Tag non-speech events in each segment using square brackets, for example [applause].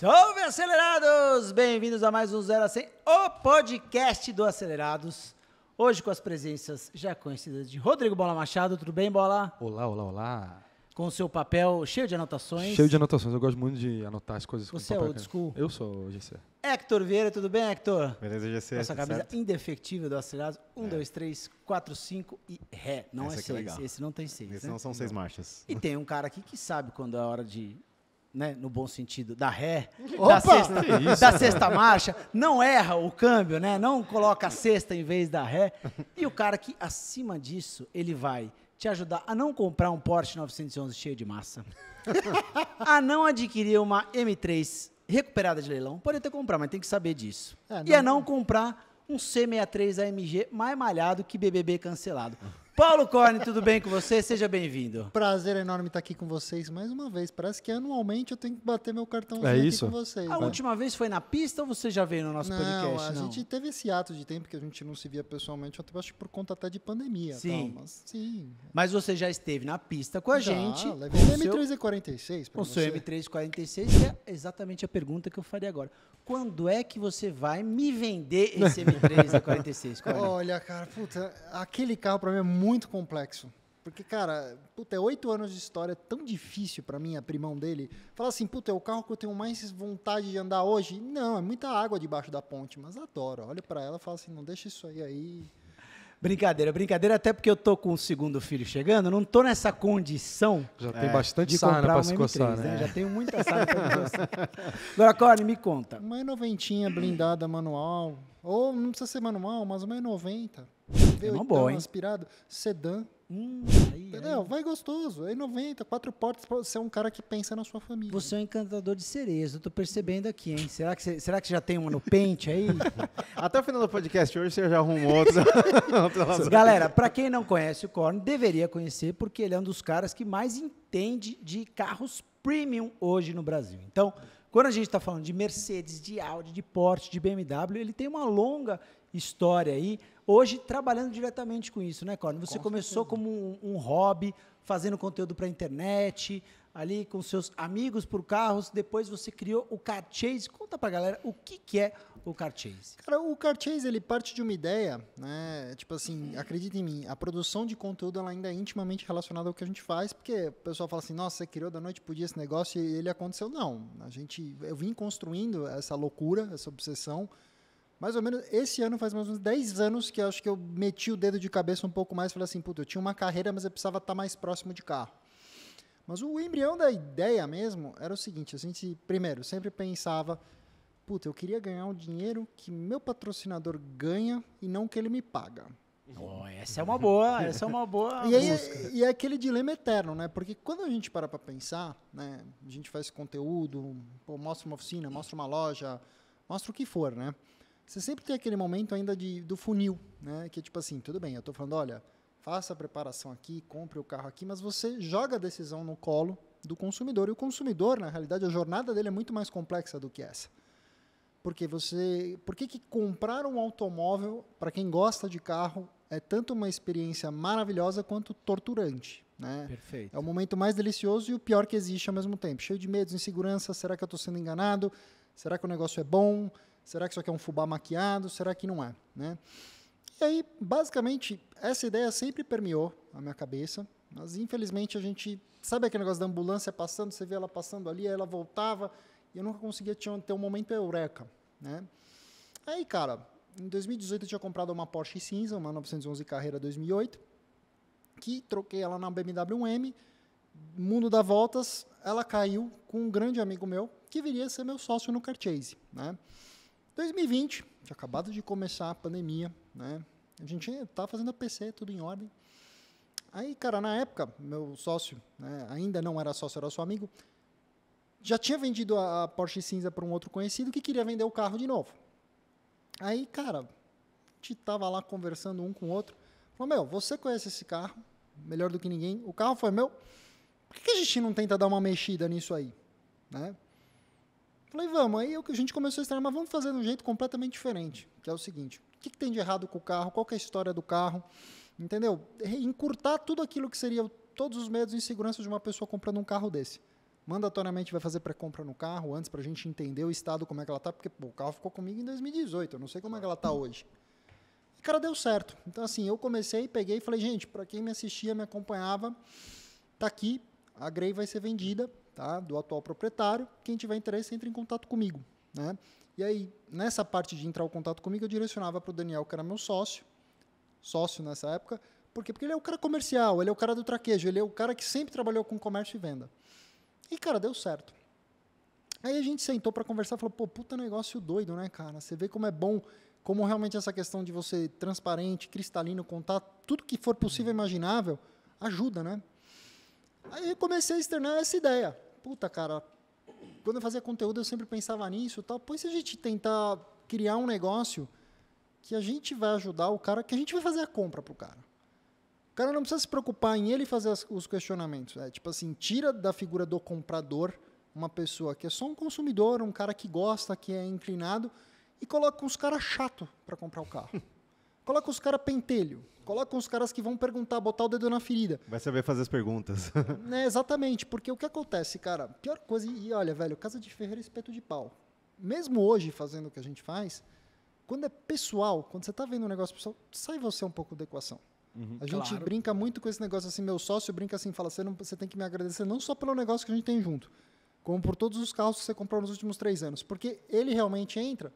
Salve acelerados! Bem-vindos a mais um Zero a 100, o podcast do Acelerados. Hoje com as presenças já conhecidas de Rodrigo Bola Machado. Tudo bem, Bola? Olá, olá, olá. Com o seu papel cheio de anotações. Cheio de anotações. Eu gosto muito de anotar as coisas Você com papel. Você é old school? Eu sou o GC. Hector Vieira, tudo bem, Hector? Beleza, GC. Essa camisa certo? indefectível do Acelerados. Um, é. dois, três, quatro, cinco e ré. Não é, é seis. Esse não tem seis. Esse né? não são seis marchas. E tem um cara aqui que sabe quando é hora de né, no bom sentido, da ré, Opa, da, sexta, isso, da sexta marcha, não erra o câmbio, né, não coloca a sexta em vez da ré. E o cara que, acima disso, ele vai te ajudar a não comprar um Porsche 911 cheio de massa, [laughs] a não adquirir uma M3 recuperada de leilão, pode até comprar, mas tem que saber disso. É, e a não comprar um C63 AMG mais malhado que BBB cancelado. Paulo Corne, tudo bem com você? Seja bem-vindo. Prazer enorme estar aqui com vocês mais uma vez. Parece que anualmente eu tenho que bater meu cartãozinho é aqui com vocês. A né? última vez foi na pista ou você já veio no nosso não, podcast? A não, a gente teve esse ato de tempo que a gente não se via pessoalmente, eu acho que por conta até de pandemia. Sim. Tal, mas, sim. mas você já esteve na pista com a já, gente. Levei o M346. Com o seu M346, que é exatamente a pergunta que eu faria agora. Quando é que você vai me vender esse M346? [laughs] Olha, cara, puta, aquele carro pra mim é muito muito complexo. Porque, cara, puta, é oito anos de história, é tão difícil para mim abrir mão dele. Falar assim, puta, é o carro que eu tenho mais vontade de andar hoje. Não, é muita água debaixo da ponte, mas adoro. Olha para ela e fala assim, não deixa isso aí aí. Brincadeira, brincadeira, até porque eu tô com o segundo filho chegando, não tô nessa condição. Já tem é, bastante sarna para se coçar, né? né? Já tenho muita sarna para [laughs] coçar. Agora, Corne, me conta. Uma noventinha blindada manual, ou não precisa ser manual, mas uma noventa. V8 uma boa, hein? aspirado, sedã. Hum, aí, Aí. Vai gostoso. É 90, quatro portas você é um cara que pensa na sua família. Você é um encantador de cereja, eu tô percebendo aqui, hein? Será que você, será que já tem uma no pente aí? [laughs] Até o final do podcast hoje você já arrumou outros. [laughs] Galera, para quem não conhece o Corn, deveria conhecer, porque ele é um dos caras que mais entende de carros premium hoje no Brasil. Então, quando a gente está falando de Mercedes, de Audi, de Porsche, de BMW, ele tem uma longa história aí hoje trabalhando diretamente com isso, né, Corno? Você com começou certeza. como um, um, hobby, fazendo conteúdo para a internet, ali com seus amigos por carros, depois você criou o Car Chase. Conta para a galera o que, que é o Car Chase. Cara, o Car Chase, ele parte de uma ideia, né? Tipo assim, acredita em mim, a produção de conteúdo ela ainda é intimamente relacionada ao que a gente faz, porque o pessoal fala assim, nossa, você criou da noite para dia esse negócio e ele aconteceu. Não, a gente, eu vim construindo essa loucura, essa obsessão, mais ou menos, esse ano faz mais ou menos 10 anos que eu acho que eu meti o dedo de cabeça um pouco mais, falei assim, puta, eu tinha uma carreira, mas eu precisava estar tá mais próximo de carro. Mas o embrião da ideia mesmo era o seguinte, a gente, primeiro, sempre pensava, puta, eu queria ganhar o dinheiro que meu patrocinador ganha e não que ele me paga. Oh, essa é uma boa, essa é uma boa. e, aí, e é aquele dilema eterno, né? Porque quando a gente para para pensar, né? A gente faz conteúdo, pô, mostra uma oficina, mostra uma loja, mostra o que for, né? você sempre tem aquele momento ainda de, do funil, né? Que é tipo assim, tudo bem, eu estou falando, olha, faça a preparação aqui, compre o carro aqui, mas você joga a decisão no colo do consumidor. E o consumidor, na realidade, a jornada dele é muito mais complexa do que essa. Porque você, por que, que comprar um automóvel para quem gosta de carro é tanto uma experiência maravilhosa quanto torturante, né? Perfeito. É o momento mais delicioso e o pior que existe ao mesmo tempo, cheio de medos, insegurança, será que eu estou sendo enganado? Será que o negócio é bom? Será que isso aqui é um fubá maquiado? Será que não é? Né? E aí, basicamente, essa ideia sempre permeou a minha cabeça, mas infelizmente a gente. Sabe aquele negócio da ambulância passando? Você vê ela passando ali, aí ela voltava, e eu nunca conseguia ter um momento eureka. Né? Aí, cara, em 2018 eu tinha comprado uma Porsche cinza, uma 911 Carreira 2008, que troquei ela na BMW 1M, mundo da voltas, ela caiu com um grande amigo meu, que viria a ser meu sócio no Car Chase, né? 2020, tinha acabado de começar a pandemia, né? A gente tava fazendo a PC, tudo em ordem. Aí, cara, na época, meu sócio, né, ainda não era sócio, era só amigo, já tinha vendido a Porsche cinza para um outro conhecido que queria vender o carro de novo. Aí, cara, a gente tava lá conversando um com o outro. Falou, meu, você conhece esse carro melhor do que ninguém. O carro foi meu. Por que a gente não tenta dar uma mexida nisso aí? Né? Falei, vamos. Aí a gente começou a estranhar, mas vamos fazer de um jeito completamente diferente, que é o seguinte: o que, que tem de errado com o carro? Qual é a história do carro? Entendeu? Encurtar tudo aquilo que seria todos os medos e inseguranças de uma pessoa comprando um carro desse. Mandatoriamente vai fazer pré-compra no carro antes para a gente entender o estado, como é que ela tá, porque pô, o carro ficou comigo em 2018, eu não sei como é que ela tá hoje. E, cara, deu certo. Então, assim, eu comecei, peguei e falei, gente, para quem me assistia, me acompanhava, tá aqui, a Grey vai ser vendida, tá? do atual proprietário. Quem tiver interesse, entre em contato comigo. Né? E aí, nessa parte de entrar em contato comigo, eu direcionava para o Daniel, que era meu sócio, sócio nessa época. Por quê? Porque ele é o cara comercial, ele é o cara do traquejo, ele é o cara que sempre trabalhou com comércio e venda. E, cara, deu certo. Aí a gente sentou para conversar e falou: pô, puta negócio doido, né, cara? Você vê como é bom, como realmente essa questão de você transparente, cristalino, contar tudo que for possível e imaginável, ajuda, né? Aí comecei a externar essa ideia. Puta, cara, quando eu fazia conteúdo eu sempre pensava nisso, tal. Pois se a gente tentar criar um negócio que a gente vai ajudar o cara, que a gente vai fazer a compra pro cara. O cara não precisa se preocupar em ele fazer as, os questionamentos. É né? tipo assim, tira da figura do comprador uma pessoa que é só um consumidor, um cara que gosta, que é inclinado, e coloca uns caras chato para comprar o carro. [laughs] Coloca os caras pentelho. Coloca os caras que vão perguntar, botar o dedo na ferida. Vai saber fazer as perguntas. [laughs] é, exatamente, porque o que acontece, cara? Pior coisa, e olha, velho, casa de ferreiro é espeto de pau. Mesmo hoje, fazendo o que a gente faz, quando é pessoal, quando você está vendo um negócio pessoal, sai você um pouco da equação. Uhum, a gente claro. brinca muito com esse negócio assim, meu sócio brinca assim, fala, você, não, você tem que me agradecer não só pelo negócio que a gente tem junto, como por todos os carros que você comprou nos últimos três anos. Porque ele realmente entra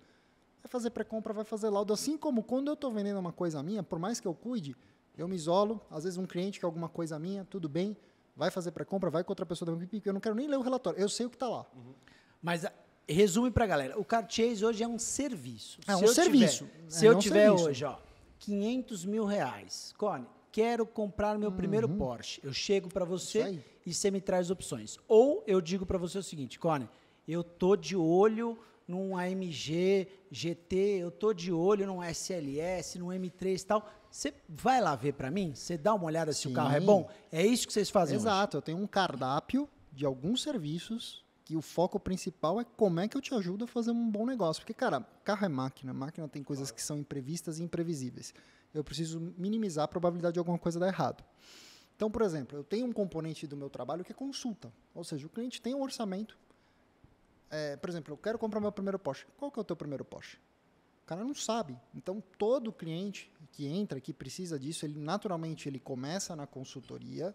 vai fazer pré-compra, vai fazer laudo. Assim como quando eu estou vendendo uma coisa minha, por mais que eu cuide, eu me isolo. Às vezes um cliente quer alguma coisa minha, tudo bem, vai fazer pré-compra, vai com outra pessoa da minha equipe, eu não quero nem ler o relatório, eu sei o que está lá. Uhum. Mas eh, resume para a galera, o Cartier hoje é um serviço. É se um serviço. Tiver, é se eu tiver serviço. hoje, ó, 500 mil reais, Cone, quero comprar meu uhum. primeiro Porsche. Eu chego para você e você me traz opções. Ou eu digo para você o seguinte, Cone, eu tô de olho num AMG, GT, eu tô de olho num SLS, num M3 e tal. Você vai lá ver para mim? Você dá uma olhada Sim. se o carro é bom? É isso que vocês fazem Exato, hoje? eu tenho um cardápio de alguns serviços que o foco principal é como é que eu te ajudo a fazer um bom negócio. Porque, cara, carro é máquina, máquina tem coisas que são imprevistas e imprevisíveis. Eu preciso minimizar a probabilidade de alguma coisa dar errado. Então, por exemplo, eu tenho um componente do meu trabalho que é consulta. Ou seja, o cliente tem um orçamento, é, por exemplo, eu quero comprar meu primeiro Porsche. Qual que é o teu primeiro Porsche? O cara não sabe. Então, todo cliente que entra, que precisa disso, ele naturalmente ele começa na consultoria,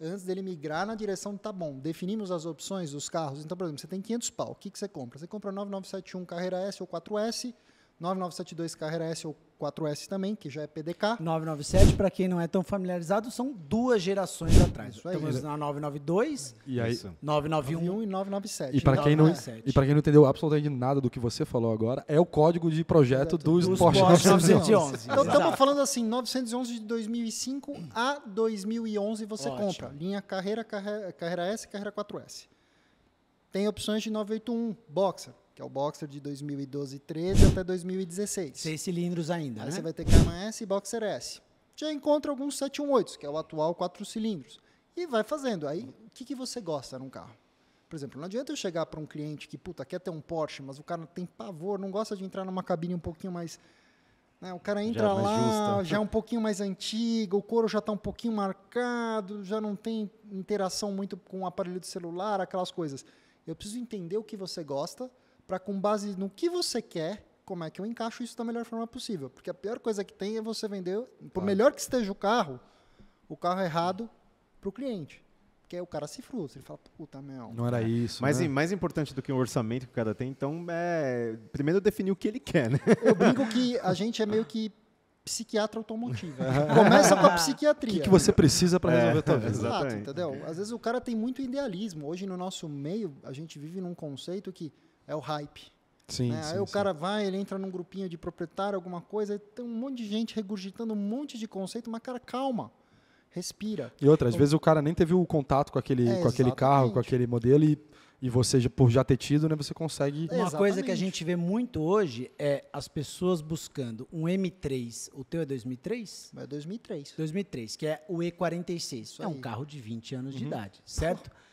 antes dele migrar na direção, tá bom, definimos as opções dos carros. Então, por exemplo, você tem 500 pau, o que, que você compra? Você compra 9971 Carreira S ou 4S, 9972 Carreira S ou 4S também, que já é PDK. 997, para quem não é tão familiarizado, são duas gerações atrás. Isso aí. Estamos então, na 992, e aí, 991 e 997. E para quem, não, quem não entendeu absolutamente nada do que você falou agora, é o código de projeto dos, dos Porsche 911. 911. Então estamos falando assim, 911 de 2005 a 2011 você Ótimo. compra. Linha carreira, carreira, carreira S, carreira 4S. Tem opções de 981, Boxer que é o Boxer de 2012 13 até 2016. Seis cilindros ainda, Aí né? você vai ter Cayman S e Boxer S. Já encontra alguns 718s, que é o atual quatro cilindros. E vai fazendo. Aí, o que, que você gosta num carro? Por exemplo, não adianta eu chegar para um cliente que, puta, quer ter um Porsche, mas o cara tem pavor, não gosta de entrar numa cabine um pouquinho mais... Né? O cara entra já lá, justa. [laughs] já é um pouquinho mais antigo, o couro já está um pouquinho marcado, já não tem interação muito com o aparelho de celular, aquelas coisas. Eu preciso entender o que você gosta para com base no que você quer, como é que eu encaixo isso da melhor forma possível. Porque a pior coisa que tem é você vender, por melhor que esteja o carro, o carro errado para o cliente. Porque aí o cara se frustra, ele fala, puta, meu. Não era é. isso. Mas né? mais importante do que o orçamento que o cara tem, então, é primeiro definir o que ele quer, né? Eu brinco que a [laughs] gente é meio que psiquiatra automotivo. [laughs] Ah. Começa com a psiquiatria. O que, que, você precisa para resolver é, a tua [laughs] vida. Exato, entendeu? Às vezes o cara tem muito idealismo. Hoje, no nosso meio, a gente vive num conceito que é o hype. Sim, né? sim Aí sim. o cara vai, ele entra num grupinho de proprietário, alguma coisa, tem um monte de gente regurgitando um monte de conceito, mas cara, calma. Respira. E outra, às então vezes o cara nem teve o contato com aquele, é, com aquele carro, com aquele modelo, e, e você, por já ter tido, né, você consegue. É, Uma exatamente. coisa que a gente vê muito hoje é as pessoas buscando um M3. O teu é 2003? É 2003. 2003, que é o E46. Isso é aí. um carro de 20 anos uhum. de idade, certo? [laughs]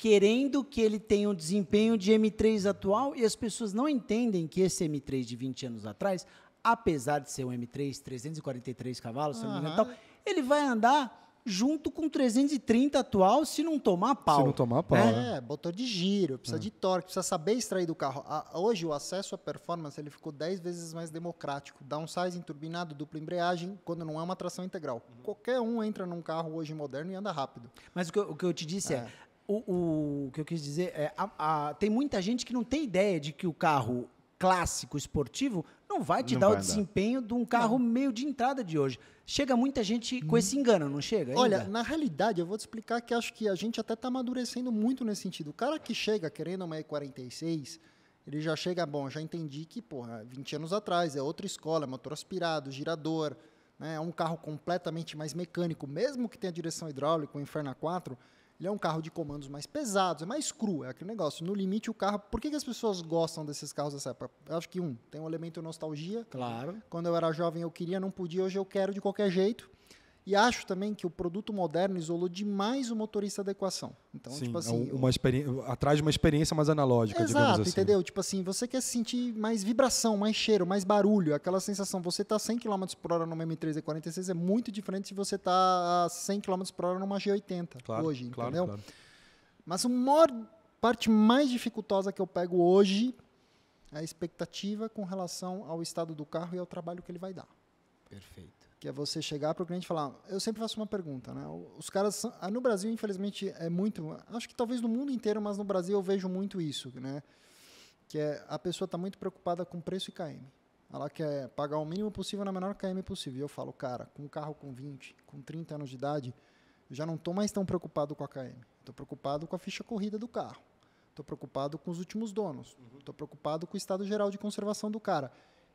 querendo que ele tenha um desempenho de M3 atual e as pessoas não entendem que esse M3 de 20 anos atrás, apesar de ser um M3 343 cavalos, uhum. engano, ele vai andar junto com 330 atual se não tomar pau. Se não tomar pau. Né? É, é. de giro, precisa é. de torque, precisa saber extrair do carro. A, hoje o acesso à performance ele ficou 10 vezes mais democrático. Downsizing, turbinado, dupla embreagem, quando não é uma tração integral. Uhum. Qualquer um entra num carro hoje moderno e anda rápido. Mas o que eu, o que eu te disse é. é o, o, que eu quis dizer é, a, a, tem muita gente que não tem ideia de que o carro clássico esportivo não vai te não dar vai o desempenho de um carro não. meio de entrada de hoje. Chega muita gente com esse engano, não chega? Ainda? Olha, na realidade, eu vou te explicar que acho que a gente até está amadurecendo muito nesse sentido. O cara que chega querendo uma E46, ele já chega, bom, já entendi que, porra, 20 anos atrás, é outra escola, é motor aspirado, girador, né, é um carro completamente mais mecânico, mesmo que tenha direção hidráulica, o Inferno 4, ele é um carro de comandos mais pesados, é mais cru, é aquele negócio. No limite, o carro. Por que, que as pessoas gostam desses carros dessa época? Eu acho que, um, tem um elemento nostalgia. Claro. Quando eu era jovem, eu queria, não podia, hoje eu quero de qualquer jeito. E acho também que o produto moderno isolou demais o motorista da equação. Então, Sim, tipo é assim. Uma experiência, atrás de uma experiência mais analógica, exato, digamos assim. entendeu? Tipo assim, você quer sentir mais vibração, mais cheiro, mais barulho, aquela sensação. Você tá 100 km por hora numa M3 E46 é muito diferente se você tá 100 km por hora numa G80 claro, hoje, entendeu? Claro. Mas a maior parte mais dificultosa que eu pego hoje é a expectativa com relação ao estado do carro e ao trabalho que ele vai dar. Perfeito que é você chegar para o cliente e falar. Eu sempre faço uma pergunta, né? Os caras são, ah, no Brasil, infelizmente, é muito. Acho que talvez no mundo inteiro, mas no Brasil eu vejo muito isso, né? Que é a pessoa está muito preocupada com preço e KM. Ela quer pagar o mínimo possível na menor KM possível. E eu falo, cara, com um carro com 20, com 30 anos de idade, eu já não estou mais tão preocupado com a KM. Estou preocupado com a ficha corrida do carro. Estou preocupado com os últimos donos. Estou uhum. preocupado com o estado geral de conservação do cara.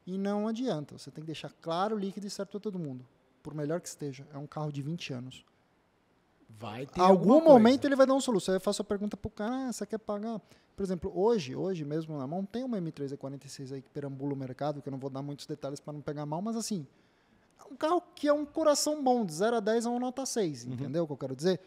E não adianta, você tem que deixar claro, líquido e certo para todo mundo. Por melhor que esteja, é um carro de 20 anos. Vai ter algum momento coisa. ele vai dar um soluço. Aí eu faço a pergunta pro cara, ah, você quer pagar? Por exemplo, hoje, hoje mesmo na mão, tem uma M3 E46 aí que perambula o mercado, que eu não vou dar muitos detalhes para não pegar mal, mas assim, é um carro que é um coração bom, de 0 a 10 é uma nota 6, uhum. entendeu o que eu quero dizer?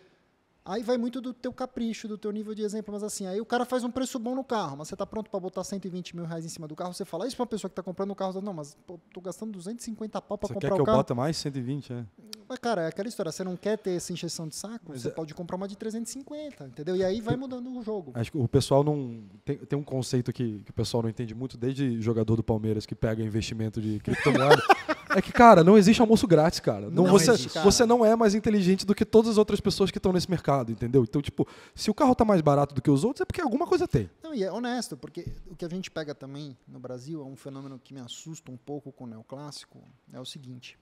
Aí vai muito do teu capricho, do teu nível de exemplo, mas assim, aí o cara faz um preço bom no carro, mas você está pronto para botar 120 mil reais em cima do carro, você fala isso para uma pessoa que está comprando um carro, não, mas pô, tô gastando 250 pau para comprar o carro. Você quer que eu bota mais 120, é? Mas cara, é aquela história, você não quer ter essa injeção de saco, mas você é... pode comprar uma de 350, entendeu? E aí vai mudando o jogo. Acho que o pessoal não... Tem, tem um conceito que, que o pessoal não entende muito, desde jogador do Palmeiras que pega investimento de criptomoeda... [laughs] É que, cara, não existe almoço grátis, cara. Não, não você, existe, cara. você não é mais inteligente do que todas as outras pessoas que estão nesse mercado, entendeu? Então, tipo, se o carro tá mais barato do que os outros, é porque alguma coisa tem. Não, e é honesto, porque o que a gente pega também no Brasil é um fenômeno que me assusta um pouco com o neoclássico, é o seguinte.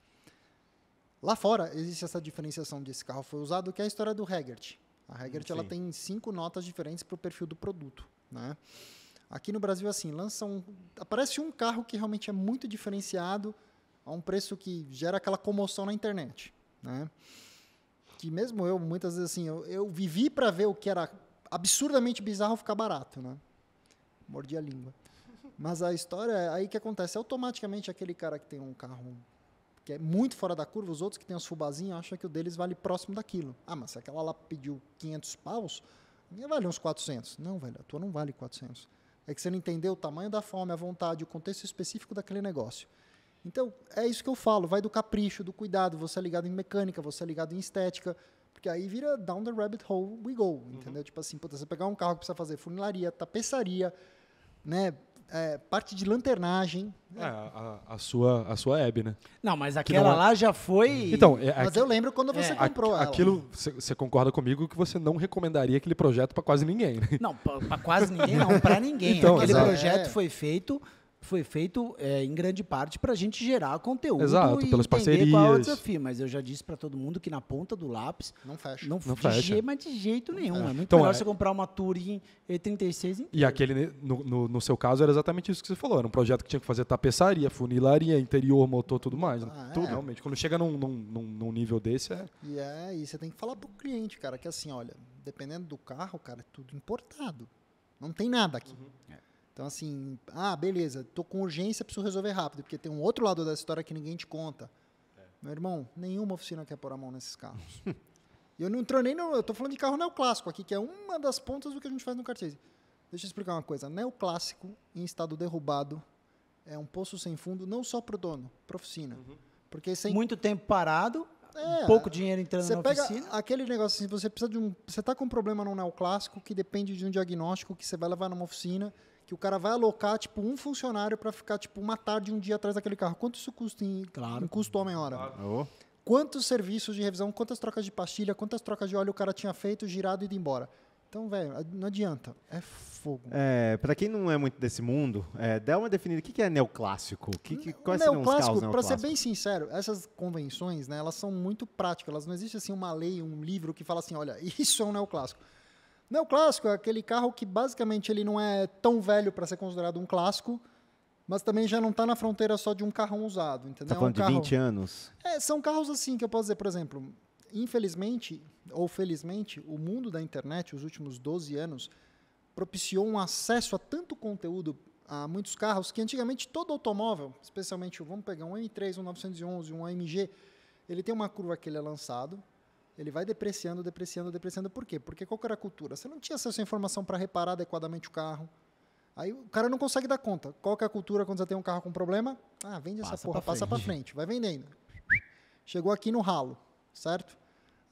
Lá fora existe essa diferenciação desse carro foi usado, que é a história do Haggart. A Haggart ela tem cinco notas diferentes para o perfil do produto, né? Aqui no Brasil, assim, lança um, aparece um carro que realmente é muito diferenciado, a um preço que gera aquela comoção na internet, né? Que mesmo eu, muitas vezes assim, eu, eu vivi para ver o que era absurdamente bizarro ficar barato, né? Mordi a língua. Mas a história é aí que acontece. É automaticamente aquele cara que tem um carro que é muito fora da curva, os outros que têm os fubazinhos acham que o deles vale próximo daquilo. Ah, mas se aquela lá pediu 500 paus, minha vale uns 400. Não, velho, a tua não vale 400. É que você não entendeu o tamanho da fome, a vontade, o contexto específico daquele negócio. Então, é isso que eu falo, vai do capricho, do cuidado, você é ligado em mecânica, você é ligado em estética, porque aí vira down the rabbit hole we go, uhum. entendeu? Uhum. Tipo assim, puta, você pegar um carro que precisa fazer funilaria, tapeçaria, né? É, parte de lanternagem. Né? É, a, a, sua, a sua Hebe, né? Não, mas aquela não... É- lá já foi. Então, é, mas aqui... eu lembro quando você é. comprou a, ela. Aquilo, você concorda comigo que você não recomendaria aquele projeto para quase ninguém, né? Não, para quase ninguém, não, para ninguém. então, aquele projeto é. foi feito foi feito é, em grande parte para a gente gerar conteúdo Exato, e pelas entender parcerias. qual é o desafio. Mas eu já disse para todo mundo que na ponta do lápis não fecha, não, não fecha. mas de jeito nenhum. É, é muito então, melhor é... você comprar uma Touring E36 inteira. E aquele no, no, no, seu caso era exatamente isso que você falou. Era um projeto que tinha que fazer tapeçaria, funilaria, interior, motor, tudo mais. Né? tudo realmente. Quando chega num, num, num, nível desse é. E é, e você tem que falar pro cliente, cara, que assim, olha, dependendo do carro, cara, é tudo importado. Não tem nada aqui. Uhum. É. Então, assim, ah, beleza, tô com urgência, preciso resolver rápido, porque tem um outro lado da história que ninguém te conta. É. Meu irmão, nenhuma oficina quer pôr a mão nesses carros. eu não entro nem no, Eu tô falando de carro neoclássico aqui, que é uma das pontas do que a gente faz no cartaz. Deixa eu explicar uma coisa. Neoclássico em estado derrubado é um poço sem fundo, não só para o dono, para oficina. Uhum. Porque sem... Muito tempo parado, é, pouco dinheiro entrando você na pega oficina. Aquele negócio assim, você precisa de um. Você está com um problema no neoclássico que depende de um diagnóstico que você vai levar numa oficina que o cara vai alocar, tipo, um funcionário para ficar, tipo, uma tarde, um dia atrás daquele carro. Quanto isso custa em, claro. em custo homem-hora? Claro. Quantos serviços de revisão, quantas trocas de pastilha, quantas trocas de óleo o cara tinha feito, girado e ido embora? Então, velho, não adianta. É fogo. É, para quem não é muito desse mundo, é, dá uma definida. O que, que é neoclássico? Que, que, quais neoclássico, para ser bem sincero, essas convenções, né, elas são muito práticas. Elas não existe assim uma lei, um livro que fala assim, olha, [laughs] isso é um neoclássico. Não, clássico é aquele carro que basicamente ele não é tão velho para ser considerado um clássico, mas também já não está na fronteira só de um carrão usado, tá entendeu? Tá falando um de carro... 20 anos? É, são carros assim que eu posso dizer, por exemplo, infelizmente ou felizmente, o mundo da internet, os últimos 12 anos, propiciou um acesso a tanto conteúdo a muitos carros que antigamente todo automóvel, especialmente, vamos pegar um M3, um 911, um AMG, ele tem uma curva que ele é lançado, ele vai depreciando, depreciando, depreciando. Por quê? Porque qual era a cultura? Você não tinha acesso à informação para reparar adequadamente o carro. Aí o cara não consegue dar conta. Qual é a cultura quando você tem um carro com problema? Ah, vende passa essa porra, pra passa para frente, vai vendendo. Chegou aqui no ralo, certo?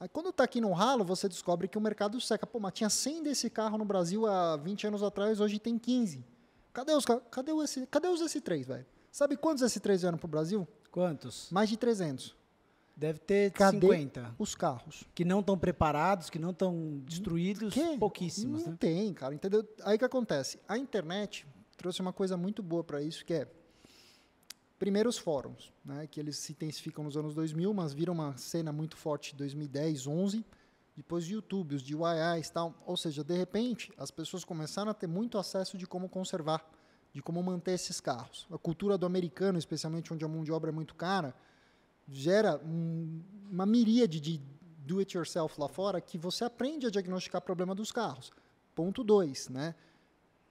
Aí quando está aqui no ralo, você descobre que o mercado seca. Pô, mas tinha 100 desse carro no Brasil há 20 anos atrás, hoje tem 15. Cadê os, cadê os, cadê os S3, velho? Sabe quantos S3 vieram pro Brasil? Quantos? Mais de 300. Deve ter Cadê 50. os carros? Que não estão preparados, que não estão destruídos, que? pouquíssimos. Não né? tem, cara, entendeu? Aí que acontece? A internet trouxe uma coisa muito boa para isso, que é primeiro os fóruns, né, que eles se intensificam nos anos 2000, mas viram uma cena muito forte 2010, 11, depois de YouTube, os DIYs e tal, ou seja, de repente as pessoas começaram a ter muito acesso de como conservar, de como manter esses carros. A cultura do americano, especialmente onde a mão de obra é muito cara, gera um, uma miríade de do it yourself lá fora que você aprende a diagnosticar o problema dos carros. Ponto 2, né?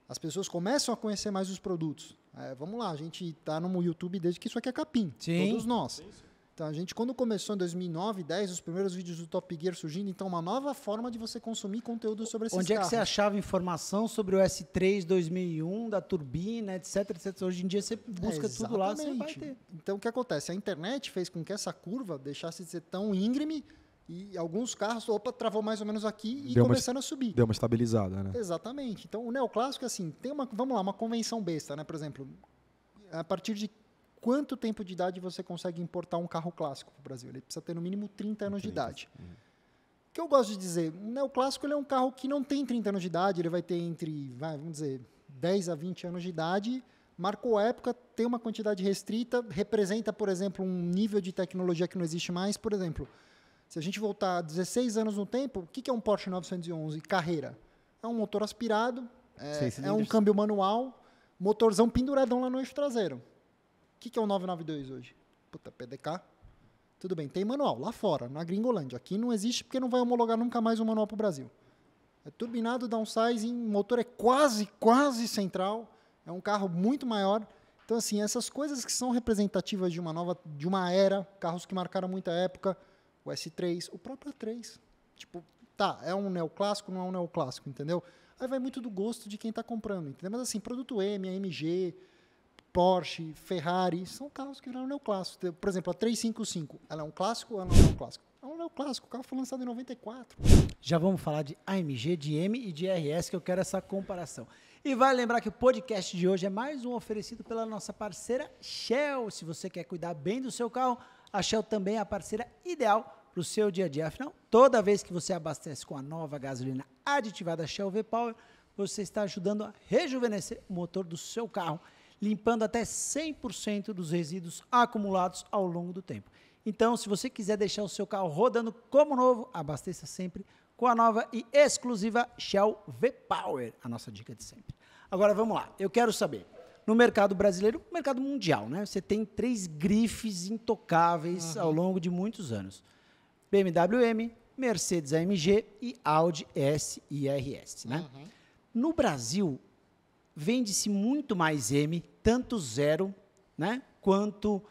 As pessoas começam a conhecer mais os produtos. É, vamos lá, a gente está no YouTube desde que isso aqui é capim. Sim. Todos nós. Sim, sim. Então a gente, quando começou em 2009, 10, os primeiros vídeos do Top Gear surgindo, então uma nova forma de você consumir conteúdo sobre esses Onde carros. Onde é que você achava informação sobre o S3 2001, da turbina, etc, etc. Hoje em dia você busca é, tudo lá, você vai ter. Então o que acontece? A internet fez com que essa curva deixasse de ser tão íngreme e alguns carros, opa, travou mais ou menos aqui e deu começando uma, a subir. Deu uma estabilizada, né? Exatamente. Então, o neoclássico, é assim, tem uma, vamos lá, uma convenção besta, né? Por exemplo, a partir de quanto tempo de idade você consegue importar um carro clássico para o Brasil. Ele precisa ter no mínimo 30 anos 30. de idade. Uhum. O que eu gosto de dizer? Né, o neoclássico ele é um carro que não tem 30 anos de idade, ele vai ter entre, vai, vamos dizer, 10 a 20 anos de idade, marcou época, tem uma quantidade restrita, representa, por exemplo, um nível de tecnologia que não existe mais. Por exemplo, se a gente voltar 16 anos no tempo, o que é um Porsche 911 carreira? É um motor aspirado, é, é um câmbio manual, motorzão penduradão lá no eixo traseiro. O que, que é o 992 hoje? Puta, PDK. Tudo bem, tem manual lá fora, na Gringolândia. Aqui não existe porque não vai homologar nunca mais um manual para o Brasil. É turbinado, downsizing, motor é quase, quase central. É um carro muito maior. Então, assim, essas coisas que são representativas de uma nova, de uma era, carros que marcaram muita época, o S3, o próprio A3. Tipo, tá, é um neoclássico, não é um neoclássico, entendeu? Aí vai muito do gosto de quem está comprando, entendeu? Mas, assim, produto M, AMG, Porsche, Ferrari, são carros que viraram neoclássicos. Por exemplo, a 355, ela é um clássico ou ela não é um clássico? Ela não é um clássico, o carro foi lançado em 94. Já vamos falar de AMG, de M e de RS, que eu quero essa comparação. E vale lembrar que o podcast de hoje é mais um oferecido pela nossa parceira Shell. Se você quer cuidar bem do seu carro, a Shell também é a parceira ideal para o seu dia a dia. Afinal, toda vez que você abastece com a nova gasolina aditivada Shell V-Power, você está ajudando a rejuvenescer o motor do seu carro limpando até 100% dos resíduos acumulados ao longo do tempo. Então, se você quiser deixar o seu carro rodando como novo, abasteça sempre com a nova e exclusiva Shell V-Power, a nossa dica de sempre. Agora vamos lá, eu quero saber, no mercado brasileiro, mercado mundial, né? Você tem três grifes intocáveis uhum. ao longo de muitos anos. BMW M, Mercedes AMG e Audi S e RS, né? Uhum. No Brasil, vende-se muito mais M, tanto zero, né, quanto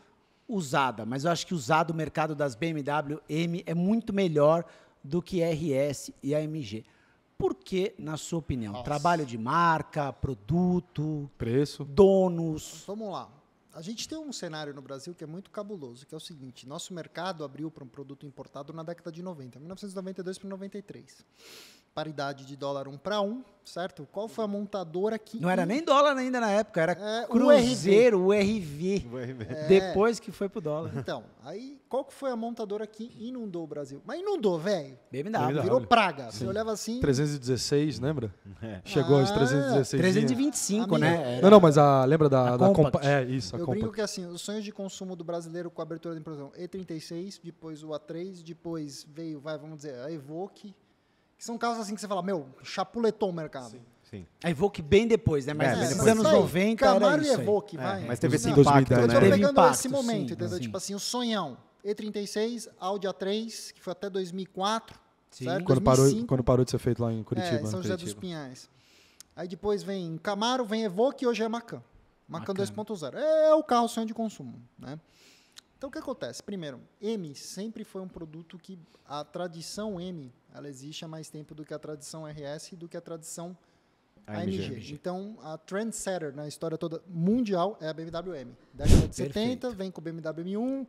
usada. Mas eu acho que usado o mercado das BMW M é muito melhor do que RS e AMG. Por que, na sua opinião? Nossa. Trabalho de marca, produto, preço, donos. Vamos lá. A gente tem um cenário no Brasil que é muito cabuloso, que é o seguinte: nosso mercado abriu para um produto importado na década de 90, 1992 para 93 paridade de dólar 1 um para 1, um, certo? Qual foi a montadora que. Não era nem dólar ainda na época, era é, Cruzeiro, URV. URV. É, depois que foi pro dólar. Então, aí qual que foi a montadora que inundou o Brasil? Mas inundou, velho. BMW. Virou praga. Sim. Você olhava assim. 316, lembra? É. Chegou ah, aos 316. 325, né? Era... Não, não, mas a. Lembra da. A da Compa é, isso, a Eu Compact. brinco que assim, os sonhos de consumo do brasileiro com a abertura da impressão E36, depois o A3, depois veio, vai, vamos dizer, a Evoque que são carros assim que você fala, meu, chapuletou o mercado. Sim. Sim. A é, Evoque bem depois, né? Mas é, nos anos 90 Camaro era e Evoque, é, vai. Mas teve esse impacto, impacto, né? né? Eu tô pegando impacto, esse momento, sim, entendeu? Sim. Tipo assim, o sonhão. E36, Audi A3, que foi até 2004, sim. certo? Quando 2005. parou, quando parou de ser feito lá em Curitiba. É, em São José Curitiba. dos Pinhais. Aí depois vem Camaro, vem Evoque e hoje é Macan. Macan 2.0. É, é o carro sonho de consumo, né? Então, o que acontece? Primeiro, M sempre foi um produto que a tradição M ela existe há mais tempo do que a tradição RS e do que a tradição AMG. AMG. Então, a trendsetter na história toda mundial é a BMW M. Década de Perfeito. 70, vem com o BMW M1,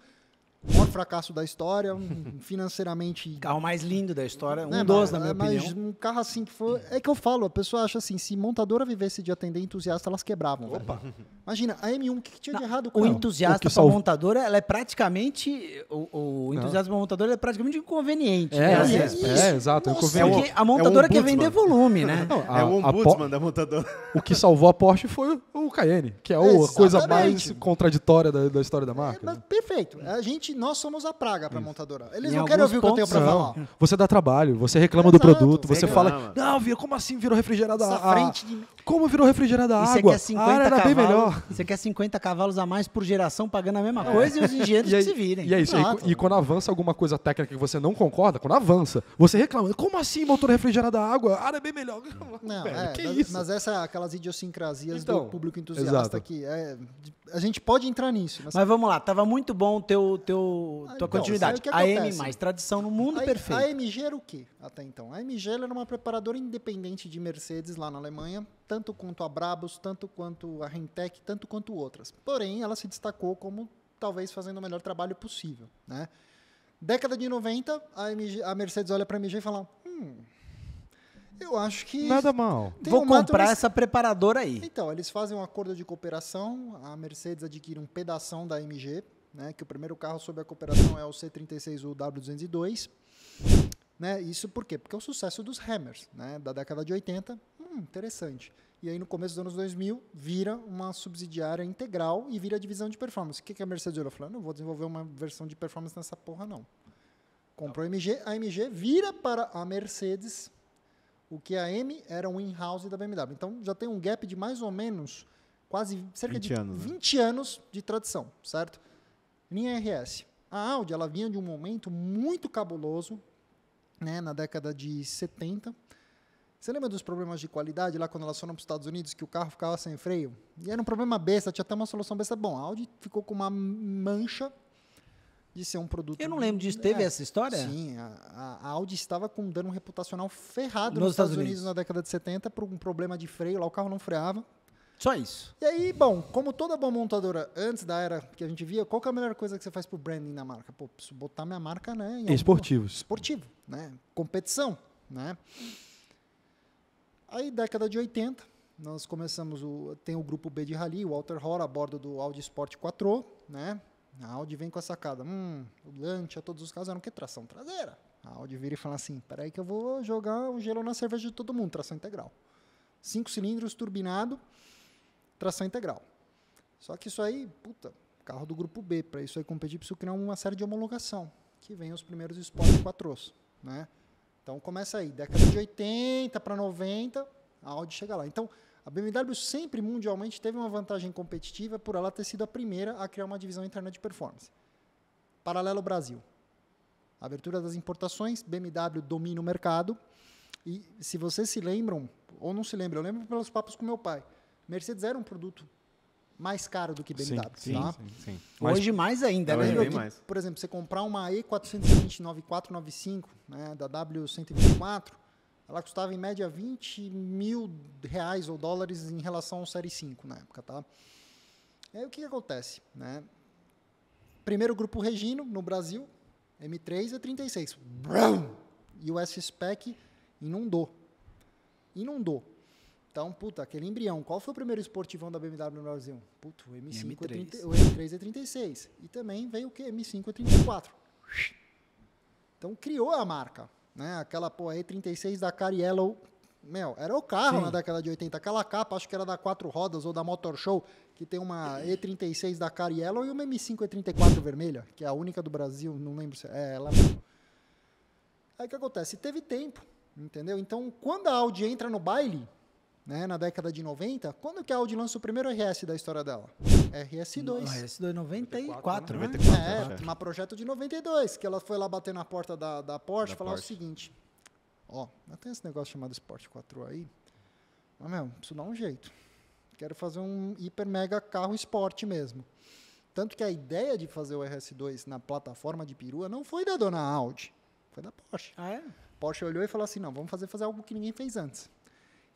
maior fracasso da história, [laughs] financeiramente. Carro mais lindo da história, né, um é, dos, né? na minha mas opinião. um carro assim que foi. É que eu falo, a pessoa acha assim: se montadora vivesse de atender entusiasta, elas quebravam. Opa. Velho. Imagina, a M1, o que, que, tinha Não, de errado com o entusiasta para montadora, ela é praticamente. O, o entusiasta para montadora é praticamente inconveniente. É, né? é, é, é exato. É Nossa, é o, a montadora quer vender volume, né? Não, a, é o ombudsman da montadora. O que salvou a Porsche foi o Cayenne, que é a coisa mais contraditória da, da história da marca. É, né? Perfeito. A gente, nós somos a praga para montadora. Eles em não querem ouvir o que eu tenho para falar. Você dá trabalho, você reclama Exato. do produto, você reclama. fala, não, viu como assim virou refrigerada a... frente de... Como virou refrigerada da água? Quer 50 ah, cavalos, bem melhor. Você quer 50 cavalos a mais por geração pagando a mesma é. coisa e os [laughs] engenheiros e aí, que se virem. E é isso. E, quando avança alguma coisa técnica que você não concorda, quando avança, você reclama, como assim motor refrigerado da água? A área é bem melhor. Não, Pera, [laughs] é, que mas, isso? Mas essa é aquelas idiosincrasias então, do público entusiasta exato. que é a gente pode entrar nisso. Mas, mas vamos lá, tava muito bom teu, teu, ah, tua então, continuidade. a m mais tradição no mundo, a, perfeito. A AMG era o quê até então? A AMG era uma preparadora independente de Mercedes lá na Alemanha, tanto quanto a Brabus, tanto quanto a Rentec, tanto quanto outras. Porém, ela se destacou como talvez fazendo o melhor trabalho possível. Né? Década de 90, a, AMG, a Mercedes olha para a AMG e fala: hum, eu acho que. Nada mal. Vou um comprar mas... essa preparadora aí. Então, eles fazem um acordo de cooperação, a Mercedes adquire um pedação da MG, né, que o primeiro carro sob a cooperação é o C36U W202. Né, isso por quê? Porque é o sucesso dos Hammers, né, da década de 80. Hum, interessante. E aí, no começo dos anos 2000, vira uma subsidiária integral e vira divisão de performance. O que, que a Mercedes olhou? Falou, não vou desenvolver uma versão de performance nessa porra, não. Comprou a MG, a MG vira para a Mercedes o que a M era um in-house da BMW. Então já tem um gap de mais ou menos quase cerca 20 de anos, 20 né? anos de tradição, certo? Linha RS. A Audi ela vinha de um momento muito cabuloso, né, na década de 70. Você lembra dos problemas de qualidade lá quando elas foi para os Estados Unidos, que o carro ficava sem freio? E era um problema besta, tinha até uma solução besta. Bom, a Audi ficou com uma mancha de ser um produto. Eu não lembro disso. É, Teve essa história? Sim, a, a, Audi estava com um dano reputacional ferrado nos, nos Estados Unidos. Unidos. na década de 70 por um problema de freio, lá o carro não freava. Só isso. E aí, bom, como toda boa montadora antes da era que a gente via, qual é a melhor coisa que você faz pro branding da marca? Pô, preciso botar minha marca, né? Em Esportivos. Algum... Esportivo, né? Competição, né? Aí, década de 80, nós começamos o tem o grupo B de rally, o Walter Hora a bordo do Audi Sport 4, né? A Audi vem com a sacada. Hum, o Lancia, todos os carros eram que tração traseira. A Audi vira e fala assim: peraí, que eu vou jogar um gelo na cerveja de todo mundo, tração integral. Cinco cilindros, turbinado, tração integral. Só que isso aí, puta, carro do grupo B, para isso aí competir, preciso criar uma série de homologação, que vem os primeiros Sport 4 né? Então começa aí, década de 80 para 90, a Audi chega lá. Então, a BMW sempre mundialmente teve uma vantagem competitiva por ela ter sido a primeira a criar uma divisão interna de performance. Paralelo Brasil. Abertura das importações, BMW domina o mercado. E se vocês se lembram, ou não se lembram, eu lembro pelos papos com meu pai. Mercedes era um produto mais caro do que BMW. Sim, tá? sim, sim, sim. Hoje mais ainda, né? Hoje mais. Por exemplo, você comprar uma e 429.495, né, da W124, ela custava em média 20 mil reais ou dólares em relação ao Série 5 na época, tá? E aí o que, que acontece, né? Primeiro grupo Regino no Brasil, M3 é 36. Brum! E o S-Spec inundou. Inundou. Então, puta, aquele embrião. Qual foi o primeiro esportivão da BMW no Brasil? Puta, o M5 M3. É 30, o M3 é 36. E também veio o que? M5 é 34. Então criou a marca. Né? Aquela, pô, E36 da Cariello, mel, era o carro Sim. na década de 80. Aquela capa, acho que era da Quatro Rodas ou da Motor Show, que tem uma E36 da Cariello e uma M5 E34 vermelha, que é a única do Brasil, não lembro se é ela mesmo. Aí o que acontece? Teve tempo, entendeu? Então, quando a Audi entra no baile, né, na década de 90, quando que a Audi lança o primeiro RS da história dela? RS2. RS2 94, 94, né? 94 né? é, né? uma projeto de 92, que ela foi lá bater na porta da, da Porsche e falar Porsche. o seguinte, ó, tem esse negócio chamado Sport 4 aí, mas, meu, preciso dar um jeito. Quero fazer um hiper mega carro esporte mesmo. Tanto que a ideia de fazer o RS2 na plataforma de perua não foi da dona Audi, foi da Porsche. Ah, é? Porsche olhou e falou assim: não, vamos fazer, fazer algo que ninguém fez antes.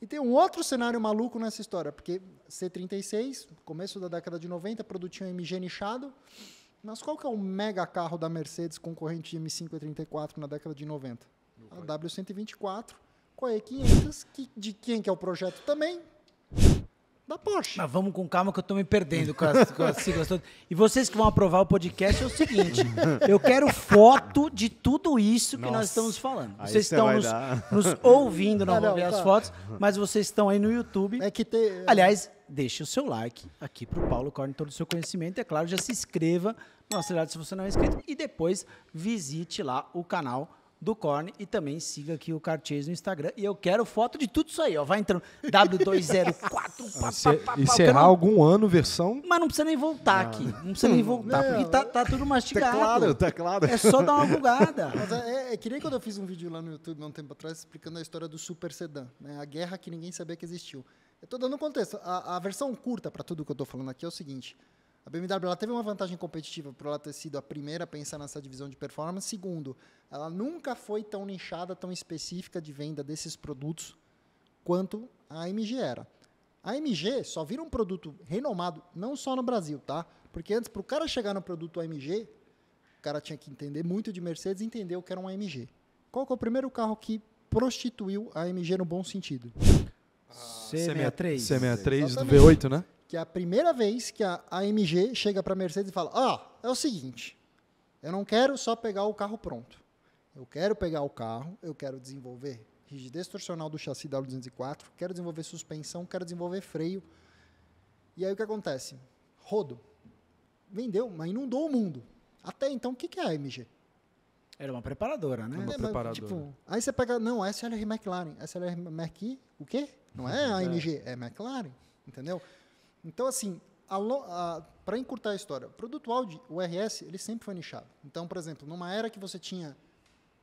E tem um outro cenário maluco nessa história, porque C36, começo da década de 90, produtinho MG nichado. Mas qual que é o mega carro da Mercedes concorrente de M5 e 34 na década de 90? A W124 com a E500, que, de quem que é o projeto também, da Porsche. Mas vamos com calma que eu estou me perdendo com as, com as siglas todas. E vocês que vão aprovar o podcast é o seguinte: eu quero foto de tudo isso que Nossa. nós estamos falando. vocês estão nos, nos, ouvindo, não, não vão ver as tá. fotos, mas vocês estão aí no YouTube. É que tem. É. Aliás, deixe o seu like aqui para o Paulo Corne todo o seu conhecimento. É claro, já se inscreva no Acelerado se você não é inscrito. E depois visite lá o canal do Corn e também siga aqui o Cartier no Instagram. E eu quero foto de tudo isso aí, ó. Vai entrando W204. [laughs] pá, Se, pá, pá, encerrar algum ano versão. Mas não precisa nem voltar não. aqui. Não precisa nem voltar, porque tá, tá tudo mastigado. Tá claro, tá claro. É só dar uma bugada. [laughs] Mas é, é, é, que nem quando eu fiz um vídeo lá no YouTube há um tempo atrás explicando a história do Super Sedan, né? A guerra que ninguém sabia que existiu. Eu tô dando um contexto. A, a versão curta para tudo que eu estou falando aqui é o seguinte. A BMW ela teve uma vantagem competitiva por ela ter sido a primeira a pensar nessa divisão de performance. Segundo, ela nunca foi tão nichada, tão específica de venda desses produtos quanto a AMG era. A AMG só vira um produto renomado, não só no Brasil, tá? Porque antes, para o cara chegar no produto AMG, o cara tinha que entender muito de Mercedes e entender o que era um AMG. Qual que é o primeiro carro que prostituiu a AMG no bom sentido? C63. Ah, C63 do V8, né? que é a primeira vez que a AMG chega para a Mercedes e fala: "Ó, oh, é o seguinte, eu não quero só pegar o carro pronto. Eu quero pegar o carro, eu quero desenvolver rigidez torcional do chassi da 204, quero desenvolver suspensão, quero desenvolver freio. E aí o que acontece? Rodo. Vendeu, mas inundou o mundo. Até então, o que, é a AMG? Era uma preparadora, né? Uma é, preparadora. Tipo, aí você pega, não, a é SLR McLaren. A SLR McLaren, o quê? Não é a AMG, [laughs] é. é McLaren, entendeu? Então, assim, para encurtar a história, o produto Audi, o RS, ele sempre foi nichado. Então, por exemplo, numa era que você tinha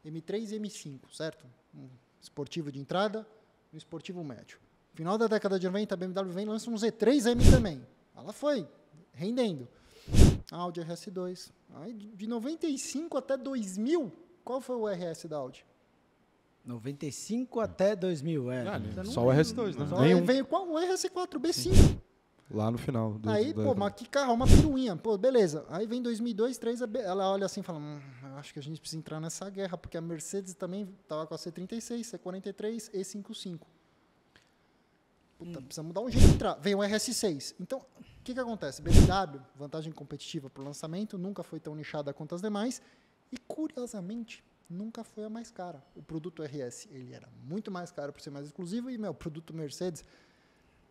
M3 e M5, certo? Um esportivo de entrada, um esportivo médio. final da década de 90, a BMW vem e lança um Z3M também. Ela foi rendendo. Audi RS2. Aí, de 95 até 2000, qual foi o RS da Audi? 95 até 2000, é. Ah, só o RS2, né? Só Nenhum. Veio qual? O RS4, B5. Sim. Lá no final. Do, aí, do, pô, mas que carro, uma piruinha. Pô, beleza. Aí vem 2002, 2003, ela olha assim e fala, hum, acho que a gente precisa entrar nessa guerra, porque a Mercedes também tava com a C36, C43, E55. Puta, hum. precisamos um jeito de entrar. Vem o RS6. Então, o que, que acontece? BMW, vantagem competitiva para o lançamento, nunca foi tão nichada quanto as demais. E, curiosamente, nunca foi a mais cara. O produto RS, ele era muito mais caro por ser mais exclusivo. E, meu, produto Mercedes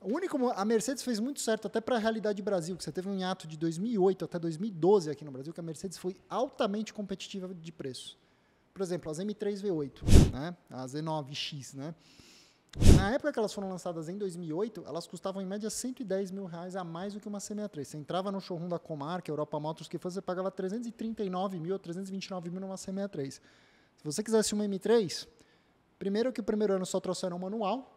o único, a Mercedes fez muito certo até para a realidade Brasil, que você teve um hiato de 2008 até 2012 aqui no Brasil, que a Mercedes foi altamente competitiva de preço. Por exemplo, as M3 V8, né? as E9X, né? Na época que elas foram lançadas em 2008, elas custavam em média 110 mil reais a mais do que uma C63. Você entrava no showroom da Comarca, é Europa Motors, que você pagava 339 mil ou 329 mil numa C63. Se você quisesse uma M3, primeiro que o primeiro ano só trouxeram o manual,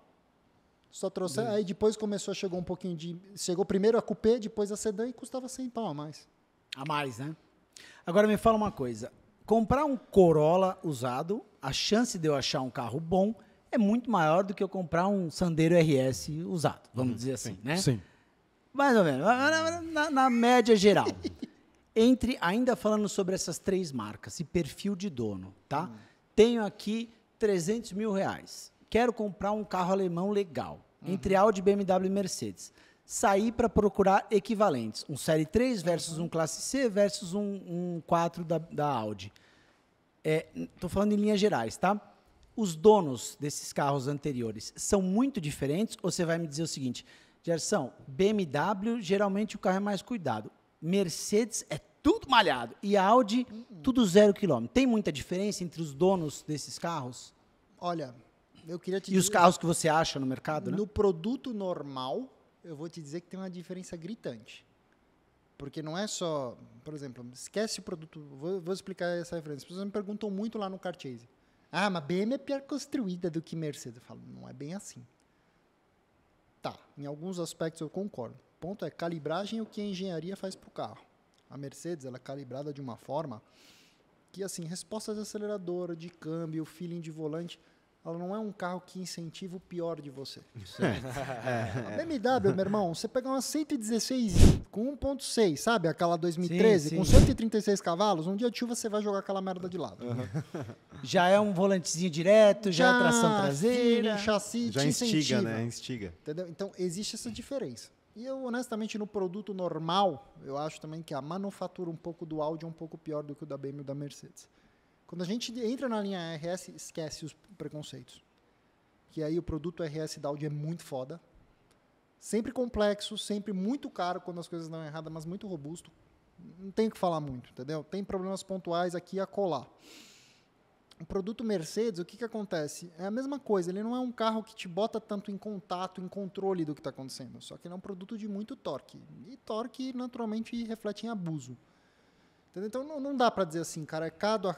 só trouxe. Aí depois começou, chegou um pouquinho de. Chegou primeiro a coupé, depois a sedã e custava 100 pau a mais. A mais, né? Agora me fala uma coisa. Comprar um Corolla usado, a chance de eu achar um carro bom é muito maior do que eu comprar um Sandero RS usado, vamos hum, dizer assim, sim, né? Sim. Mais ou menos, na, na, na média geral. [laughs] Entre, ainda falando sobre essas três marcas e perfil de dono, tá? Hum. Tenho aqui 300 mil reais quero comprar um carro alemão legal, uhum. entre Audi, BMW e Mercedes. Saí para procurar equivalentes, um Série 3 versus uhum. um Classe C versus um, um 4 da, da Audi. Estou é, falando em linhas gerais, tá? Os donos desses carros anteriores são muito diferentes? Ou você vai me dizer o seguinte, Gerson, BMW, geralmente o carro é mais cuidado. Mercedes é tudo malhado. E Audi, uhum. tudo zero quilômetro. Tem muita diferença entre os donos desses carros? Olha, eu queria te e os carros que você acha no mercado, né? No produto normal, eu vou te dizer que tem uma diferença gritante. Porque não é só, por exemplo, esquece o produto. Vou, vou explicar essa referência. As pessoas me perguntam muito lá no Cartese. Ah, mas BM é pior construída do que Mercedes. Eu falo, não é bem assim. Tá, em alguns aspectos eu concordo. O ponto é calibragem é o que a engenharia faz para o carro. A Mercedes ela é calibrada de uma forma que, assim, respostas de acelerador, de câmbio, feeling de volante ela não é um carro que incentiva o pior de você. É. A é. é. BMW, meu irmão, você pega uma 116 com 1.6, sabe? Aquela 2013, sim, sim. com 136 cavalos, um dia de chuva você vai jogar aquela merda de lado. Uhum. Já é um volantezinho direto, já, é já é tração traseira. Filho, chassi já instiga, incentiva. né? Instiga. Entendeu? Então, existe essa diferença. E eu, honestamente, no produto normal, eu acho também que a manufatura um pouco do Audi é um pouco pior do que o da BMW e da Mercedes. Quando a gente entra na linha RS, esquece os preconceitos. Que aí o produto RS da Audi é muito foda. Sempre complexo, sempre muito caro quando as coisas dão errada, mas muito robusto. Não tem o que falar muito, entendeu? Tem problemas pontuais aqui a colar. O produto Mercedes, o que, que acontece? É a mesma coisa, ele não é um carro que te bota tanto em contato, em controle do que está acontecendo, só que ele é um produto de muito torque. E torque, naturalmente, reflete em abuso. Entendeu? Então não, não dá para dizer assim, cara, é caso a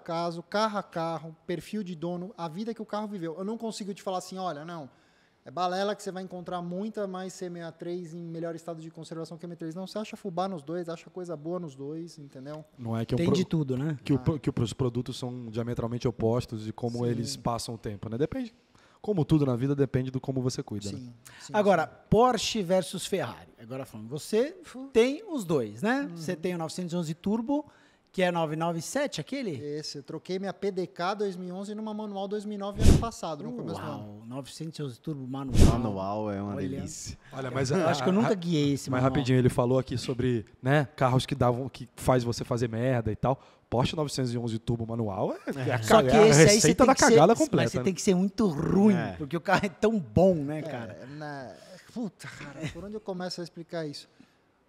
caso, carro a carro, perfil de dono, a vida que o carro viveu. Eu não consigo te falar assim, olha, não, é balela que você vai encontrar muita mais C63 em melhor estado de conservação que a M3. Não, você acha fubá nos dois, acha coisa boa nos dois, entendeu? Não é que Tem pro... de tudo, né? Que, o, ah. que os produtos são diametralmente opostos e como Sim. eles passam o tempo, né? Depende como tudo na vida depende do como você cuida. Né? Sim. Né? sim Agora, sim. Porsche versus Ferrari. Agora falando, você tem os dois, né? Uhum. Você tem o 911 Turbo, que é 997, aquele? Esse, eu troquei minha PDK 2011 numa manual 2009 ano passado, no começo Uau, do ano. 911 turbo manual. Manual é uma Olha. delícia. Olha, mas eu, acho que eu nunca guiei esse Mas manual. rapidinho, ele falou aqui sobre, né, carros que davam que faz você fazer merda e tal. Porsche 911 turbo manual é, é. é a, Só que esse a receita aí da cagada ser, completa. Mas você né? tem que ser muito ruim, é. porque o carro é tão bom, né, é, cara? É, na... Puta, cara, por onde eu começo a explicar isso?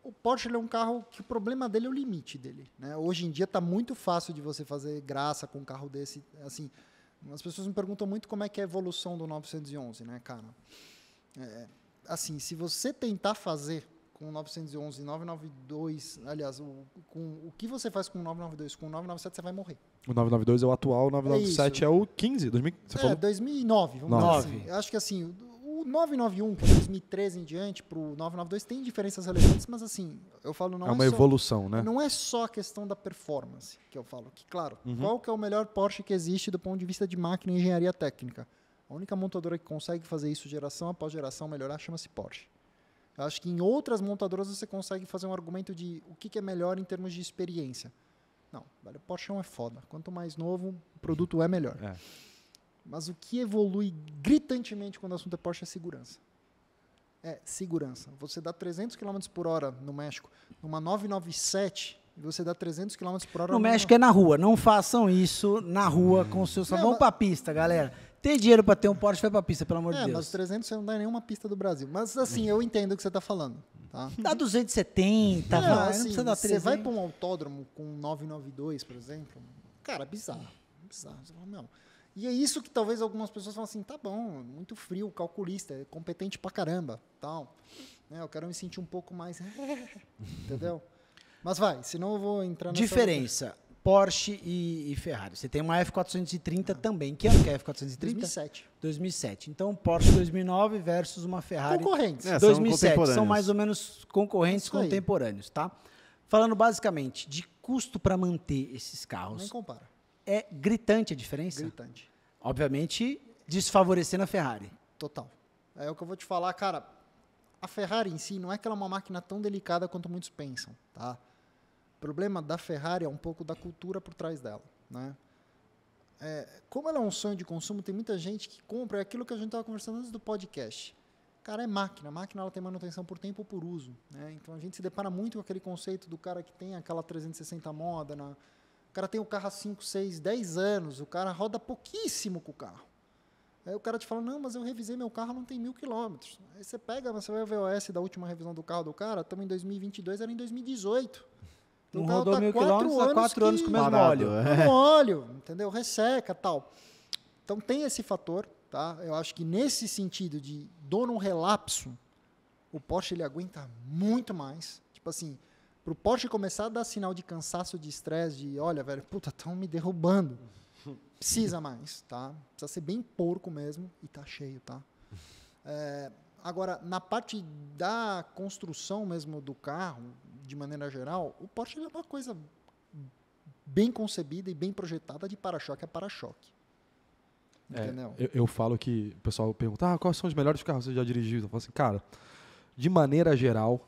O Porsche é um carro que o problema dele é o limite dele. Né? Hoje em dia está muito fácil de você fazer graça com um carro desse. Assim, as pessoas me perguntam muito como é que é a evolução do 911, né, cara? É, assim, se você tentar fazer com 911, 992, aliás, o, com, o que você faz com o 992? Com o 997 você vai morrer. O 992 é o atual, o 997 é, é o 15, 2000, você é, falou? 2009, vamos 9. dizer assim. Acho que assim, o 991, que é 2013 em diante, para o 992 tem diferenças relevantes, mas assim, eu falo não é, é uma só, evolução, né? Não é só a questão da performance que eu falo, que claro, uhum. qual que é o melhor Porsche que existe do ponto de vista de máquina e engenharia técnica? A única montadora que consegue fazer isso geração após geração melhorar chama-se Porsche. Eu acho que em outras montadoras você consegue fazer um argumento de o que, que é melhor em termos de experiência. Não, velho, Porsche é foda. Quanto mais novo, o produto é melhor. É. Mas o que evolui gritantemente quando o assunto é Porsche é segurança. É segurança. Você dá 300 km por hora no México, numa 997, e você dá 300 km por hora... No, no México é na rua. Não façam isso na rua com seu. É, Vamos mas... pista, galera. Ter dinheiro para ter um Porsche vai para pista, pelo amor de é, Deus. É, mas 300 você não dá em nenhuma pista do Brasil. Mas assim, eu entendo o que você está falando. Tá? [laughs] Dá 270, não, vai, assim, não precisa dar 300. Você vai para um autódromo com 992, por exemplo, cara, é bizarro. Bizarro. não. E é isso que talvez algumas pessoas falam assim, tá bom, muito frio, calculista, é competente pra caramba, tal. Né, eu quero me sentir um pouco mais, [laughs] entendeu? Mas vai, senão eu vou entrar na Diferença. Outra. Porsche e, e, Ferrari. Você tem uma F430 ah. também. Que ano é que é F430? 2007. 2007. Então, Porsche 2009 versus uma Ferrari. Concorrentes. É, 2007. São, são, mais ou menos concorrentes contemporâneos, tá? Falando basicamente de custo para manter esses carros. Nem compara. É gritante a diferença? Gritante. Obviamente, desfavorecendo a Ferrari. Total. É o que eu vou te falar, cara. A Ferrari em si não é que ela é uma máquina tão delicada quanto muitos pensam, tá? problema da Ferrari é um pouco da cultura por trás dela, né? É, como ela é um sonho de consumo, tem muita gente que compra é aquilo que a gente estava conversando antes do podcast. Cara, é máquina. A máquina ela tem manutenção por tempo ou por uso. Né? Então a gente se depara muito com aquele conceito do cara que tem aquela 360 moda. né? O cara tem o carro há 5, 6, 10 anos. O cara roda pouquíssimo com o carro. Aí o cara te fala, não, mas eu revisei meu carro, não tem mil quilômetros. Aí você pega, você vai ver o VOS da última revisão do carro do cara, estamos em 2022, era em 2018. Não um rodou tá, tá mil quilômetros há quatro anos com o mesmo óleo. É. óleo, entendeu? Resseca tal. Então tem esse fator, tá? Eu acho que nesse sentido de dono um relapso, o Porsche ele aguenta muito mais. Tipo assim, para o Porsche começar a dar sinal de cansaço, de estresse, de olha, velho, puta, estão me derrubando. Precisa mais, tá? Precisa ser bem porco mesmo e tá cheio, tá? É, agora, na parte da construção mesmo do carro, de maneira geral, o Porsche é uma coisa bem concebida e bem projetada de para-choque a para-choque. É, Entendeu? É, eu, eu, falo que o pessoal pergunta: ah, quais são os melhores carros que você já dirigiu? Eu falo assim, cara, de maneira geral,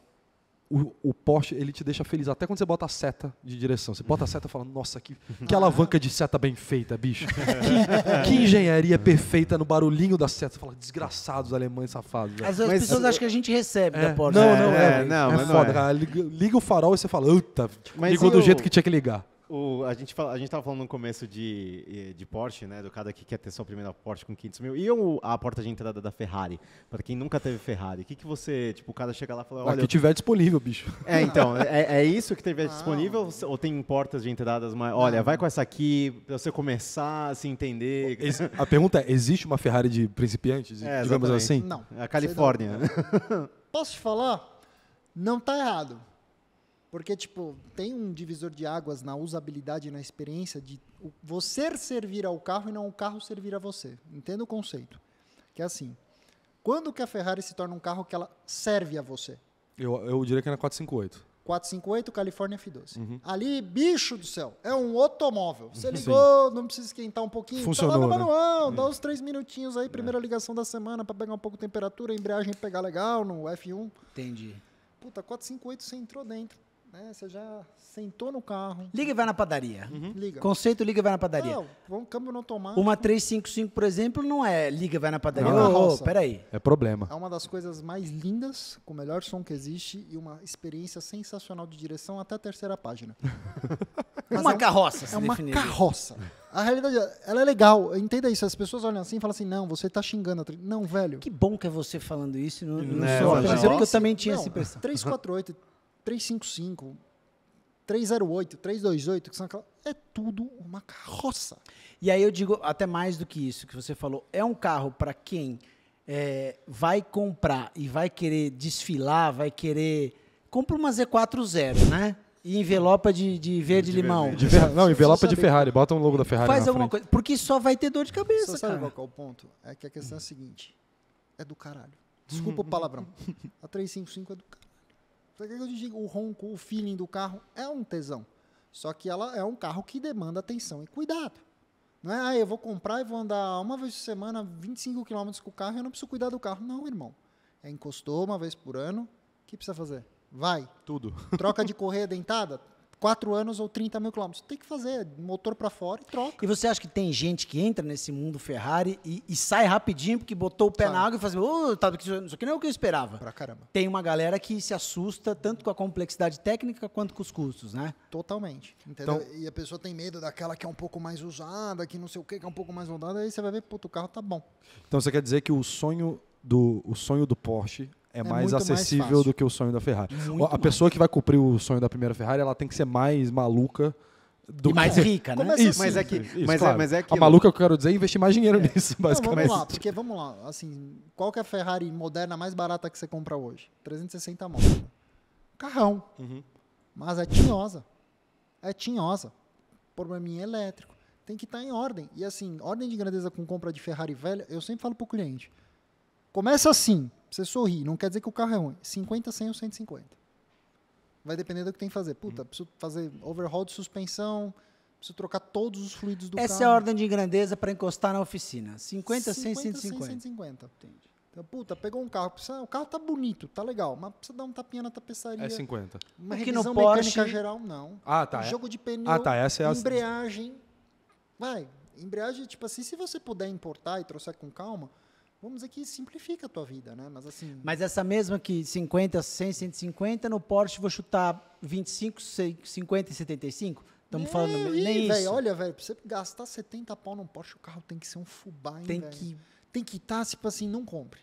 o, o Porsche, ele te deixa feliz até quando você bota a seta de direção. Você bota a seta e fala, nossa, que, que alavanca de seta bem feita, bicho. [laughs] Que, que engenharia perfeita no barulhinho da seta. Você fala, desgraçados alemães safados. Às as pessoas acham que a gente recebe é, da Porsche. Não, é, não, é, é, não, é foda, cara. É. Liga, o farol e você fala, puta, ligou do jeito que tinha que ligar. O, a gente fala, a gente estava falando no começo de, de Porsche, né? Do cara que quer ter sua primeira Porsche com 500 mil. E o, a porta de entrada da Ferrari? Para quem nunca teve Ferrari, o que, que você. Tipo, o cara chega lá e fala. Olha, O que eu... tiver disponível, bicho. É, então. [laughs] É, é isso que tiver ah, disponível? Não. Ou tem portas de entradas mais. Olha, não. Ah. vai com essa aqui, para você começar a se entender. Ex a pergunta é: existe uma Ferrari de principiantes? É, digamos assim? Não. a Califórnia. Posso te falar? Não está errado. Porque, tipo, tem um divisor de águas na usabilidade e na experiência de você servir ao carro e não o carro servir a você. Entenda o conceito. Que é assim, quando que a Ferrari se torna um carro que ela serve a você? Eu, eu diria que é na 458. 458, Califórnia F12. Uhum. Ali, bicho do céu, é um automóvel. Você [laughs] ligou, Sim. não precisa esquentar um pouquinho, Funcionou, tá lá no né? manual, né? dá uns três minutinhos aí, é. primeira é. ligação da semana para pegar um pouco de temperatura, a embreagem pegar legal no F1. Entendi. Puta, 458 você entrou dentro. Né? Você já sentou no carro. Liga e vai na padaria. Uhum. uhum. Liga. Conceito liga e vai na padaria. Não, vamos câmbio não tomar. Uma 355, por exemplo, não é liga e vai na padaria. Não, oh, peraí. É problema. É uma das coisas mais lindas, com o melhor som que existe e uma experiência sensacional de direção até a terceira página. [laughs] uma é um, carroça, É uma carroça. A realidade, é, ela é legal. Entenda isso. As pessoas olham assim e falam assim, não, você está xingando. A não, velho. Que bom que é você falando isso. No, no não, não, não. Né, eu também tinha não, essa impressão. 348 355, 308, 328, que são aquelas. É tudo uma carroça. E aí eu digo até mais do que isso que você falou. É um carro para quem é, vai comprar e vai querer desfilar, vai querer. Compra uma Z40, né? E envelopa de, de verde de limão. De ver... Não, envelopa de Ferrari. Bota um logo da Ferrari. Faz alguma frente. coisa. Porque só vai ter dor de cabeça. Só sabe cara. qual é o ponto? É que a questão é a seguinte: é do caralho. Desculpa o palavrão. [laughs] A 355 é do caralho o ronco, o feeling do carro é um tesão. Só que ela é um carro que demanda atenção e cuidado. Não é, ah, eu vou comprar e vou andar uma vez por semana 25 km com o carro e eu não preciso cuidar do carro. Não, irmão. É encostou uma vez por ano, o que precisa fazer? Vai. Tudo. Troca de correia dentada? 4 anos ou 30 mil quilômetros. Tem que fazer, motor para fora e troca. E você acha que tem gente que entra nesse mundo Ferrari e, e sai rapidinho porque botou o pé sai. na água e fala assim, oh, tá, isso aqui não é o que eu esperava. Pra caramba. Tem uma galera que se assusta tanto com a complexidade técnica quanto com os custos, né? Totalmente. Entendeu? Então, e a pessoa tem medo daquela que é um pouco mais usada, que não sei o que, que é um pouco mais rodada, aí você vai ver, puto, o carro tá bom. Então você quer dizer que o sonho do, o sonho do Porsche é, é, mais acessível mais do que o sonho da Ferrari. Muito a pessoa que vai cumprir o sonho da primeira Ferrari, ela tem que ser mais maluca do e mais que... rica, né? Assim? isso, mas é que, isso, mas, claro. é, mas é, é A maluca que eu quero dizer é investir mais dinheiro é. nisso, basicamente. Não, vamos lá, porque vamos lá, assim, qual que é a Ferrari moderna mais barata que você compra hoje? 360 motos. Carrão. Uhum. Mas é tinhosa. É tinhosa. Probleminha elétrico. Tem que estar tá em ordem. E assim, ordem de grandeza com compra de Ferrari velha, eu sempre falo pro cliente. Começa assim, você sorri, não quer dizer que o carro é ruim. 50, 100 ou 150. Vai depender do que tem que fazer. Puta, preciso fazer overhaul de suspensão, preciso trocar todos os fluidos do Essa carro. Essa é a ordem de grandeza para encostar na oficina. 50, 50 100, 150. 100, 150. entende? Então, puta, pegou um carro, precisa, o carro tá bonito, tá legal, mas precisa dar um tapinha na tapeçaria. É 50. Uma Aqui revisão no Porsche... mecânica geral, não. Ah, tá. Um é. Jogo de ah, pneu, ah, tá, essa é a... embreagem. Vai, embreagem, tipo assim, se você puder importar e trouxer com calma, vamos dizer que simplifica a tua vida, né? Mas assim. Mas essa mesma que 50, 100, 150, no Porsche vou chutar 25, 50 e 75? Estamos falando e, nem véio, isso. Olha, velho, pra você gastar 70 pau num Porsche, o carro tem que ser um fubá, hein, Tem que tem que estar, tá, tipo assim, não compre.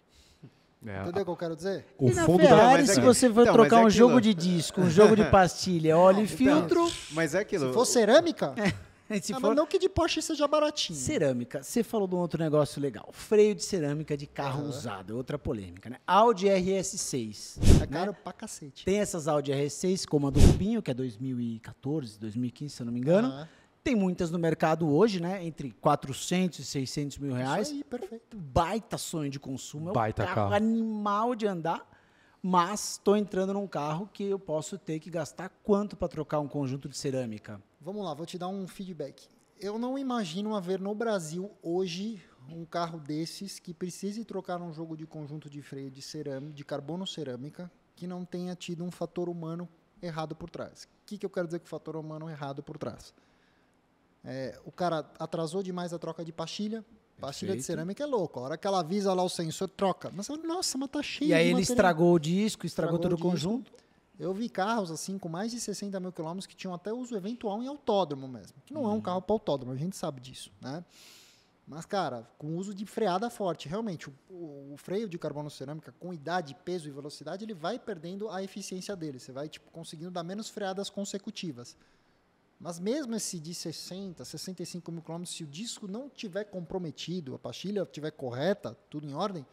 É, Entendeu o que eu quero dizer? O e na fundo Ferrari, da... se é você for então, trocar é um jogo de disco, um jogo de [laughs] pastilha, óleo e então, filtro. Mas é aquilo. Se for cerâmica, é. [laughs] Se ah, for... Mas não que de Porsche seja baratinho. Cerâmica. Você falou de um outro negócio legal. Freio de cerâmica de carro uhum. usado. É outra polêmica, né? Audi RS6. Tá né? caro pra cacete. Tem essas Audi RS6, como a do Rubinho, que é 2014, 2015, se eu não me engano. Uhum. Tem muitas no mercado hoje, né? Entre 400 e 600 mil reais. Isso aí, perfeito. Baita sonho de consumo. Baita é um carro, carro. animal de andar mas estou entrando num carro que eu posso ter que gastar quanto para trocar um conjunto de cerâmica? Vamos lá, vou te dar um feedback. Eu não imagino haver no Brasil hoje um carro desses que precise trocar um jogo de conjunto de freio de, cerâmica, de carbono cerâmica que não tenha tido um fator humano errado por trás. O que, que eu quero dizer com fator humano errado por trás? É, o cara atrasou demais a troca de pastilha, Pastilha de cerâmica é louco. A hora que ela avisa lá o sensor, troca. Mas nossa, mas tá cheio E aí ele estragou o disco, estragou, estragou todo o, o conjunto. Eu vi carros assim com mais de 60 mil quilômetros que tinham até uso eventual em autódromo mesmo. Que não uhum. é um uhum. carro para autódromo, a gente sabe disso, né? Mas, cara, com uso de freada forte, realmente, o, o, o, freio de carbono cerâmica, com idade, peso e velocidade, ele vai perdendo a eficiência dele. Você vai tipo, conseguindo dar menos freadas consecutivas. Mas mesmo esse de 60, 65 mil quilômetros, se o disco não tiver comprometido, a pastilha estiver correta, tudo em ordem,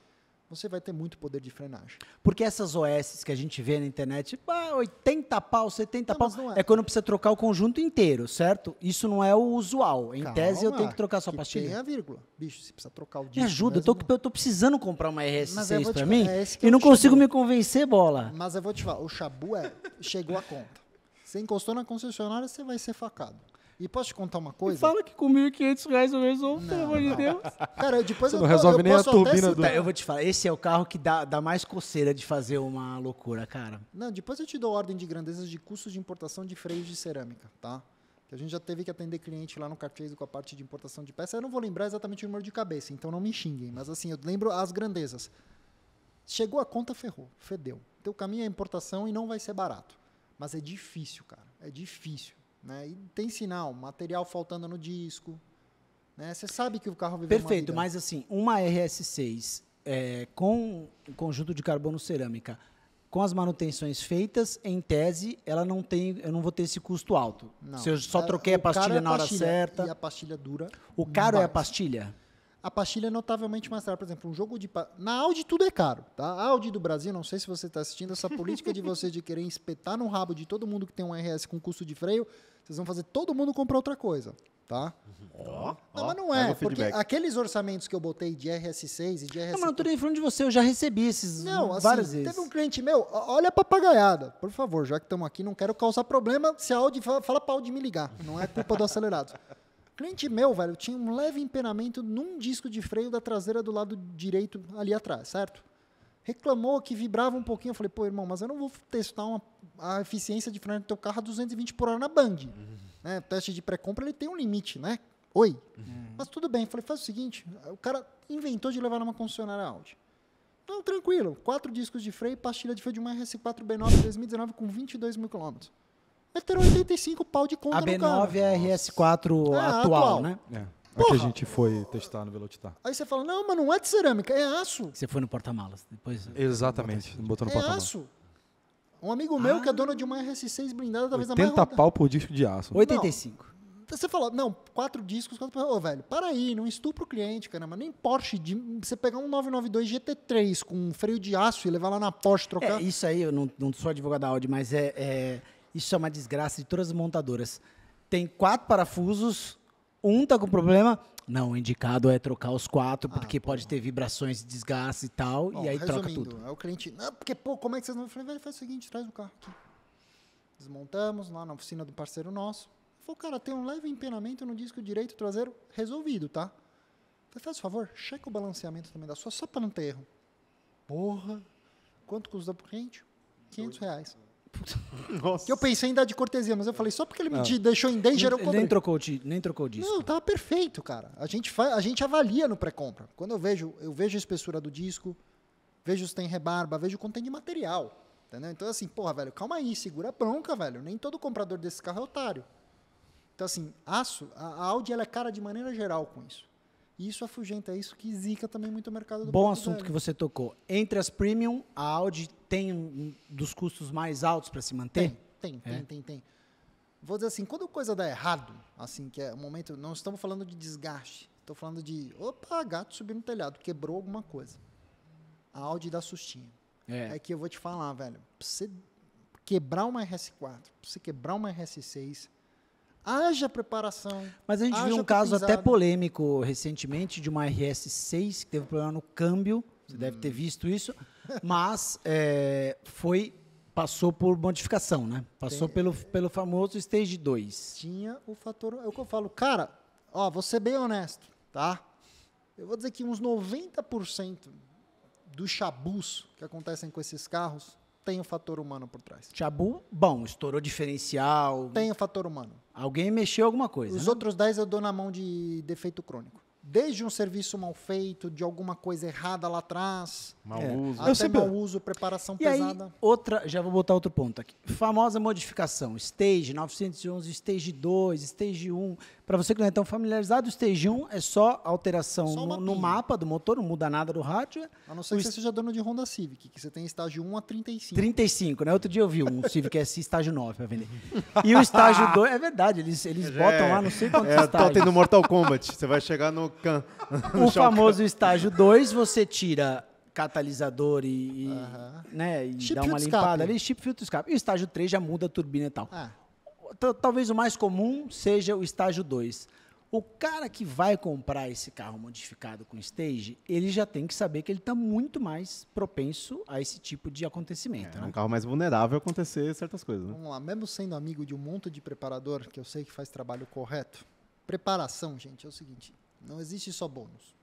você vai ter muito poder de frenagem. Porque essas OS que a gente vê na internet, ah, 80 pau, 70 não, pau, não é. é. quando precisa trocar o conjunto inteiro, certo? Isso não é o usual. Em Calma, tese, eu tenho que trocar só a pastilha. Tem a vírgula. Bicho, você precisa trocar o disco. Me ajuda, eu tô, eu tô, precisando comprar uma RS6 para mim é e é não consigo me convencer, bola. Mas eu vou te falar, o Shabu é, chegou a conta. Você encostou na concessionária, você vai ser facado. E posso te contar uma coisa? fala que com 1.500 reais eu resolvo, pelo amor de Deus. Cara, depois Você eu não resolve eu nem a turbina do... Tá, eu vou te falar, esse é o carro que dá, dá mais coceira de fazer uma loucura, cara. Não, depois eu te dou ordem de grandezas de custos de importação de freios de cerâmica, tá? Que a gente já teve que atender cliente lá no Cartier com a parte de importação de peça. Eu não vou lembrar exatamente o número de cabeça, então não me xinguem. Mas assim, eu lembro as grandezas. Chegou a conta, ferrou, fedeu. Teu caminho é importação e não vai ser barato. Mas é difícil, cara. É difícil. Né? E tem sinal, material faltando no disco. Né? Você sabe que o carro viveu Perfeito, mas assim, uma RS6 é, com um conjunto de carbono cerâmica, com as manutenções feitas, em tese, ela não tem, eu não vou ter esse custo alto. Não. Se eu só é, troquei a pastilha, é pastilha na hora certa. E a pastilha dura. O caro mais. é a pastilha? a pastilha é notavelmente mais cara. Por exemplo, um jogo de. Pa... Na Audi tudo é caro. Tá? A Audi do Brasil, não sei se você está assistindo, essa política de vocês de querer espetar no rabo de todo mundo que tem um RS com custo de freio, vocês vão fazer todo mundo comprar outra coisa. Tá? Uhum. Ó, não, mas não é, porque aqueles orçamentos que eu botei de RS6 e de RS. Não, mas não tô nem falando de você, eu já recebi esses não, assim, várias vezes. Teve um cliente meu, olha a papagaiada, por favor, já que estamos aqui, não quero causar problema. Se a Audi fala, fala pra Audi me ligar, não é culpa do acelerado. Cliente meu, velho, tinha um leve empenamento num disco de freio da traseira do lado direito ali atrás, certo? Reclamou que vibrava um pouquinho. Eu falei, pô, irmão, mas eu não vou testar uma, a eficiência de freio do teu carro a 220 por hora na Band. Uhum. Né? O teste de pré-compra ele tem um limite, né? Oi. Uhum. Mas tudo bem. Eu falei, faz o seguinte: o cara inventou de levar numa concessionária Audi. Não, tranquilo. Quatro discos de freio e pastilha de freio de uma RS4 B9 2019 com 22 mil quilômetros meteram é 85 pau de conta a B9 carro. É a B9 RS4 é, atual, atual, né? É. Porra. a gente foi testar no Velocitar. Aí você fala, não, mas não é de cerâmica, é aço. Você foi no porta-malas. depois. Exatamente, botou no é porta-malas. É aço. Um amigo meu ah. que é ah. dono de uma RS6 blindada, talvez a mais... 80 pau por disco de aço. 85. Não. Você fala, não, quatro discos, quatro... Ô, velho, para aí, não estupro o cliente, caramba. Nem Porsche, de... você pegar um 992 GT3 com um freio de aço e levar lá na Porsche trocar... É, isso aí, eu não, não sou advogado da Audi, mas é... é isso é uma desgraça de todas as montadoras. Tem quatro parafusos, um tá com problema. Não, o indicado é trocar os quatro, ah, porque ah, pode ter vibrações, desgaste e tal, Bom, e aí troca tudo. É o cliente. Não, porque, pô, como é que vocês não. Eu falei, velho, faz o seguinte, traz o carro aqui. Desmontamos lá na oficina do parceiro nosso. Falei, cara, tem um leve empenamento no disco direito traseiro resolvido, tá? Falei, faz favor, checa o balanceamento também da sua, só para não ter erro. Porra! Quanto custa pro cliente? 500 reais. Nossa. Que eu pensei em dar de cortesia, mas eu falei, só porque ele me deixou em danger, eu comprei. Nem trocou, nem trocou disco. Não, tava perfeito, cara. A gente, faz, a gente avalia no pré-compra. Quando eu vejo, eu vejo a espessura do disco, vejo se tem rebarba, vejo quanto tem de material. Entendeu? Então, assim, porra, velho, calma aí, segura a bronca, velho. Nem todo comprador desse carro é otário. Então, assim, aço, a Audi ela é cara de maneira geral com isso. Isso afugenta, é isso que zica também muito o mercado do Bom assunto velho. que você tocou. Entre as premium, a Audi tem um dos custos mais altos para se manter? Tem, tem, é. tem, tem, tem. Vou dizer assim, quando coisa dá errado, assim, que é o momento, não estamos falando de desgaste, estou falando de, opa, gato subiu no telhado, quebrou alguma coisa. A Audi dá sustinho. É. é que eu vou te falar, velho, você quebrar uma RS4, você quebrar uma RS6, Haja preparação. Mas a gente viu um caso até polêmico recentemente de uma RS6 que teve problema no câmbio. Você hum. deve ter visto isso. Mas é, foi passou por modificação, né? Passou Tem, pelo, pelo famoso stage 2. Tinha o fator. É o que eu falo, cara, ó, vou ser bem honesto, tá? Eu vou dizer que uns 90% do chabus que acontecem com esses carros tem o fator humano por trás. Chabu, bom, estourou diferencial. Tem o fator humano. Alguém mexeu alguma coisa. Os né? outros 10 eu dou na mão de defeito crônico. Desde um serviço mal feito, de alguma coisa errada lá atrás. Mal é. uso. Até eu sempre... uso, preparação e pesada. Aí, outra, já vou botar outro ponto aqui. Famosa modificação. Stage 911, Stage 2, Stage 1. Para você que não é tão familiarizado, o stage 1 é só alteração só no, no, mapa do motor, não muda nada do rádio. A não ser o que você seja dono de Honda Civic, que você tem estágio 1 a 35. 35, né? Outro dia eu vi um Civic S estágio 9 para vender. E o estágio 2, é verdade, eles, eles é, botam lá não sei quantos é, tá estágios. Tá tendo Mortal Kombat, você vai chegar no... Can, [laughs] no o famoso can. estágio 2, você tira catalisador e, uh -huh. né, e dá uma limpada escape. ali, chip filtro escape. E o estágio 3 já muda a turbina e tal. Ah talvez o mais comum seja o estágio 2. O cara que vai comprar esse carro modificado com stage, ele já tem que saber que ele está muito mais propenso a esse tipo de acontecimento. É, né? um carro mais vulnerável a acontecer certas coisas. Né? Vamos lá, mesmo sendo amigo de um monte de preparador, que eu sei que faz trabalho correto, preparação, gente, é o seguinte: não existe só bônus.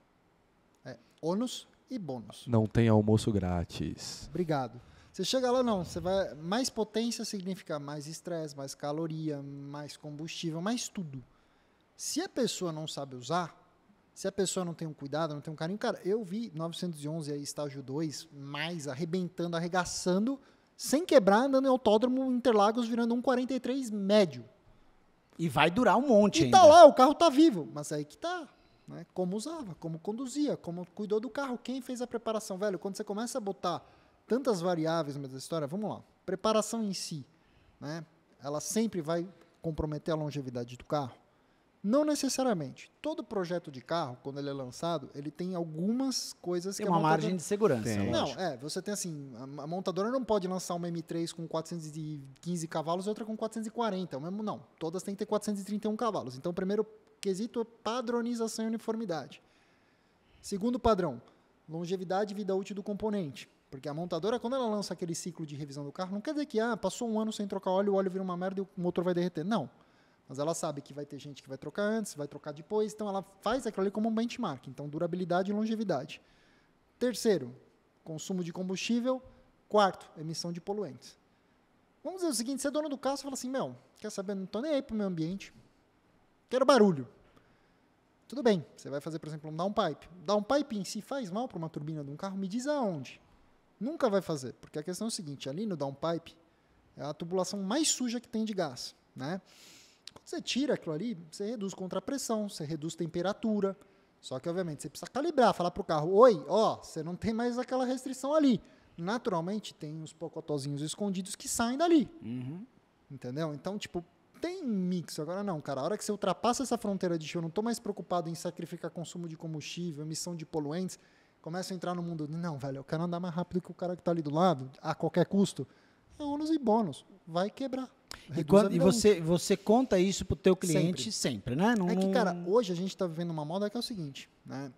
É ônus e bônus. Não tem almoço grátis. Obrigado. Você chega lá, não, você vai. Mais potência significa mais estresse, mais caloria, mais combustível, mais tudo. Se a pessoa não sabe usar, se a pessoa não tem um cuidado, não tem um carinho, cara, eu vi 911 aí, estágio 2, mais arrebentando, arregaçando, sem quebrar, andando em autódromo Interlagos, virando um médio. E vai durar um monte. E tá ainda. tá lá, o carro tá vivo, mas é aí que tá. Né? Como usava, como conduzia, como cuidou do carro, quem fez a preparação, velho. Quando você começa a botar tantas variáveis na história. Vamos lá. Preparação em si, né? Ela sempre vai comprometer a longevidade do carro? Não necessariamente. Todo projeto de carro, quando ele é lançado, ele tem algumas coisas tem que. Tem uma margem de segurança. Tem. Não, é. Você tem assim: a montadora não pode lançar uma M3 com 415 cavalos e outra com 440. O mesmo não. Todas têm que ter 431 cavalos. Então, o primeiro quesito é padronização e uniformidade. Segundo padrão, longevidade e vida útil do componente. Porque a montadora, quando ela lança aquele ciclo de revisão do carro, não quer dizer que ah, passou um ano sem trocar óleo, o óleo vira uma merda e o motor vai derreter. Não. Mas ela sabe que vai ter gente que vai trocar antes, vai trocar depois, então ela faz aquilo ali como um benchmark. Então, durabilidade e longevidade. Terceiro, consumo de combustível. Quarto, emissão de poluentes. Vamos dizer o seguinte: você é dono do carro, você fala assim, meu, quer saber, não estou nem aí para o meio ambiente, quero barulho. Tudo bem, você vai fazer, por exemplo, um downpipe. Downpipe em si faz mal para uma turbina de um carro? Me diz aonde. Nunca vai fazer, porque a questão é o seguinte, ali no downpipe é a tubulação mais suja que tem de gás, né? Quando você tira aquilo ali, você reduz contrapressão, você reduz temperatura, só que obviamente você precisa calibrar, falar pro carro, oi, ó, você não tem mais aquela restrição ali. Naturalmente tem uns pocotozinhos escondidos que saem dali, uhum. entendeu? Então, tipo, tem mix. Agora não, cara. A hora que você ultrapassa essa fronteira de eu não tô mais preocupado em sacrificar consumo de combustível, emissão de poluentes, começa a entrar no mundo de, não, velho, eu quero andar mais rápido que o cara que está ali do lado, a qualquer custo. É ônus e bônus. Vai quebrar. E, quando, e você, você conta isso para o teu cliente sempre, sempre né? Não, é que, cara, hoje a gente está vivendo uma moda que é o seguinte, né?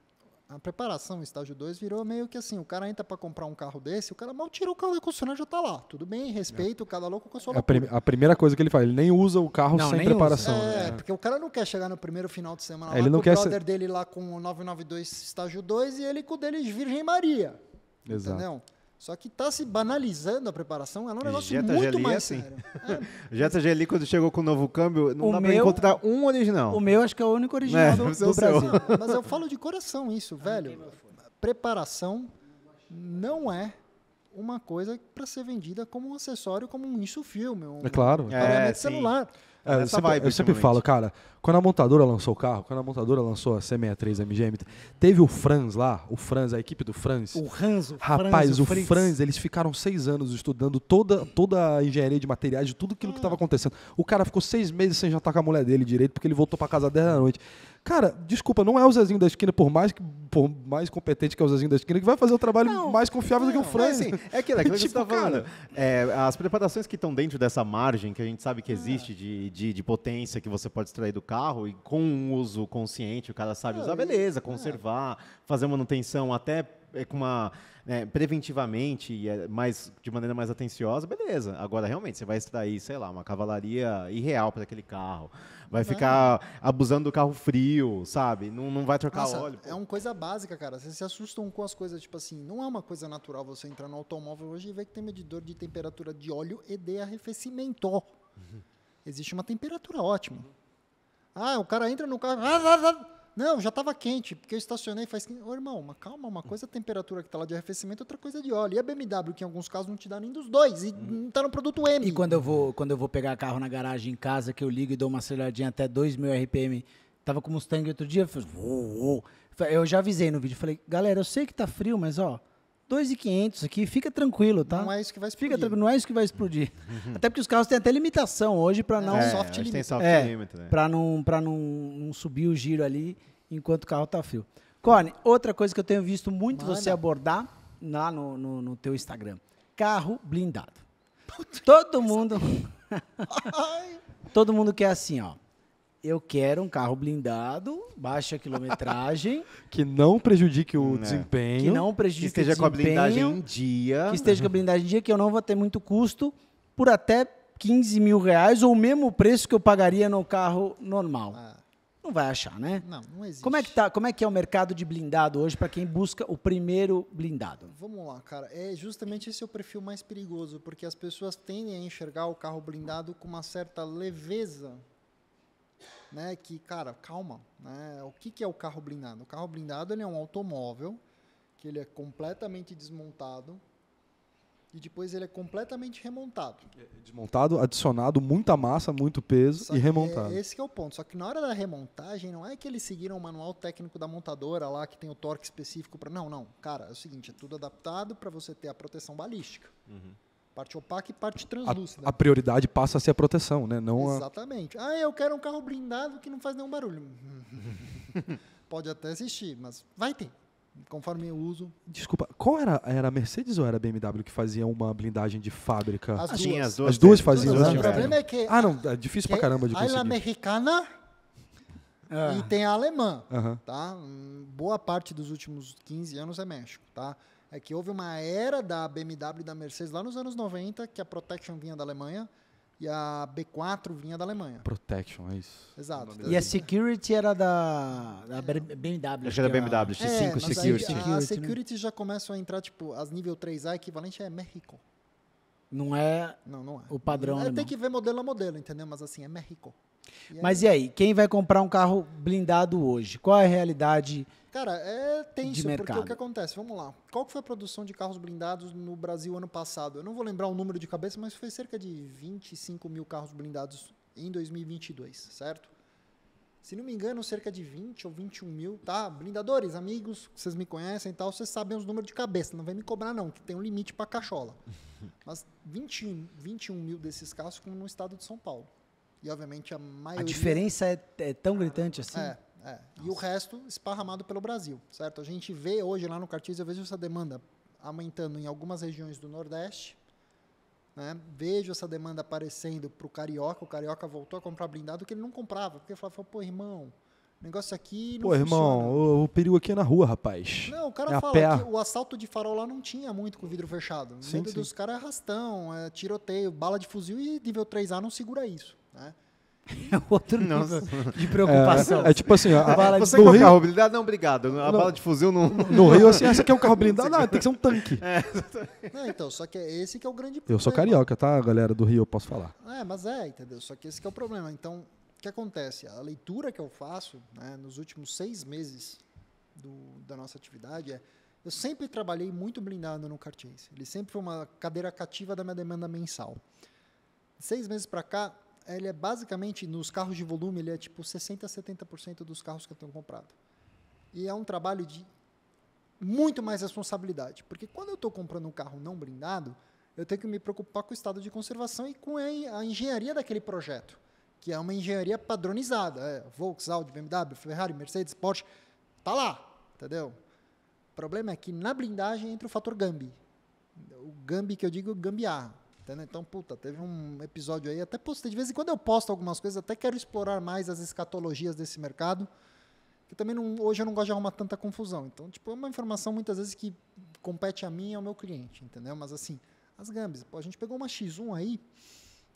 a preparação, estágio 2, virou meio que assim, o cara entra para comprar um carro desse, o cara mal tira o carro do concessionário já tá lá. Tudo bem, respeito, é. cada louco com a sua é a, prim a, primeira coisa que ele faz, ele nem usa o carro não, sem preparação. É, é, porque o cara não quer chegar no primeiro final de semana é, lá ele não com quer o brother ser... dele lá com o 992 estágio 2 e ele com o dele Virgem Maria. Exato. Entendeu? Só que está se banalizando a preparação, ela é um negócio Jetta muito Geli mais é assim. sério. [laughs] É. Jetta Geli, quando chegou com o novo câmbio, não o dá para encontrar um original. O meu acho que é o único original é, do, é do Brasil. Seu. [laughs] Mas eu falo de coração isso, velho. Preparação não é uma coisa para ser vendida como um acessório, como um isso filme, um é claro. É, celular. Sim. É, é, eu, sempre, vibe, eu sempre falo, cara, quando a montadora lançou o carro, quando a montadora lançou a C63 MGM, teve o Franz lá, o Franz, a equipe do Franz. O Ranzo. Rapaz, o, Franz, o Franz, eles ficaram seis anos estudando toda, toda a engenharia de materiais, de tudo aquilo que estava ah. acontecendo. O cara ficou seis meses sem jantar com a mulher dele direito, porque ele voltou para casa 10 da noite. Cara, desculpa, não é o Zezinho da esquina, por mais, que, por mais competente que é o Zezinho da esquina, que vai fazer o trabalho não, mais confiável não, do que o Fran. É, assim, é aquilo, é aquilo [laughs] tá tipo, que você está falando. É, as preparações que estão dentro dessa margem que a gente sabe que é. existe de, de, de, potência que você pode extrair do carro, e com um uso consciente, o cara sabe usar, beleza, é. conservar, fazer manutenção até é, com uma é, preventivamente e mais de maneira mais atenciosa, beleza. Agora realmente você vai extrair, sei lá, uma cavalaria irreal para aquele carro. Vai ficar abusando do carro frio, sabe? Não, não vai trocar Nossa, óleo. Pô. É uma coisa básica, cara. Vocês se assustam com as coisas, tipo assim, não é uma coisa natural você entrar no automóvel hoje e ver que tem medidor de temperatura de óleo e de arrefecimento. Uhum. Existe uma temperatura ótima. Ah, o cara entra no carro. Não, já estava quente, porque eu estacionei faz quente. Ô, irmão, uma, calma, uma coisa é a temperatura que está lá de arrefecimento, outra coisa é de óleo. E a BMW, que em alguns casos não te dá nem dos dois, e hum. não está no produto M. E quando eu vou quando eu vou pegar carro na garagem em casa, que eu ligo e dou uma aceleradinha até 2.000 RPM, tava com Mustang outro dia, eu, falei, uou, uou. eu já avisei no vídeo, falei, galera, eu sei que tá frio, mas ó, 2,500 aqui, fica tranquilo, tá? Não é isso que vai explodir. Fica tranquilo, não é isso que vai explodir. Uhum. Até porque os carros têm até limitação hoje para é, não. É, soft limit. Tem soft é, limit, né? Para não, para não, não subir o giro ali enquanto o carro tá frio. Corne, outra coisa que eu tenho visto muito Mano. você abordar lá no, no, no, teu Instagram: carro blindado. Puta Todo mundo. [laughs] Todo mundo quer assim, ó eu quero um carro blindado, baixa quilometragem. [laughs] que não prejudique o né. desempenho. Que não prejudique que esteja o desempenho. com a blindagem em dia. Que esteja com a blindagem em dia, que eu não vou ter muito custo por até 15 mil reais ou o mesmo preço que eu pagaria no carro normal. Ah. Não vai achar, né? Não, não existe. Como é que, tá, como é, que é o mercado de blindado hoje para quem busca o primeiro blindado? Vamos lá, cara. É justamente esse é o perfil mais perigoso, porque as pessoas tendem a enxergar o carro blindado com uma certa leveza né? Que, cara, calma, né? O que, que é o carro blindado? O carro blindado ele é um automóvel que ele é completamente desmontado e depois ele é completamente remontado. É, é desmontado, adicionado muita massa, muito peso Só e é remontado. É, esse é o ponto. Só que na hora da remontagem, não é que eles seguiram o manual técnico da montadora lá, que tem o torque específico para. Não, não. Cara, é o seguinte: é tudo adaptado para você ter a proteção balística. Uhum. Parte opaca e parte translúcida. A, a, prioridade passa a ser a proteção, né? Não Exatamente. A... Ah, eu quero um carro blindado que não faz nenhum barulho. [laughs] Pode até existir, mas vai ter, conforme eu uso. Desculpa, qual era? Era a Mercedes ou era a BMW que fazia uma blindagem de fábrica? As, ah, duas. as duas. As duas faziam, né? O problema é que... Ah, não, é difícil pra caramba de conseguir. A americana... Ah. E tem a alemã, uhum. tá? Hum, boa parte dos últimos 15 anos é México, tá? é que houve uma era da BMW e da Mercedes lá nos anos 90 que a Protection vinha da Alemanha e a B4 vinha da Alemanha. Protection, é isso. Exato. E a Security era da, da BMW. Acho que era BMW, X5 é, é Security. A, a, né? Security já começam a entrar, tipo, as nível 3A equivalente é México. Não é, não, não é o padrão. É, né, tem que ver modelo a modelo, entendeu? Mas assim, é México. E Mas aí, e aí, quem vai comprar um carro blindado hoje? Qual é a realidade? Cara, é tenso, porque o que acontece? Vamos lá. Qual que foi a produção de carros blindados no Brasil ano passado? Eu não vou lembrar o número de cabeça, mas foi cerca de 25 mil carros blindados em 2022, certo? Se não me engano, cerca de 20 ou 21 mil, tá? Blindadores, amigos, vocês me conhecem e tal, vocês sabem os números de cabeça, não vem me cobrar não, que tem um limite para cachola. [laughs] Mas 21, 21 mil desses carros ficam no estado de São Paulo. E obviamente a maioria... A diferença é, é tão gritante assim? É, é. E o resto esparramado pelo Brasil, certo? A gente vê hoje lá no Cartiz, eu vejo essa demanda aumentando em algumas regiões do Nordeste, né? Vejo essa demanda aparecendo para o Carioca, o Carioca voltou a comprar blindado que ele não comprava, porque ele falava, pô, irmão, negócio aqui não Pô, irmão, o, o, perigo aqui é na rua, rapaz. Não, o cara é fala que o assalto de farol lá não tinha muito com vidro fechado. O medo dos caras é arrastão, é tiroteio, bala de fuzil e nível 3A não segura isso, né? É outro Nossa. de preocupação. É, é tipo assim, a, é, bala você de... Rio... carro blindado? Não, obrigado. A não. bala de fuzil não... No Rio, assim, essa ah, aqui [laughs] é o carro blindado? Não, tem que ser um tanque. É, não, então, só que é esse que é o grande problema. Eu sou carioca, tá, galera do Rio, eu posso falar. É, mas é, entendeu? Só que esse que é o problema. Então, o que acontece? A leitura que eu faço né, nos últimos seis meses do, da nossa atividade é... Eu sempre trabalhei muito blindado no Cartiense. Ele sempre foi uma cadeira cativa da minha demanda mensal. Seis meses para cá, ele é basicamente, nos carros de volume, ele é tipo 60% a 70% dos carros que eu tenho comprado. E é um trabalho de muito mais responsabilidade, porque quando eu estou comprando um carro não blindado, eu tenho que me preocupar com o estado de conservação e com a engenharia daquele projeto, que é uma engenharia padronizada. É, Volkswagen, BMW, Ferrari, Mercedes, Porsche, tá lá, entendeu? O problema é que na blindagem entra o fator Gambi. O Gambi que eu digo, gambiarra. Entendeu? Né? Então, puta, teve um episódio aí, até postei. De vez em quando eu posto algumas coisas, até quero explorar mais as escatologias desse mercado. Que também não, hoje eu não gosto de arrumar tanta confusão. Então, tipo, é uma informação muitas vezes que compete a mim e ao meu cliente, entendeu? Mas assim, as gambes, pô, a gente pegou uma X1 aí.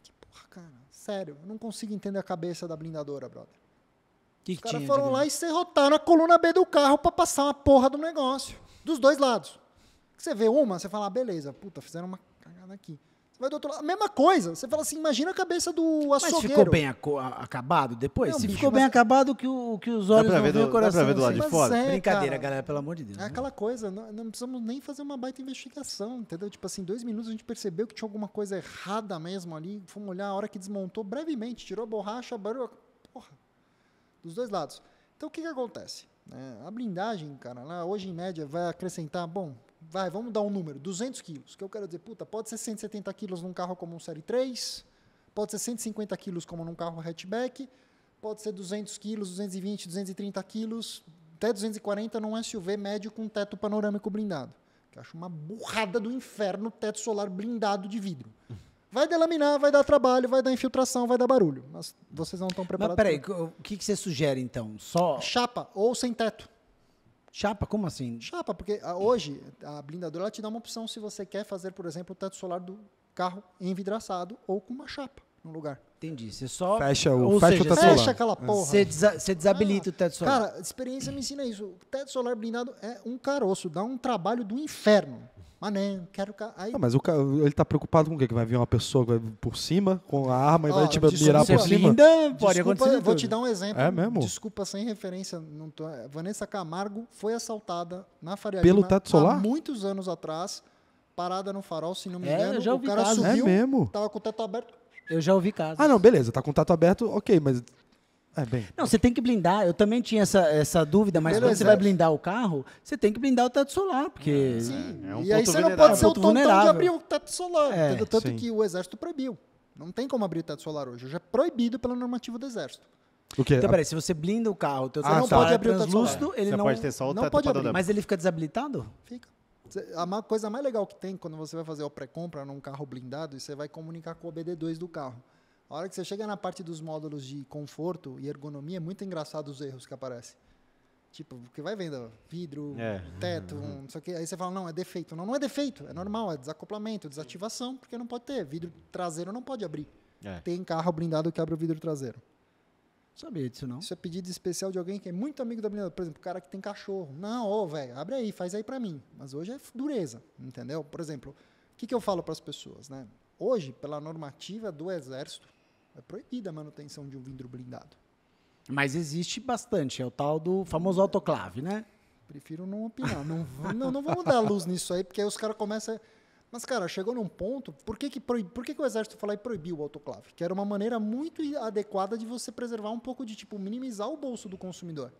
Que porra, cara, sério, eu não consigo entender a cabeça da blindadora, brother. Que Os caras foram lá e serrotaram a coluna B do carro para passar uma porra do negócio. Dos dois lados. Você vê uma, você fala, ah, beleza, puta, fizeram uma cagada aqui. Você vai do outro lado. A mesma coisa. Você fala assim, imagina a cabeça do açougueiro. Mas ficou bem acabado depois? Não, ficou bem mas... acabado que, o, que os olhos não veem o coração. Dá pra ver do assim. lado assim. de fora? É, Brincadeira, cara, galera, pelo amor de Deus. É né? aquela coisa, não, não, precisamos nem fazer uma baita investigação, entendeu? Tipo assim, dois minutos a gente percebeu que tinha alguma coisa errada mesmo ali. Fomos olhar a hora que desmontou brevemente, tirou a borracha, barulho... Porra, dos dois lados. Então, o que que acontece? É, a blindagem, cara, lá, hoje em média vai acrescentar, bom, vai, vamos dar um número, 200 quilos, que eu quero dizer, puta, pode ser 170 quilos num carro como um Série 3, pode ser 150 quilos como num carro hatchback, pode ser 200 quilos, 220, 230 quilos, até 240 num SUV médio com teto panorâmico blindado. Que eu acho uma burrada do inferno teto solar blindado de vidro. Vai delaminar, vai dar trabalho, vai dar infiltração, vai dar barulho. Mas vocês não estão preparados. Mas peraí, o que, que você sugere então? Só. Chapa ou sem teto. Chapa, como assim? Chapa, porque ah, hoje a blindadora te dá uma opção se você quer fazer, por exemplo, o teto solar do carro envidraçado ou com uma chapa no lugar. Entendi. Você só. Fecha o, fecha seja, o teto fecha solar. aquela ah. porra. Você, desa você desabilita ah, o teto solar. Cara, experiência me ensina isso. O teto solar blindado é um caroço, dá um trabalho do inferno. Ah, não, quero. Aí... Não, ah, mas o ele tá preocupado com o quê? Que vai vir uma pessoa por cima com a arma e oh, vai te tipo, desculpa, mirar por cima? Linda, pode desculpa, acontecer. Vou te dar um exemplo. É mesmo? Desculpa, sem referência. Não tô... É, Vanessa Camargo foi assaltada na Faria Pelo Lima teto solar? há muitos anos atrás, parada no farol, se não me é, engano. É, já ouvi o cara caso. subiu, é mesmo? tava com o teto aberto. Eu já ouvi casos. Ah, não, beleza, tá com o teto aberto, ok, mas é bem. Não, você tem que blindar. Eu também tinha essa, essa dúvida, mas Beleza. quando você vai é. blindar o carro, você tem que blindar o teto solar, porque. Ah, é sim. É um e aí você não pode ser o tontão de abrir o teto solar. É, Tanto sim. que o exército proibiu. Não tem como abrir o teto solar hoje. já é proibido pela normativa do exército. O quê? Então, peraí, se você blinda o carro, o teu ah, não pode é abrir o translúcido, ele você não, pode ter só o não pode abrir. Mas ele fica desabilitado? Fica. A coisa mais legal que tem quando você vai fazer a pré-compra num carro blindado, você vai comunicar com o BD2 do carro. A hora que você chega na parte dos módulos de conforto e ergonomia, é muito engraçado os erros que aparecem. Tipo, porque vai vendo vidro, é. teto, uhum. não sei o que. Aí você fala, não, é defeito. Não, não é defeito. É normal, é desacoplamento, desativação, porque não pode ter. Vidro traseiro não pode abrir. É. Tem carro blindado que abre o vidro traseiro. Sabia disso, não? Isso é pedido especial de alguém que é muito amigo da blindada. Por exemplo, o cara que tem cachorro. Não, ô, velho, abre aí, faz aí para mim. Mas hoje é dureza, entendeu? Por exemplo, o que, que eu falo para as pessoas, né? Hoje, pela normativa do Exército, é proibida a manutenção de um vidro blindado. Mas existe bastante, é o tal do famoso autoclave, né? Prefiro não opinar. Não, [laughs] não, não vamos dar luz nisso aí, porque aí os caras começam. Mas, cara, chegou num ponto. Por que, que, proib... por que, que o exército foi lá e proibiu o autoclave? Que era uma maneira muito adequada de você preservar um pouco de, tipo, minimizar o bolso do consumidor.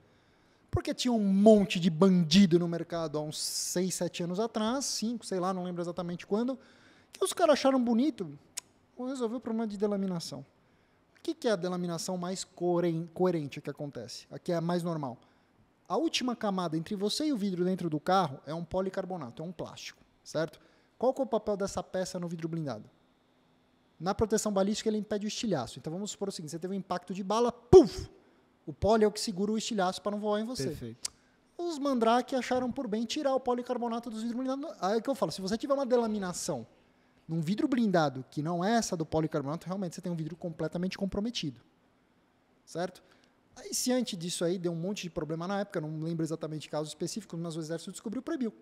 Porque tinha um monte de bandido no mercado há uns 6, 7 anos atrás, 5, sei lá, não lembro exatamente quando, que os caras acharam bonito resolver o problema de delaminação que, que é a delaminação mais coerente que acontece? Aqui é a mais normal. A última camada entre você e o vidro dentro do carro é um policarbonato, é um plástico, certo? Qual é o papel dessa peça no vidro blindado? Na proteção balística, ele impede o estilhaço. Então vamos supor o seguinte: você teve um impacto de bala, puf! O poli é o que segura o estilhaço para não voar em você. Perfeito. Os mandrake acharam por bem tirar o policarbonato dos vidros blindados. Aí é que eu falo: se você tiver uma delaminação num vidro blindado, que não é essa do policarbonato, realmente você tem um vidro completamente comprometido. Certo? Aí, antes disso aí, deu um monte de problema na época, não lembro exatamente casos específicos, mas o exército descobriu e proibiu.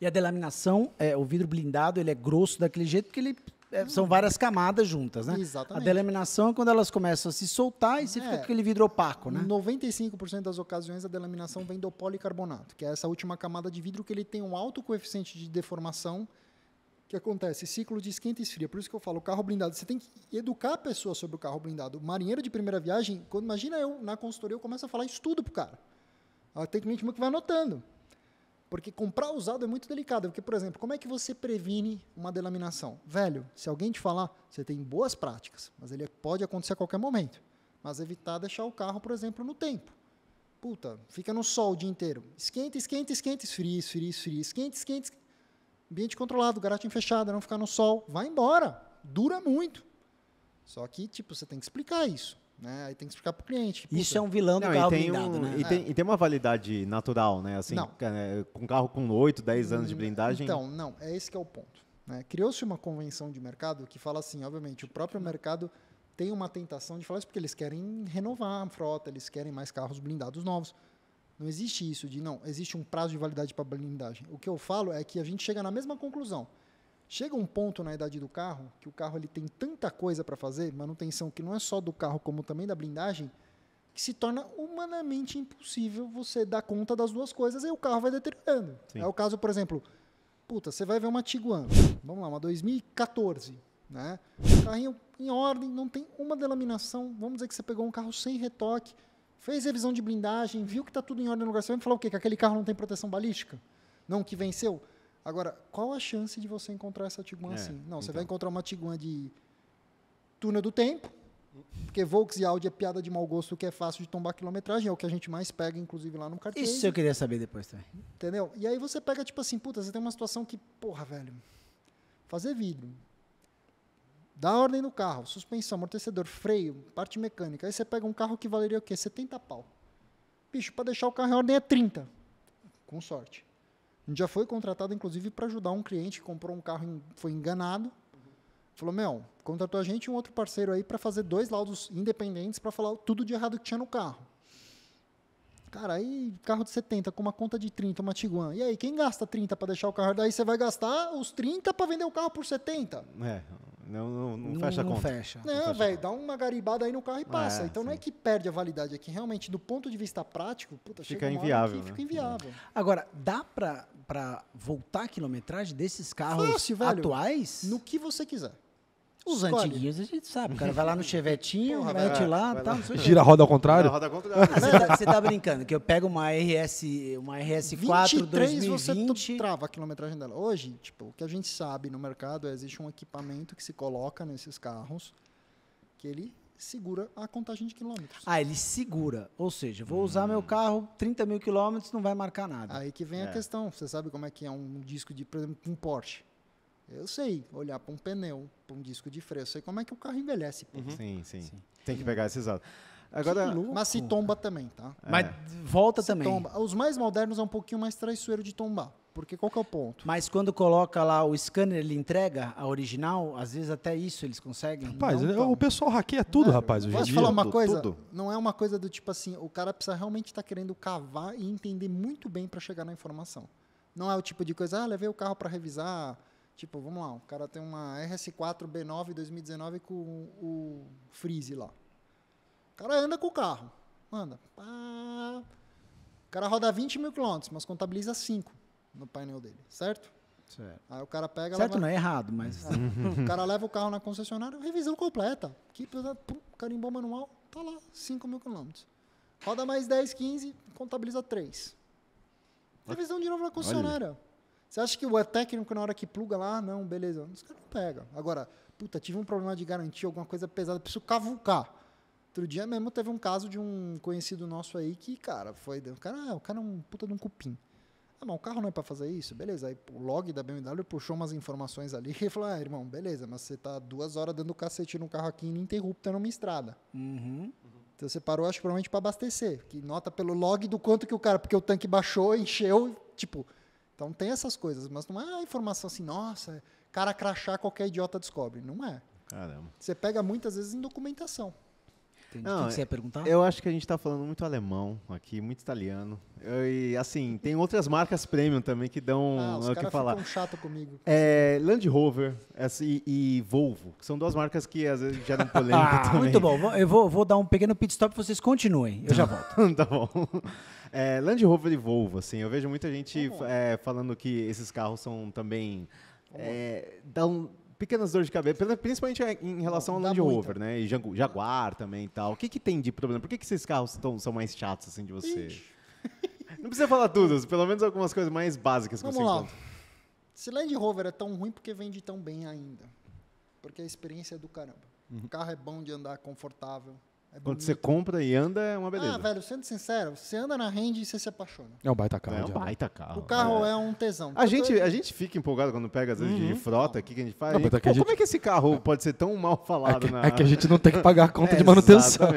E a delaminação, é, o vidro blindado, ele é grosso daquele jeito que ele é, são várias camadas juntas, né? Exatamente. A delaminação é quando elas começam a se soltar e você é, fica com aquele vidro opaco, né? 95% das ocasiões a delaminação vem do policarbonato, que é essa última camada de vidro que ele tem um alto coeficiente de deformação que acontece? Ciclo de esquenta e esfria. Por isso que eu falo, carro blindado, você tem que educar a pessoa sobre o carro blindado. Marinheiro de primeira viagem, quando imagina eu na consultoria, eu começo a falar isso tudo pro cara. Tem cliente meu que vai anotando. Porque comprar usado é muito delicado. Porque, por exemplo, como é que você previne uma delaminação? Velho, se alguém te falar, você tem boas práticas, mas ele pode acontecer a qualquer momento. Mas evitar deixar o carro, por exemplo, no tempo. Puta, fica no sol o dia inteiro. Esquenta, esquenta, esquenta, esfria, esfria, esfria. Esquenta, esquenta, esquenta. Ambiente controlado, garagem fechada, não ficar no sol. Vai embora. Dura muito. Só que, tipo, você tem que explicar isso. Né? Aí tem que explicar para o cliente. Puta. Isso é um vilão do não, carro e blindado, um, né? E tem, é. e tem, uma validade natural, né? Assim, não. É, com carro com 8, 10 anos de hum, blindagem. Então, não, é esse que é o ponto. Né? Criou-se uma convenção de mercado que fala assim, obviamente, o próprio mercado tem uma tentação de falar isso porque eles querem renovar a frota, eles querem mais carros blindados novos. Não existe isso de não, existe um prazo de validade para blindagem. O que eu falo é que a gente chega na mesma conclusão. Chega um ponto na idade do carro que o carro ele tem tanta coisa para fazer, manutenção que não é só do carro como também da blindagem, que se torna humanamente impossível você dar conta das duas coisas e o carro vai deteriorando. Sim. É o caso, por exemplo, puta, você vai ver uma Tiguan, vamos lá, uma 2014, né? Carrinho em ordem, não tem uma delaminação, vamos dizer que você pegou um carro sem retoque, Fez revisão de blindagem, viu que está tudo em ordem no lugar e falou o quê? Que aquele carro não tem proteção balística? Não, que venceu? Agora, qual a chance de você encontrar essa Tiguan é, assim? Não, então. você vai encontrar uma Tiguan de túnel do tempo, porque Volks e Audi é piada de mau gosto que é fácil de tombar quilometragem, é o que a gente mais pega, inclusive, lá no cartão. Isso eu queria saber depois também. Entendeu? E aí você pega, tipo assim, puta, você tem uma situação que, porra, velho, fazer vidro, dá ordem no carro, suspensão, amortecedor, freio, parte mecânica. Aí você pega um carro que valeria o quê? 70 pau. Bicho, para deixar o carro em ordem é 30. Com sorte. A gente já foi contratado, inclusive, para ajudar um cliente que comprou um carro e foi enganado. Falou, meu, contratou a gente e um outro parceiro aí para fazer dois laudos independentes para falar tudo de errado que tinha no carro. Cara, aí carro de 70 com uma conta de 30, uma Tiguan. E aí, quem gasta 30 para deixar o carro? Daí você vai gastar os 30 para vender o carro por 70. É, não, não, não, não fecha a conta. Fecha. Não, velho, dá uma garibada aí no carro e é, passa. É, então sim. não é que perde a validade, é que realmente, do ponto de vista prático, puta, fica inviável. Né? Fica inviável. Agora, dá pra, pra voltar a quilometragem desses carros Fácil, velho, atuais? No que você quiser. Os Escolhe. antiguinhos a gente sabe, o cara vai lá no chevetinho, Porra, mete vai, lá, vai tá, lá. Gira a roda ao contrário? Roda ao contrário. você, tá, tá, brincando, que eu pego uma RS, uma RS4 2020... você trava a quilometragem dela. Hoje, tipo, o que a gente sabe no mercado é existe um equipamento que se coloca nesses carros que ele segura a contagem de quilômetros. Ah, ele segura. Ou seja, vou usar meu hum. carro 30 mil quilômetros, não vai marcar nada. Aí que vem é. a questão. Você sabe como é que é um disco de, por exemplo, um Porsche. Eu sei olhar para um pneu, para um disco de freio, eu sei como é que o carro envelhece. Uhum. Sim, sim, sim, Tem que pegar esses dados. Agora, mas se tomba também, tá? É. Mas volta se também. Tomba. Os mais modernos é um pouquinho mais traiçoeiro de tombar. Porque qual que é o ponto? Mas quando coloca lá o scanner, ele entrega a original, às vezes até isso eles conseguem. Rapaz, não, é, o pessoal hackeia tudo, né? rapaz, hoje falar uma coisa? Tudo. Não é uma coisa do tipo assim, o cara precisa realmente estar tá querendo cavar e entender muito bem para chegar na informação. Não é o tipo de coisa, ah, levei o carro para revisar, Tipo, vamos lá, o cara tem uma RS4 B9 2019 com o, Freeze lá. O cara anda com o carro. Anda. Pá. O cara roda 20 mil quilômetros, mas contabiliza 5 no painel dele, certo? Certo. Aí o cara pega. Certo, leva... não é errado, mas. É. [laughs] o cara leva o carro na concessionária, revisão completa. Que pum, carimbou manual, tá lá, 5 mil quilômetros. Roda mais 10, 15, contabiliza 3. Revisão de novo na concessionária. Olha. Você acha que o é técnico, na hora que pluga lá, não, beleza, os caras não pegam. Agora, puta, tive um problema de garantia, alguma coisa pesada, preciso cavucar. Outro dia mesmo teve um caso de um conhecido nosso aí que, cara, foi. O cara, ah, o cara é um puta de um cupim. Ah, mas o carro não é para fazer isso? Beleza. Aí o log da BMW puxou umas informações ali [laughs] e falou: ah, irmão, beleza, mas você tá duas horas dando cacete no carro aqui ininterrupta numa estrada. Uhum. Então você parou, acho que provavelmente para abastecer. Que nota pelo log do quanto que o cara, porque o tanque baixou, encheu, tipo, então tem essas coisas, mas não é informação assim, nossa, cara crachar qualquer idiota descobre. Não é. Caramba. Você pega muitas vezes em documentação. o que você ia perguntar? Eu acho que a gente está falando muito alemão aqui, muito italiano. Eu, e assim, tem outras marcas premium também que dão ah, os o que falar. chato comigo. É, Land Rover e, e, Volvo, que são duas marcas que às vezes geram polêmica ah, também. Muito bom, eu vou, vou dar um pequeno pit stop e vocês continuem. Eu já [laughs] volto. tá bom. É, Land Rover e Volvo, assim, eu vejo muita gente uhum. é, falando que esses carros são também. Tá é, dão pequenas dores de cabeça, principalmente é, em relação ao Land Rover, né? E Jaguar também e tal. O que, que tem de problema? Por que, que esses carros tão, são mais chatos assim de você? [laughs] Não precisa falar tudo, pelo menos algumas coisas mais básicas que Vamos você lá. encontra. Se Land Rover é tão ruim, porque vende tão bem ainda? Porque a experiência é do caramba. Uhum. O carro é bom de andar, confortável, é Quando você compra e anda, é uma beleza. Ah, velho, sendo sincero, você anda na Range e você se apaixona. É um baita carro. É um já. baita carro. O carro é, é um tesão. A gente, a gente fica empolgado quando pega, às vezes, uhum. de frota aqui que a gente faz. Não, gente, é pô, gente... Como é que esse carro é. pode ser tão mal falado? É que, na... é que a gente não tem que pagar a [laughs] conta de manutenção.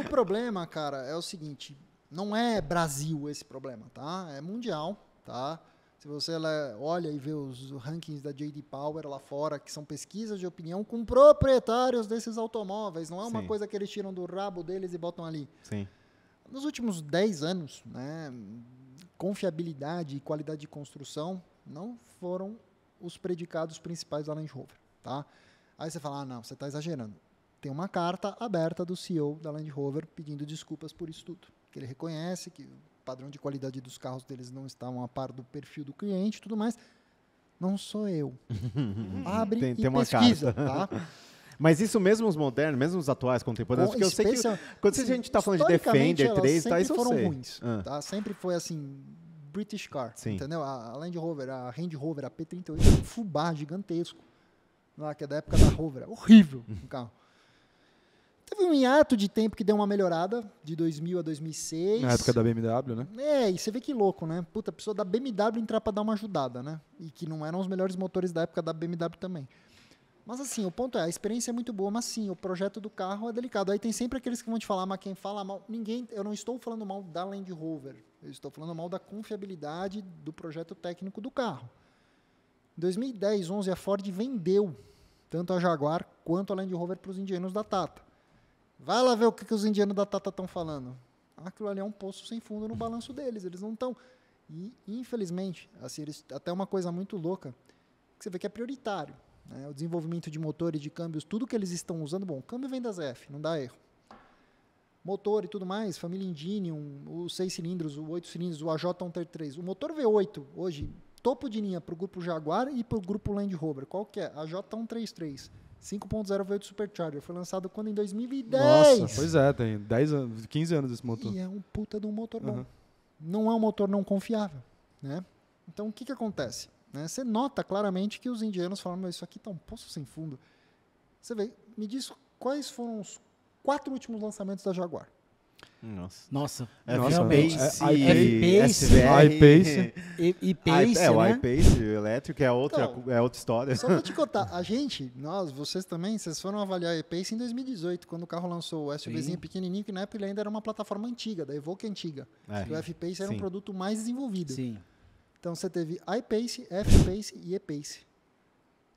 o problema, cara, é o seguinte. Não é Brasil esse problema, tá? É mundial, tá? Se você olha e vê os rankings da JD Power lá fora, que são pesquisas de opinião com proprietários desses automóveis, não é uma Sim. coisa que eles tiram do rabo deles e botam ali. Sim. Nos últimos 10 anos, né, confiabilidade e qualidade de construção não foram os predicados principais da Land Rover, tá? Aí você fala, ah, não, você está exagerando. Tem uma carta aberta do CEO da Land Rover pedindo desculpas por isso tudo, que ele reconhece que padrão de qualidade dos carros deles não estavam a par do perfil do cliente e tudo mais. Não sou eu. [laughs] Abre tem, e tem pesquisa, tá? [laughs] Mas isso mesmo os modernos, mesmo os atuais contemporâneos, porque eu sei que quando a gente está falando de Defender 3 e tá, isso foram ruins, ah. tá? Sempre foi assim, British Car, Sim. entendeu? A Land Rover, a Range Rover, a P38, é um fubá gigantesco, lá, que é da época da Rover, é horrível o [laughs] carro. Teve um hiato de tempo que deu uma melhorada, de 2000 a 2006. Na época da BMW, né? É, e você vê que louco, né? Puta, a pessoa da BMW entrar para dar uma ajudada, né? E que não eram os melhores motores da época da BMW também. Mas assim, o ponto é, a experiência é muito boa, mas sim, o projeto do carro é delicado. Aí tem sempre aqueles que vão te falar, mas quem fala mal, ninguém, eu não estou falando mal da Land Rover, eu estou falando mal da confiabilidade do projeto técnico do carro. Em 2010, 11, a Ford vendeu tanto a Jaguar quanto a Land Rover para os indianos da Tata. Vai lá ver o que, que os indianos da Tata estão falando. Aquilo ali é um poço sem fundo no balanço deles. Eles não estão. E, infelizmente, assim, eles, até uma coisa muito louca, que você vê que é prioritário. Né? O desenvolvimento de motores, de câmbios, tudo que eles estão usando. Bom, câmbio vem da ZF, não dá erro. Motor e tudo mais, família Indinium, os seis cilindros, os oito cilindros, o AJ133. O motor V8, hoje, topo de linha para o grupo Jaguar e para o grupo Land Rover. Qual que é? AJ133. 5.0 V8 Supercharger. Foi lançado quando? Em 2010. Nossa, pois é, tem 10 anos, 15 anos esse motor. E é um puta de um motor bom. Uhum. Não é um motor não confiável, né? Então, o que que acontece? Né? Você nota claramente que os indianos falam, mas isso aqui tá um poço sem fundo. Você vê, me diz quais foram os quatro últimos lançamentos da Jaguar. Nossa. Nossa. Nossa é, realmente. iPace. iPace. iPace. É, o né? iPace elétrico é outra, então, é outra história. Só pra [laughs] te contar, a gente, nós, vocês também, vocês foram avaliar o iPace em 2018, quando o carro lançou o SUVzinho Sim. pequenininho, que na época ele ainda era uma plataforma antiga, da Evoque antiga. É. O F-Pace era Sim. um produto mais desenvolvido. Sim. Então você teve iPace, F-Pace e E-Pace.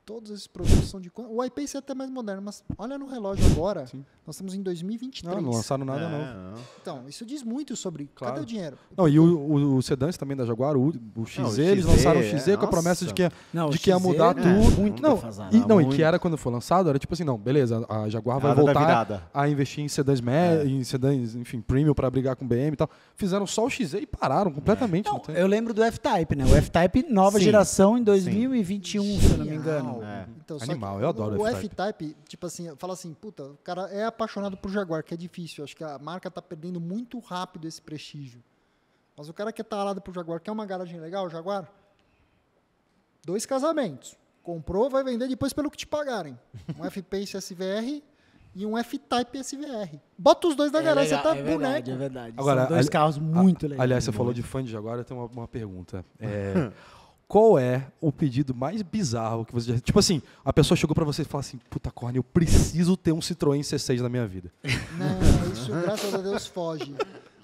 Todos esses produtos são de quando? O iPace é até mais moderno, mas olha no relógio agora. Sim. Nós estamos em 2023. Não, não lançaram nada é, novo. Não. Então, isso diz muito sobre claro. cadê o dinheiro. Não, e o, o, o sedã também da Jaguar, o, o XZ, não, eles XZ, lançaram o XZ é, com a promessa de que, não, de que ia mudar é, tudo. Muito não, e, não muito. e que era quando foi lançado, era tipo assim, não, beleza, a Jaguar vai voltar a investir em sedãs, é. em sedãs, enfim, premium para brigar com BM e tal. Fizeram só o XZ e pararam completamente. Não, eu lembro do F-Type, né? O F-Type nova Sim. geração em 2021, Sim. se eu não me engano animal. É. Uhum. Então, animal, eu adoro o F-Type. O F-Type, tipo assim, fala assim, puta, o cara é apaixonado por Jaguar, que é difícil. Acho que a marca tá perdendo muito rápido esse prestígio. Mas o cara que é alado por Jaguar, quer uma garagem legal, Jaguar? Dois casamentos. Comprou, vai vender depois pelo que te pagarem. Um [laughs] F-Pace SVR e um F-Type SVR. Bota os dois na é garagem, legal, você tá é verdade, É verdade. Agora, São dois ali, carros muito legais. Aliás, você falou de fã de Jaguar, eu tenho uma, uma pergunta. É, [laughs] qual é o pedido mais bizarro que você já... Tipo assim, a pessoa chegou para você e falou assim, puta corne, eu preciso ter um Citroën C6 na minha vida. Não, isso graças a Deus foge.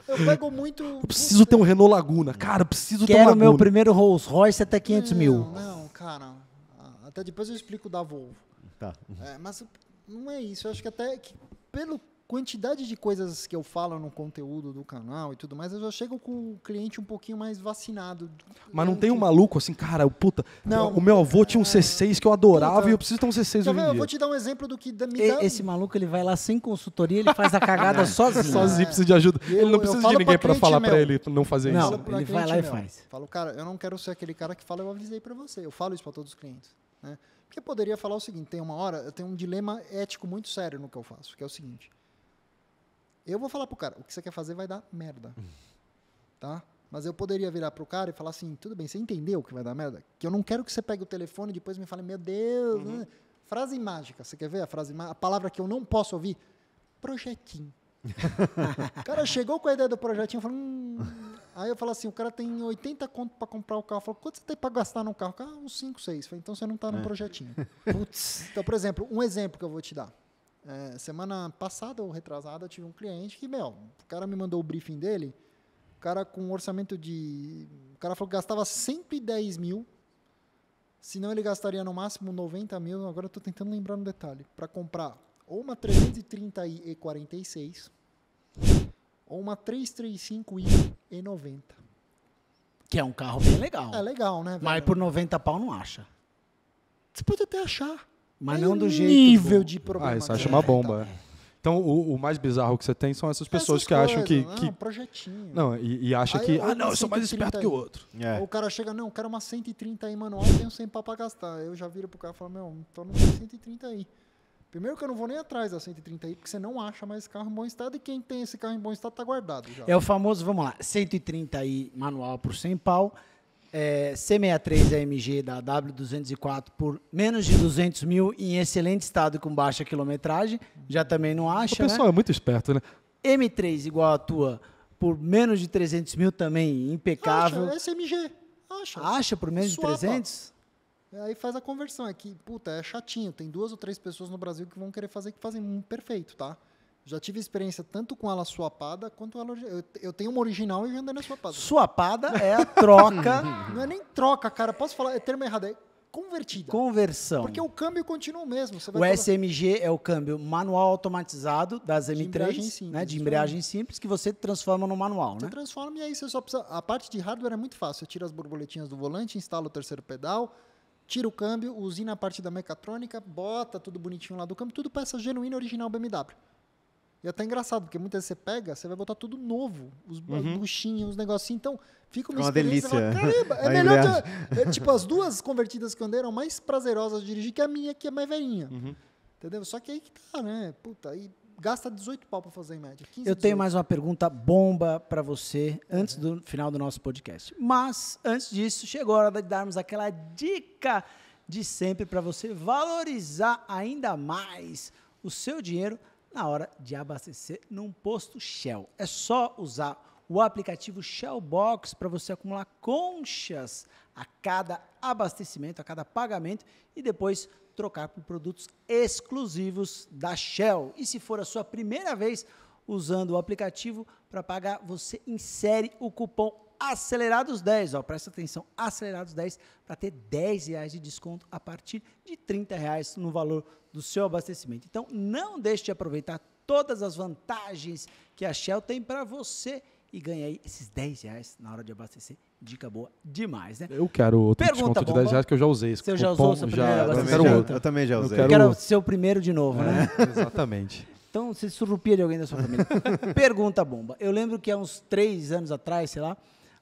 Eu pego muito... Eu preciso ter um Renault Laguna. Cara, eu preciso Quero ter um Laguna. Quero meu primeiro Rolls Royce até 500 não, mil. Não, cara. Até depois eu explico da Volvo. Tá. É, mas não é isso. Eu acho que até que pelo quantidade de coisas que eu falo no conteúdo do canal e tudo mais, eu já chego com o cliente um pouquinho mais vacinado. Mas não tem um maluco assim, cara, puta, não, o meu avô tinha um é. C6 que eu adorava puta. e eu preciso ter um C6 então, hoje Eu vou te dar um exemplo do que me dá... Esse maluco, ele vai lá sem consultoria, ele faz a cagada [laughs] [laughs] sozinho. Sozinho, precisa de ajuda. Eu, ele não precisa de ninguém para falar para ele não fazer não, isso. Não, ele vai lá meu. e faz. Falo, cara, eu não quero ser aquele cara que fala, eu avisei para você. Eu falo isso para todos os clientes, né? Porque poderia falar o seguinte, tem uma hora, eu tenho um dilema ético muito sério no que eu faço, que é o seguinte eu vou falar pro cara, o que você quer fazer vai dar merda. [laughs] tá? Mas eu poderia virar pro cara e falar assim, tudo bem, você entendeu o que vai dar merda? Que eu não quero que você pegue o telefone e depois me fale, meu Deus, uhum. né? frase mágica, você quer ver a frase a palavra que eu não posso ouvir? Projetinho. [laughs] o cara chegou com a ideia do projetinho, falou, hum. aí eu falo assim, o cara tem 80 conto para comprar o carro, falou, quanto você tem para gastar no carro? Ah, uns 5, 6. Falei, então você não tá no é. projetinho. [laughs] Putz. Então, por exemplo, um exemplo que eu vou te dar. É, semana passada ou retrasada, eu tive um cliente que, meu, o cara me mandou o briefing dele, o cara com um orçamento de. O cara falou que gastava 110 mil, senão ele gastaria no máximo 90 mil. Agora eu estou tentando lembrar um detalhe: para comprar ou uma 330i E46 ou uma 335i E90. Que é um carro bem legal. É legal, né? Velho? Mas por 90 pau não acha. Você pode até achar. Mas não do jeito. Nível bom. de problema. Ah, isso acha uma bomba. É. Então, o, o, mais bizarro que você tem são essas pessoas essas que coisas, acham né? que. Não, que... Um projetinho. Não, e, e acha aí, que. Ah, não, eu sou mais esperto aí. que o outro. É. O cara chega, não, eu quero uma 130 aí manual, tenho 100 pau pra gastar. Eu já viro pro cara e falo, meu, então não tem 130 aí. Primeiro que eu não vou nem atrás da 130 aí, porque você não acha mais esse carro em bom estado e quem tem esse carro em bom estado tá guardado já. É o famoso, vamos lá, 130 aí manual por 100 pau, é, C63 AMG da W204 por menos de 200 mil em excelente estado com baixa quilometragem, já também não acha. O pessoal né? é muito esperto, né? M3 igual a tua por menos de 300 mil também, impecável. Acha, SMG, acha. Acha por menos Suapa. de 300? É, aí faz a conversão, é que, puta, é chatinho. Tem duas ou três pessoas no Brasil que vão querer fazer, que fazem um perfeito, tá? Já tive experiência tanto com ela suapada quanto ela. Eu, eu tenho uma original e já andei na suapada. Suapada é a troca. [laughs] Não é nem troca, cara. Posso falar? É termo errado. É convertida. Conversão. Porque o câmbio continua o mesmo. o falar... SMG é o câmbio manual automatizado das de M3, embreagem simples, né, de embreagem simples, que você transforma no manual, você né? transforma e aí você só precisa... A parte de hardware é muito fácil. Você tira as borboletinhas do volante, instala o terceiro pedal, tira o câmbio, usina a parte da mecatrônica, bota tudo bonitinho lá do câmbio, tudo peça genuína original BMW. E é até engraçado, porque muitas vezes você pega, você vai botar tudo novo. Os uhum. buchinhos, os negocinhos. Então, fica uma, é uma delícia. é melhor que, é, Tipo, as duas convertidas que eu andei eram mais prazerosas de dirigir que a minha, que é mais velhinha. Uhum. Entendeu? Só que aí que tá, né? Puta, aí gasta 18 pau pra fazer em média. 15, eu tenho mais uma pergunta bomba para você antes é. do final do nosso podcast. Mas, antes disso, chegou a hora de darmos aquela dica de sempre para você valorizar ainda mais o seu dinheiro na hora de abastecer num posto Shell. É só usar o aplicativo Shell Box para você acumular conchas a cada abastecimento, a cada pagamento e depois trocar por produtos exclusivos da Shell. E se for a sua primeira vez usando o aplicativo para pagar, você insere o cupom acelerados 10, ó, presta atenção, acelerados 10, para ter 10 reais de desconto a partir de 30 reais no valor do seu abastecimento. Então, não deixe de aproveitar todas as vantagens que a Shell tem para você e ganha aí esses 10 reais na hora de abastecer. Dica boa demais, né? Eu quero outro Pergunta desconto bomba. de 10 reais que eu já usei. Você já usou seu primeiro? Já, eu, outro. eu também já usei. Eu quero, eu quero ser o primeiro de novo, né? é, né? Exatamente. [laughs] Então, se surrupia de alguém da sua família. [laughs] Pergunta bomba. Eu lembro que há uns três anos atrás, sei lá,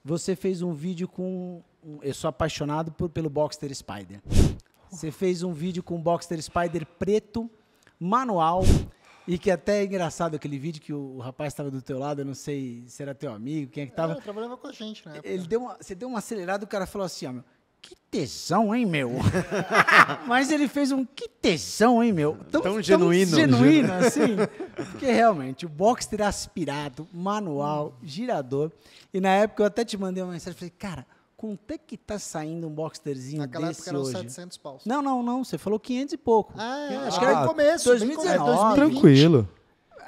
você fez um vídeo com. Eu sou apaixonado por, pelo Boxster Spider. Você fez um vídeo com o Boxster Spider preto, manual, e que até é engraçado aquele vídeo que o, o rapaz estava do teu lado, eu não sei se era teu amigo, quem é que estava. Ele trabalhava com a gente, né? Ele deu você deu uma acelerada, o cara falou assim, ó, meu, que tesão, hein, meu? [laughs] Mas ele fez um que tesão, hein, meu? Tão, tão genuíno. Tão né? genuíno, assim. Porque realmente, o Boxster aspirado, manual, girador. E na época eu até te mandei uma mensagem, falei, cara, quanto é que tá saindo um Boxsterzinho Naquela desse época eram 700 paus. Não, não, não, você falou 500 e pouco. Ah, é, acho que era começo. 2019. Começo, 2020. Tranquilo.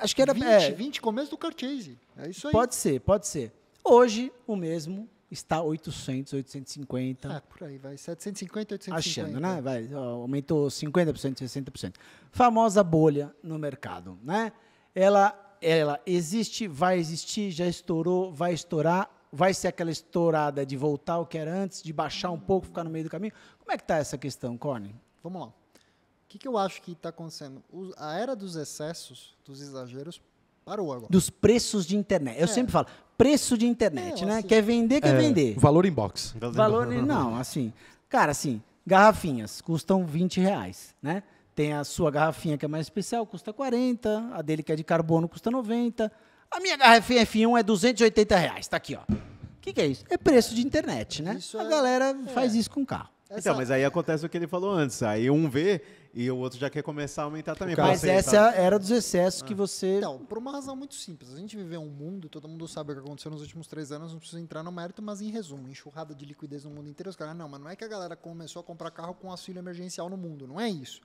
Acho que era... 20, é, 20, começo do Cartese. É isso aí. Pode ser, pode ser. Hoje, o mesmo está 800, 850. Ah, por aí vai, 750, 850. Achando, né? Vai, aumentou 50%, 60%. Famosa bolha no mercado, né? Ela, ela existe, vai existir, já estourou, vai estourar, vai ser aquela estourada de voltar ao que era antes, de baixar um pouco, ficar no meio do caminho. Como é que está essa questão, Corne? Vamos lá. O que, que eu acho que está acontecendo? a era dos excessos, dos exageros, parou agora. Dos preços de internet. Eu é. sempre falo, preço de internet, é, né? Assim, quer vender, quer é, vender. Valor inbox. Valor, não, assim. Cara, assim, garrafinhas custam 20 reais, né? Tem a sua garrafinha que é mais especial, custa 40. A dele que é de carbono custa 90. A minha garrafinha F1 é 280 reais. Tá aqui, ó. O que, que, é isso? É preço de internet, né? Isso a é... galera faz é. isso com carro. É então, mas aí acontece o que ele falou antes. Aí um vê e o outro já quer começar a aumentar também. Mas essa tá? era dos excessos ah. que você. Não, por uma razão muito simples. A gente viveu um mundo, todo mundo sabe o que aconteceu nos últimos três anos, não precisa entrar no mérito, mas em resumo, enxurrada de liquidez no mundo inteiro. Os caras, não, mas não é que a galera começou a comprar carro com auxílio emergencial no mundo, não é isso.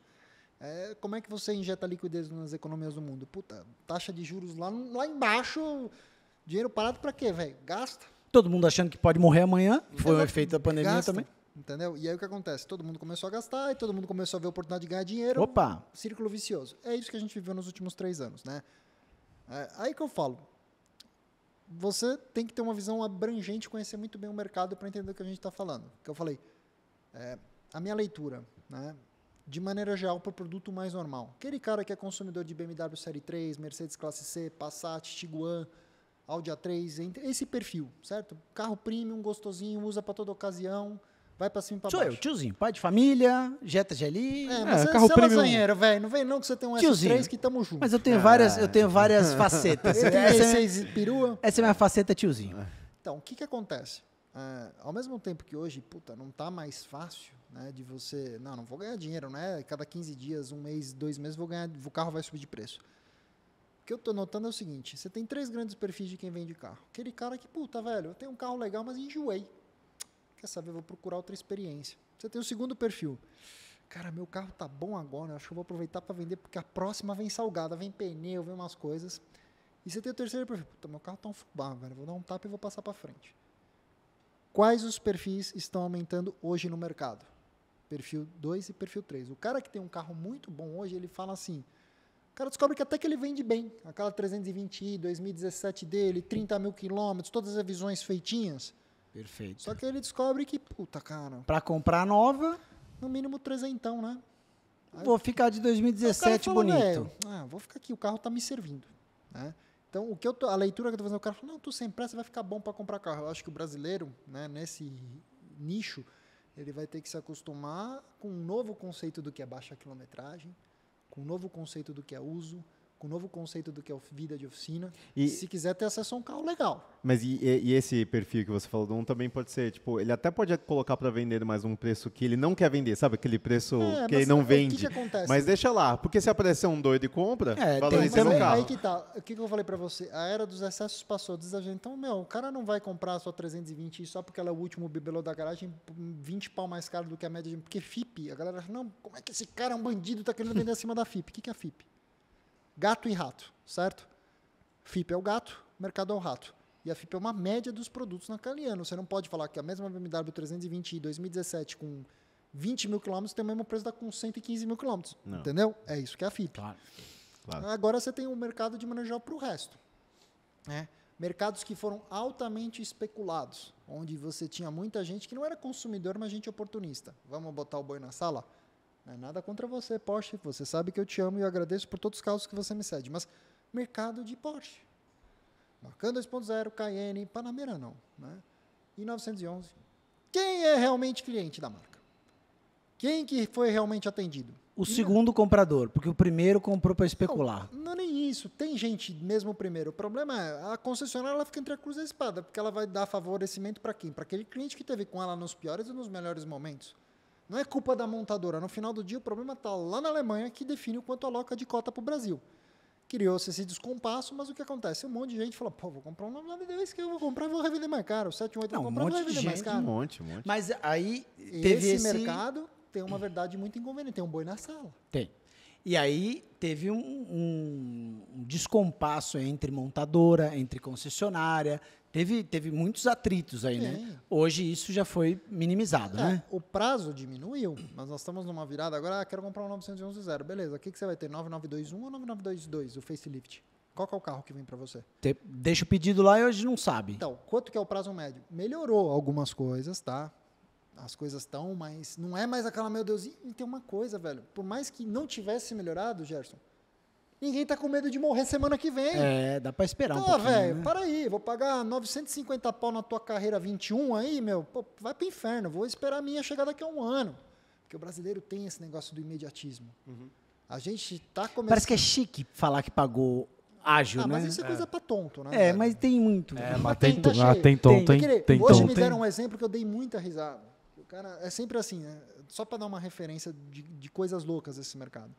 É, como é que você injeta liquidez nas economias do mundo? Puta, taxa de juros lá, lá embaixo, dinheiro parado para quê, velho? Gasta. Todo mundo achando que pode morrer amanhã, foi o efeito da pandemia Gasta. também. Entendeu? E aí o que acontece? Todo mundo começou a gastar e todo mundo começou a ver a oportunidade de ganhar dinheiro. Opa! Círculo vicioso. É isso que a gente viveu nos últimos três anos, né? É, aí que eu falo. Você tem que ter uma visão abrangente, conhecer muito bem o mercado para entender o que a gente está falando. Que eu falei, é, a minha leitura, né? De maneira geral, para o produto mais normal. Aquele cara que é consumidor de BMW Série 3, Mercedes Classe C, Passat, Tiguan, Audi A3, esse perfil, certo? Carro premium, gostosinho, usa para toda ocasião Vai pra cima e pra Sou eu, tiozinho. Pai de família, Jetta GLI. É, mas é, você, carro você é lasanheiro, velho. Não vem não que você tem um tiozinho. S3 que tamo junto. Mas eu tenho várias, eu tenho várias [laughs] facetas. Essa é, minha, perua. essa é minha faceta tiozinho. Então, o que que acontece? É, ao mesmo tempo que hoje, puta, não tá mais fácil, né, de você, não, não vou ganhar dinheiro, né? Cada 15 dias, um mês, dois meses, vou ganhar, o carro vai subir de preço. O que eu tô notando é o seguinte, você tem três grandes perfis de quem vende carro. Aquele cara que, puta, velho, eu tenho um carro legal, mas enjoei quer saber, vou procurar outra experiência. Você tem o segundo perfil. Cara, meu carro tá bom agora, acho que eu vou aproveitar para vender, porque a próxima vem salgada, vem pneu, vem umas coisas. E você tem o terceiro perfil. Puta, meu carro tá um fubá, velho, vou dar um tapa e vou passar para frente. Quais os perfis estão aumentando hoje no mercado? Perfil 2 e perfil 3. O cara que tem um carro muito bom hoje, ele fala assim, o cara descobre que até que ele vende bem. Aquela 320i, 2017 dele, 30 mil quilômetros, todas as revisões feitinhas. Perfeito. Só que ele descobre que, puta, cara. Pra comprar nova. No mínimo trezentão, né? Aí, vou ficar de 2017 falou, bonito. Ah, vou ficar aqui, o carro tá me servindo. Né? Então, o que eu tô, a leitura que eu tô fazendo, o cara fala, não, tu sem pressa vai ficar bom para comprar carro. Eu acho que o brasileiro, né, nesse nicho, ele vai ter que se acostumar com um novo conceito do que é baixa quilometragem, com um novo conceito do que é uso, com um novo conceito do que é vida de oficina. E se quiser ter acesso a um carro legal. Mas e, e esse perfil que você falou do um também pode ser, tipo, ele até pode colocar para vender mais um preço que ele não quer vender, sabe? Aquele preço é, que ele não é, é, vende. Que que acontece? Mas deixa lá, porque se aparecer um doido e compra, é, valoriza tem, um carro. Aí que tá. O que, que eu falei para você? A era dos excessos passou, diz a gente. Então, meu, o cara não vai comprar sua 320 só porque ela é o último bibelô da garagem, 20 pau mais caro do que a média. Porque FIP, a galera acha, não, como é que esse cara é um bandido, tá querendo vender acima da FIP? O que, que é a FIP? gato e rato, certo? FIP é o gato, mercado é o rato. E a FIP é uma média dos produtos naquele ano. Você não pode falar que a mesma BMW 320i 2017 com 20 mil quilômetros tem o mesmo preço da com 115 mil quilômetros. Entendeu? É isso que é a FIP. Claro. Claro. Agora você tem o um mercado de manejar para o resto. Né? Mercados que foram altamente especulados, onde você tinha muita gente que não era consumidor, mas gente oportunista. Vamos botar o boi na sala? Não é nada contra você, Porsche. Você sabe que eu te amo e eu agradeço por todos os carros que você me cede. Mas mercado de Porsche. Macan 2.0, Cayenne, Panamera não. Né? E 911. Quem é realmente cliente da marca? Quem que foi realmente atendido? O e segundo não. comprador, porque o primeiro comprou para especular. Não, não é nem isso. Tem gente, mesmo o primeiro. O problema é, a concessionária ela fica entre a cruz e a espada, porque ela vai dar favorecimento para quem? Para aquele cliente que teve com ela nos piores e nos melhores momentos. Não é culpa da montadora. No final do dia, o problema está lá na Alemanha, que define o quanto aloca de cota para o Brasil. Criou-se esse descompasso, mas o que acontece? Um monte de gente fala, pô, vou comprar um 992 que eu vou comprar e vou revender mais caro. O 718 eu vou comprar um monte vou revender de gente, mais caro. Um monte, um monte. Mas aí teve esse, esse mercado tem uma verdade muito inconveniente. Tem um boi na sala. Tem. E aí teve um, um, um, descompasso entre montadora, entre concessionária. Teve, teve muitos atritos aí, né? Sim. né? Hoje isso já foi minimizado, é, né? O prazo diminuiu, mas nós estamos numa virada agora. Ah, quero comprar um 911 zero. Beleza, o que, que você vai ter? 9921 ou 9922, o facelift? Qual é o carro que vem para você? Te, deixa o pedido lá e hoje não sabe. Então, quanto que é o prazo médio? Melhorou algumas coisas, tá? as coisas estão, mas não é mais aquela, meu Deus, e tem uma coisa, velho. Por mais que não tivesse melhorado, Gerson, ninguém tá com medo de morrer semana que vem. É, dá pra esperar tá, um velho, né? para aí, vou pagar 950 pau na tua carreira 21 aí, meu, pô, vai pro inferno, vou esperar a minha chegar daqui a um ano. Porque o brasileiro tem esse negócio do imediatismo. Uhum. A gente tá começando... Parece que é chique falar que pagou ágil, ah, né? Mas isso é coisa é. pra tonto, né? É, mas tem muito. É, mas, tem, ah, tem, tá tem tom, tem, tem, tem, Hoje me deram um exemplo que eu dei muita risada cara, é sempre assim, né? Só para dar uma referência de, de coisas loucas desse mercado.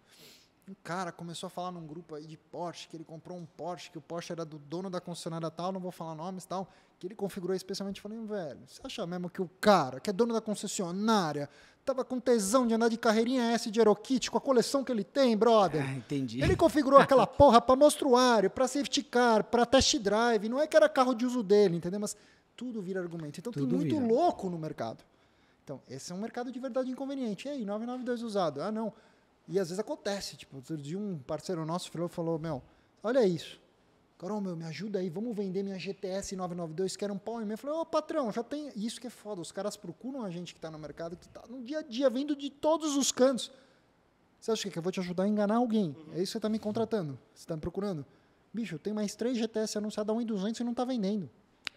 Um cara começou a falar num grupo aí de Porsche, que ele comprou um Porsche, que o Porsche era do dono da concessionária tal, não vou falar nomes tal, que ele configurou especialmente falando, velho, você acha mesmo que o cara, que é dono da concessionária, tava com tesão de andar de carreirinha S de Aerokit com a coleção que ele tem, brother? Ah, entendi. Ele configurou aquela [laughs] porra para mostruário, para safety car, para test drive, não é que era carro de uso dele, entendeu? Mas tudo vira argumento. Então tudo tem muito vira. louco no mercado. Então, esse é um mercado de verdade inconveniente. E aí, 992 usado? Ah, não. E às vezes acontece, tipo, de um parceiro nosso falou, falou meu, olha isso. Carol, meu, me ajuda aí, vamos vender minha GTS 992, que era um pau e meio. Eu falei, ô oh, patrão, já tem. Isso que é foda, os caras procuram a gente que está no mercado, que está no dia a dia, vindo de todos os cantos. Você acha que eu vou te ajudar a enganar alguém? É isso que você está me contratando, você está me procurando. Bicho, eu tenho mais três GTS anunciados a 1,200 e não está vendendo.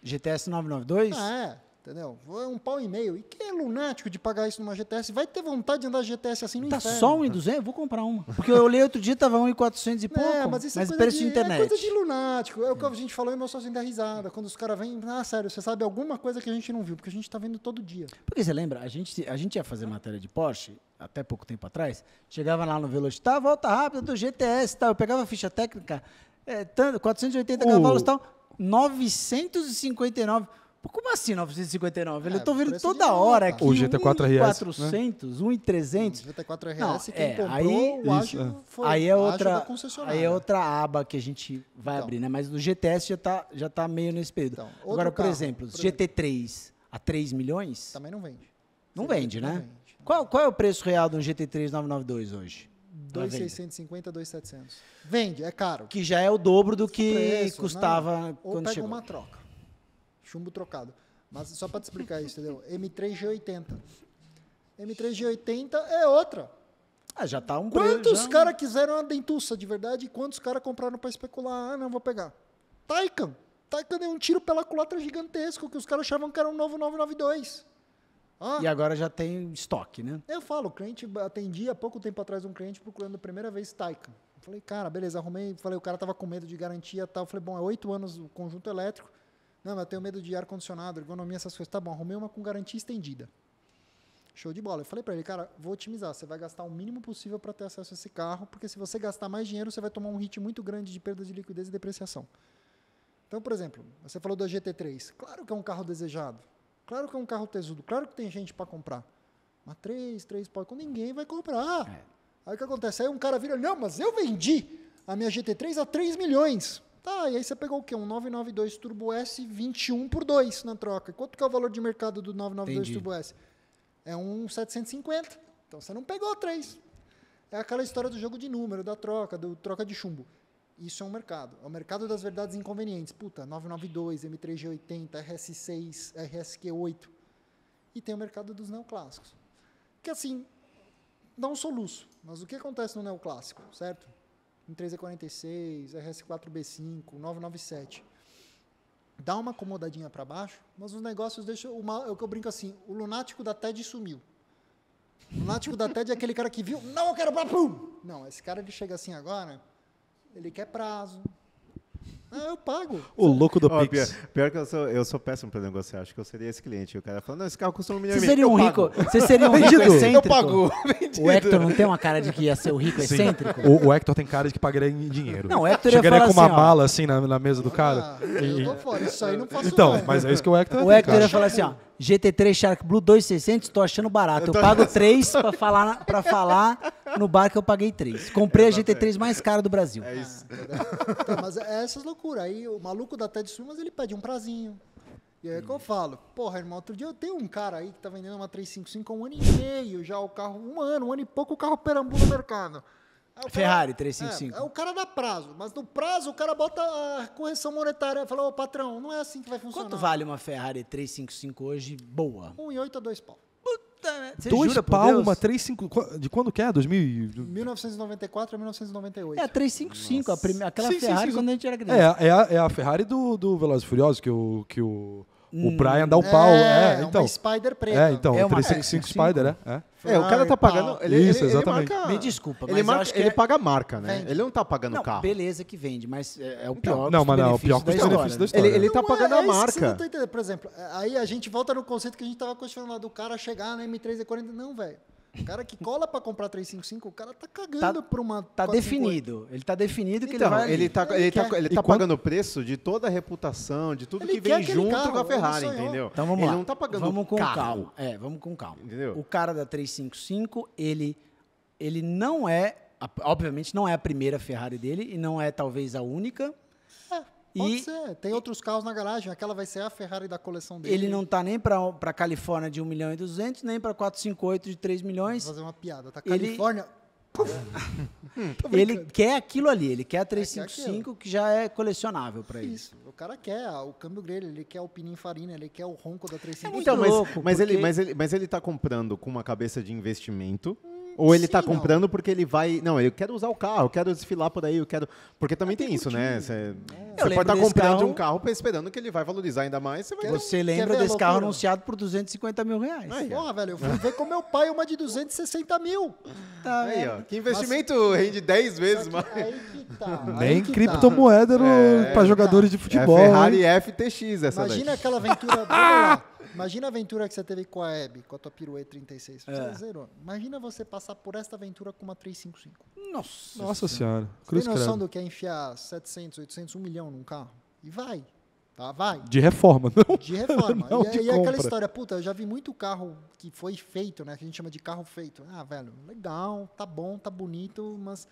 GTS 992? Ah, é. Entendeu? É um pau e meio. E quem é lunático de pagar isso numa GTS? Vai ter vontade de andar GTS assim no tá inferno. Tá só 1,200? Vou comprar uma. Porque eu olhei outro dia, tava 400 e pouco. É, mas isso mas é preço de, internet. É coisa de lunático. É o que a gente falou e meu sozinho dá risada. Quando os caras vêm, ah, sério, você sabe alguma coisa que a gente não viu, porque a gente tá vendo todo dia. Porque você lembra, a gente, a gente ia fazer matéria de Porsche, até pouco tempo atrás, chegava lá no Velocity, tá, volta rápida do GTS tal. Tá? Eu pegava a ficha técnica, é, 480 o... cavalos e tal, 959. Como assim 959? É, eu tô vendo toda assim hora aqui. O GT4 RS. 400, né? 1,300. GT4 RS, não, quem é, comprou, aí, é. foi aí é outra, Aí é outra aba que a gente vai então. abrir, né? Mas o GTS já tá, já tá meio nesse período. Então, Agora, por exemplo, por GT3 a 3 milhões. Também não vende. Não vende, né? não né? Vende. Qual, qual é o preço real de um GT3 992 hoje? 2,650, 2,700. Vende, é caro. Que já é o dobro do que preço, né? custava né? quando Ou pega chegou. uma troca chumbo trocado. Mas só para te explicar isso, entendeu? M3G80. M3G80 é outra. Ah, já tá um Quantos já... caras quiseram a dentuça de verdade e quantos caras compraram para especular? Ah, não, vou pegar. Taikan, Taikan deu um tiro pela culatra gigantesco que os caras achavam que era um novo 992. Ah, e agora já tem estoque, né? Eu falo, o cliente, atendi há pouco tempo atrás um cliente procurando a primeira vez Taikan. Falei, cara, beleza, arrumei. Falei, o cara tava com medo de garantia e tal. Falei, bom, é oito anos o conjunto elétrico. Não, mas eu tenho medo de ar-condicionado, ergonomia, essas coisas. Tá bom, arrumei uma com garantia estendida. Show de bola. Eu falei para ele, cara, vou otimizar. Você vai gastar o mínimo possível para ter acesso a esse carro, porque se você gastar mais dinheiro, você vai tomar um hit muito grande de perda de liquidez e depreciação. Então, por exemplo, você falou da GT3. Claro que é um carro desejado. Claro que é um carro tesudo. Claro que tem gente para comprar. Mas três, três pode. Ninguém vai comprar. É. Aí o que acontece? Aí um cara vira, não, mas eu vendi a minha GT3 a 3 milhões. Tá, e aí você pegou o quê? Um 992 Turbo S 21 por 2 na troca. Quanto que é o valor de mercado do 992 Entendi. Turbo S? É um 750. Então você não pegou três. É aquela história do jogo de número, da troca, do troca de chumbo. Isso é um mercado. É o mercado das verdades inconvenientes. Puta, 992, M3G80, RS6, RSQ8. E tem o mercado dos neoclássicos. Que assim, dá um soluço. Mas o que acontece no neoclássico, certo? em 3E46, RS4B5, 997. Dá uma acomodadinha para baixo, mas os negócios deixam. Uma, é o que eu brinco assim: o lunático da TED sumiu. O lunático da TED é aquele cara que viu, não, eu quero. Pum! Não, esse cara que chega assim agora, ele quer prazo, ah, eu pago. O louco do oh, Pix. Pior, pior, que eu sou, eu sou péssimo pra negociar. Acho que eu seria esse cliente. O cara falando, não, esse carro custa um milhão e meio. Você seria um rico. Você seria um rico excêntrico. Eu pago. [laughs] Vendido. O Hector não tem uma cara de que ia ser o rico Sim. excêntrico? O, o, Hector tem cara de que pagaria em dinheiro. Não, o Hector Chegaria com uma assim, mala assim na, na mesa do cara. Ah, e... Eu tô fora. Isso aí não faço Então, mais. mas é isso que o Hector O Hector ia falar assim, ó. GT3 Shark Blue 2600, tô achando barato. Eu, eu pago três [laughs] para falar, para falar no bar que eu paguei três. Comprei é, a GT3 mais cara do Brasil. É isso. Ah, então, mas é essas loucuras. Aí o maluco da TED mas ele pede um prazinho. E aí é que eu falo, porra, irmão, outro dia eu tenho um cara aí que tá vendendo uma 355 há um ano e meio já, o carro, um ano, um ano e pouco, o carro perambula no mercado. Aí Ferrari, 355. É, é, o cara dá prazo, mas no prazo o cara bota a correção monetária. Fala, ô patrão, não é assim que vai funcionar. Quanto vale uma Ferrari 355 hoje boa? 1,8 a 2 pau. Puta, merda. Né? Você Dois jura, pau, uma 355. De quando que é? 2000... 1994 a 1998. É, a 355, a primeira, aquela sim, Ferrari sim, sim, quando a gente era é, criança. É, é, a, é a Ferrari do, do Velozes Furiosos que o. Que o o hum, Brian dá o pau. É, é então. Uma Spider é, preta. É, então, é 355 Spider, né? É, é. é o cara tá pagando. Ele, Isso, ele, exatamente. Ele marca, Me desculpa, mas ele, que ele é... paga a marca, né? Vende. Ele não tá pagando o carro. Beleza que vende, mas é, é o então, pior. não, mas não, o pior custo-benefício da história. Ele, ele tá pagando a marca. Por exemplo, aí a gente volta no conceito que a gente tava questionando do cara chegar na M3 e 40. Não, velho. O cara que cola para comprar 355, o cara tá cagando tá, uma. Tá definido. Ele tá definido que então, ele vai. Ele tá, ele, ele tá, ele tá pagando o preço de toda a reputação, de tudo que vem junto carro, com a Ferrari, entendeu? Então vamos ele lá. Ele não tá pagando Vamos com carro. calma. É, vamos com calma. Entendeu? O cara da 355, ele, ele não é. Obviamente, não é a primeira Ferrari dele e não é talvez a única, Pode e, ser. Tem outros carros na garagem. Aquela vai ser a Ferrari da coleção dele. Ele não tá nem para Califórnia de 1 milhão e 200, nem para 458 de 3 milhões. Vou fazer uma piada. Tá ele, Califórnia... [laughs] [laughs] ele quer aquilo ali. Ele quer a 355, é quer é que já é colecionável para ele. Isso. O cara quer o câmbio grelha, ele quer o pininfarina, ele quer o ronco da 355. É então, mas, mas, porque... ele, mas, ele, mas ele tá comprando com uma cabeça de investimento... Hum ou ele está comprando não. porque ele vai. Não, eu quero usar o carro, eu quero desfilar por aí, eu quero. Porque também tem isso, né? Você é. pode estar tá comprando carro... um carro esperando que ele vai valorizar ainda mais. Você, vai... você lembra desse loucura. carro anunciado por 250 mil reais. Aí, Porra, velho, eu fui ver com meu pai uma de 260 mil. Tá, aí, ó. Que investimento rende 10 vezes mais. Tá, [laughs] Nem tá. criptomoeda tá. é, para é jogadores de futebol. É Ferrari hein? FTX essa Imagina daí. aquela aventura [laughs] boa. Imagina a aventura que você teve com a Hebe, com a tua pirueta 36. Você é. zerou. Imagina você passar por esta aventura com uma 355. Nossa, Nossa Senhora. senhora. Cruz você tem noção credo. do que é enfiar 700, 800, 1 milhão num carro? E vai. Tá, vai. De reforma, não? De reforma. [laughs] não, e, de e aquela história, puta, eu já vi muito carro que foi feito, né? Que a gente chama de carro feito. Ah, velho, legal, tá bom, tá bonito, mas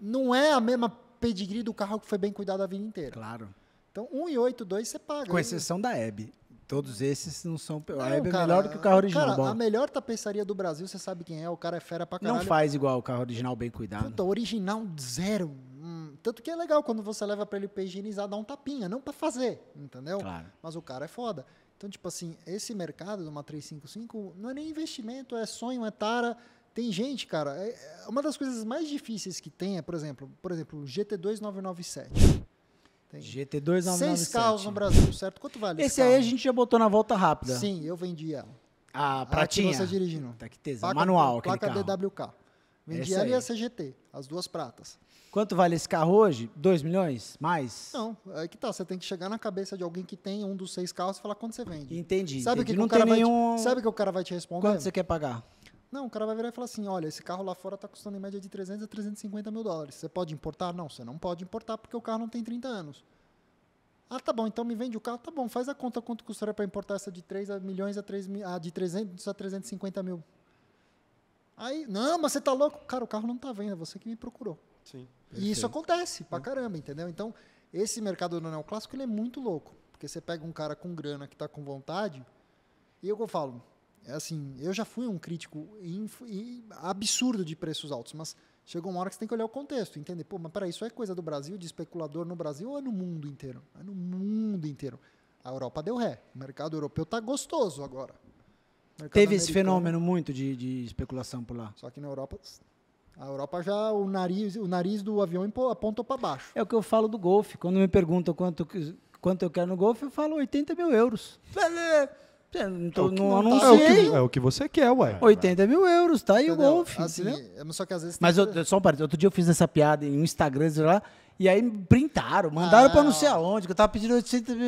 não é a mesma pedigree do carro que foi bem cuidado a vida inteira. Claro. Então, 1,82 você paga. Com né? exceção da Hebe. Todos esses não são. Não, a Hebe é melhor do que o carro original. Cara, bom. a melhor tapeçaria do Brasil, você sabe quem é, o cara é fera pra caralho. Não faz igual o carro original bem cuidado. Puta, original zero. Hum, tanto que é legal quando você leva pra ele pra higienizar, dá um tapinha, não pra fazer, entendeu? Claro. Mas o cara é foda. Então, tipo assim, esse mercado de uma 355 não é nem investimento, é sonho, é tara. Tem gente, cara. É, é, uma das coisas mais difíceis que tem é, por exemplo, por exemplo, o GT2997. GT2 997. Seis carros no Brasil, certo? Quanto vale esse, esse aí a gente já botou na volta rápida. Sim, eu vendi ela. A ah, pratinha. A que você dirigindo. Tá que tesão. Placa, Manual, Placa carro. DWK. Vendi essa ela aí. e a CGT, as duas pratas. Quanto vale esse carro hoje? 2 milhões? Mais? Não, é que tá. Você tem que chegar na cabeça de alguém que tem um dos seis carros e falar quanto você vende. Entendi. Sabe Que não que tem nenhum... Te, sabe que o cara vai te responder? Quanto você quer pagar? Não, o cara vai virar e falar assim: olha, esse carro lá fora está custando em média de 300 a 350 mil dólares. Você pode importar? Não, você não pode importar porque o carro não tem 30 anos. Ah, tá bom, então me vende o carro? Tá bom, faz a conta quanto custaria para importar essa de 3 a milhões a 3 mil, ah, de 300 a 350 mil. Aí, não, mas você tá louco? Cara, o carro não tá vendo, é você que me procurou. Sim. Perfeito. E isso acontece pra hum. caramba, entendeu? Então, esse mercado do neoclássico ele é muito louco. Porque você pega um cara com grana que tá com vontade, e é eu falo, é assim, eu já fui um crítico absurdo de preços altos, mas chegou uma hora que você tem que olhar o contexto, entender, pô, mas peraí, isso é coisa do Brasil, de especulador no Brasil ou é no mundo inteiro? É no mundo inteiro. A Europa deu ré. O mercado europeu está gostoso agora. Teve esse fenômeno muito de, de especulação por lá. Só que na Europa a Europa já o nariz, o nariz do avião apontou para baixo. É o que eu falo do Golfe. Quando me perguntam quanto, quanto eu quero no Golfe, eu falo 80 mil euros. Então, não, não, tá. É o, que, é o que você quer, ué. 80 mil euros, tá aí o golfe. Assim, é, Só que às vezes Mas eu, só um parênteses, outro dia eu fiz essa piada em um Instagram, sei lá, e aí printaram, mandaram ah. pra não sei ah. aonde, que eu tava pedindo 800 mil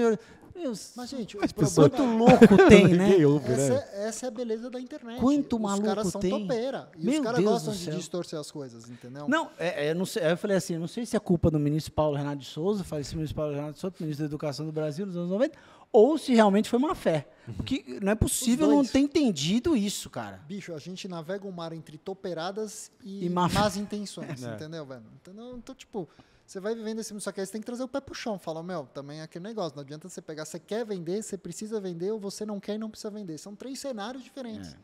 euros. mas, gente, mas pessoa... quanto louco [laughs] tem, né? Ouve, essa, né? Essa, é a beleza da internet. Quanto os maluco tem? Os caras são topeira. E Meu os caras gostam de distorcer as coisas, entendeu? Não, é, é, não sei, eu falei assim, não sei se é culpa do ministro Paulo Renato de Souza, falecido ministro Paulo Renato de Souza, ministro da Educação do Brasil nos anos 90, ou se realmente foi uma fé. Uhum. Porque não é possível não ter entendido isso, cara. Bicho, a gente navega o um mar entre toperadas e, e más intenções, [laughs] é. entendeu, velho? Então, então, tipo, você vai vivendo esse mundo, só que aí você tem que trazer o pé pro chão. Fala, meu, também é aquele negócio, não adianta você pegar, você quer vender, você precisa vender, ou você não quer e não precisa vender. São três cenários diferentes. É.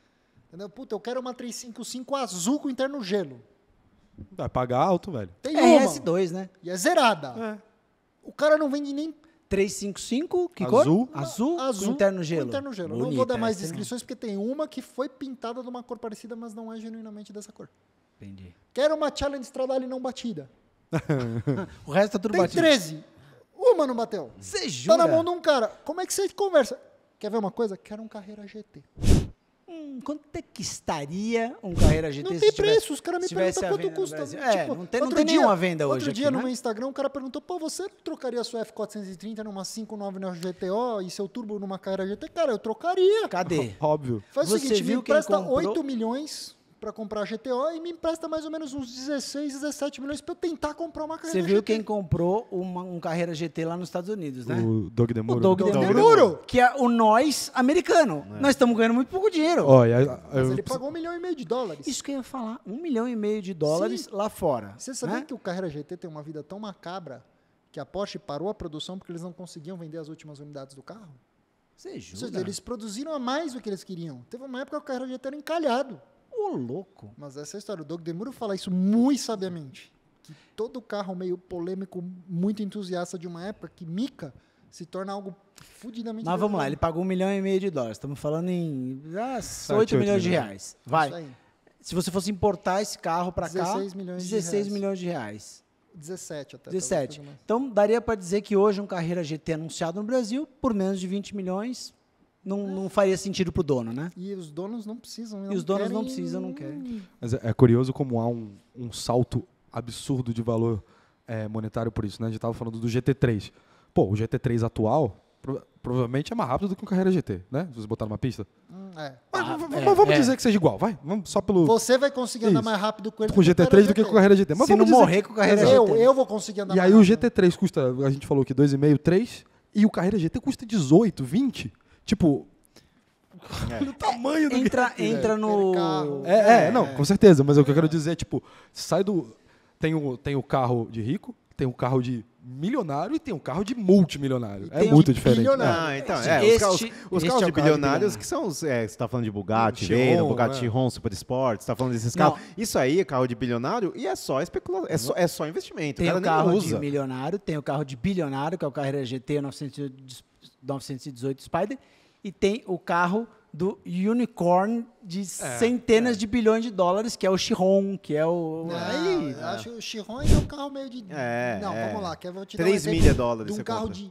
Entendeu? Puta, eu quero uma 355 azul com interno gelo. Vai pagar alto, velho. Tem é uma. S2, né? E é zerada. É. O cara não vende nem 355, que azul. cor? Azul. Azul, interno gelo. interno gelo. Bonita, não vou dar mais descrições, porque tem uma que foi pintada de uma cor parecida, mas não é genuinamente dessa cor. Entendi. Quero uma Challenge Stradale não batida. [laughs] o resto tá tudo tem batido. Tem 13. Uma não bateu. Você jura? Tá na mão de um cara. Como é que você conversa? Quer ver uma coisa? Quero um Carreira GT. Hum, quanto é que estaria um Carreira GT Não tem se tivesse, preço, os caras me perguntam quanto custa. É, tipo, não tem, não tem dia, nenhuma venda hoje. Outro dia aqui, no meu né? Instagram, o cara perguntou: pô, você trocaria sua F430 numa 599 GTO e seu turbo numa Carreira GT? Cara, eu trocaria. Cadê? [laughs] Óbvio. Faz você o seguinte, viu me presta comprou? 8 milhões para comprar a GTO e me empresta mais ou menos uns 16, 17 milhões para eu tentar comprar uma carreira Você viu GT. quem comprou uma, um carreira GT lá nos Estados Unidos, né? O Doug Demuro. O né? Doug, Doug Demuro, Demuro, que é o nós americano. É. Nós estamos ganhando muito pouco dinheiro. Mas ele pagou um milhão e meio de dólares. Isso que eu ia falar, um milhão e meio de dólares Sim. lá fora. Você sabia né? que o carreira GT tem uma vida tão macabra que a Porsche parou a produção porque eles não conseguiam vender as últimas unidades do carro? Você jura? Eles produziram a mais do que eles queriam. Teve uma época que o carreira GT era encalhado. Ô, louco! Mas essa é a história. O Doug Demuro fala isso muito sabiamente. Que todo carro meio polêmico, muito entusiasta de uma época, que mica, se torna algo fudidamente... Mas vamos lá, ele pagou um milhão e meio de dólares. Estamos falando em ah, 8, 8 milhões de reais. Vai. Se você fosse importar esse carro para cá, milhões 16 de milhões de reais. 17 até. 17. Então, daria para dizer que hoje um Carreira GT é anunciado no Brasil, por menos de 20 milhões, não, não faria sentido para o dono, né? E os donos não precisam. Não e os donos querem... não precisam, não querem. Mas é, é curioso como há um, um salto absurdo de valor é, monetário por isso, né? A gente estava falando do GT3. Pô, o GT3 atual pro, provavelmente é mais rápido do que um carreira GT, né? Se você botar numa pista. Hum, é. Mas, ah, é, mas é, vamos dizer que seja igual, vai. Vamos só pelo. Você vai conseguir isso. andar mais rápido com ele. Com o GT3 do GT. que com o carreira GT. Mas Se não morrer com o carreira eu, GT. Eu vou conseguir andar e mais E aí o GT3 custa, a gente falou que 2,5, 3. E o carreira GT custa 18, 20. Tipo. É. [laughs] o tamanho do entra, Entra no. É, é, é, não, com certeza. Mas o que eu quero dizer é, tipo, sai do. Tem o, tem o carro de rico, tem o carro de milionário e tem o carro de multimilionário. É muito diferente. Bilionário. É. Ah, então, é, este, os carros, os carros é de bilionários que são os. É, você está falando de Bugatti, ah, Veyron, Bugatti é. Super Sport, você tá falando desses carros. Não. Isso aí é carro de bilionário e é só especulação, é só, é só investimento. Tem o, o carro de milionário, tem o carro de bilionário, que é o carro GT 900 918 Spider e tem o carro do Unicorn de é, centenas é. de bilhões de dólares, que é o Chiron, que é o. Não, aí, é. acho que o Chiron é um carro meio de. É, não, é. vamos lá, que eu vou te 3 dar um milha de dólares. De um carro de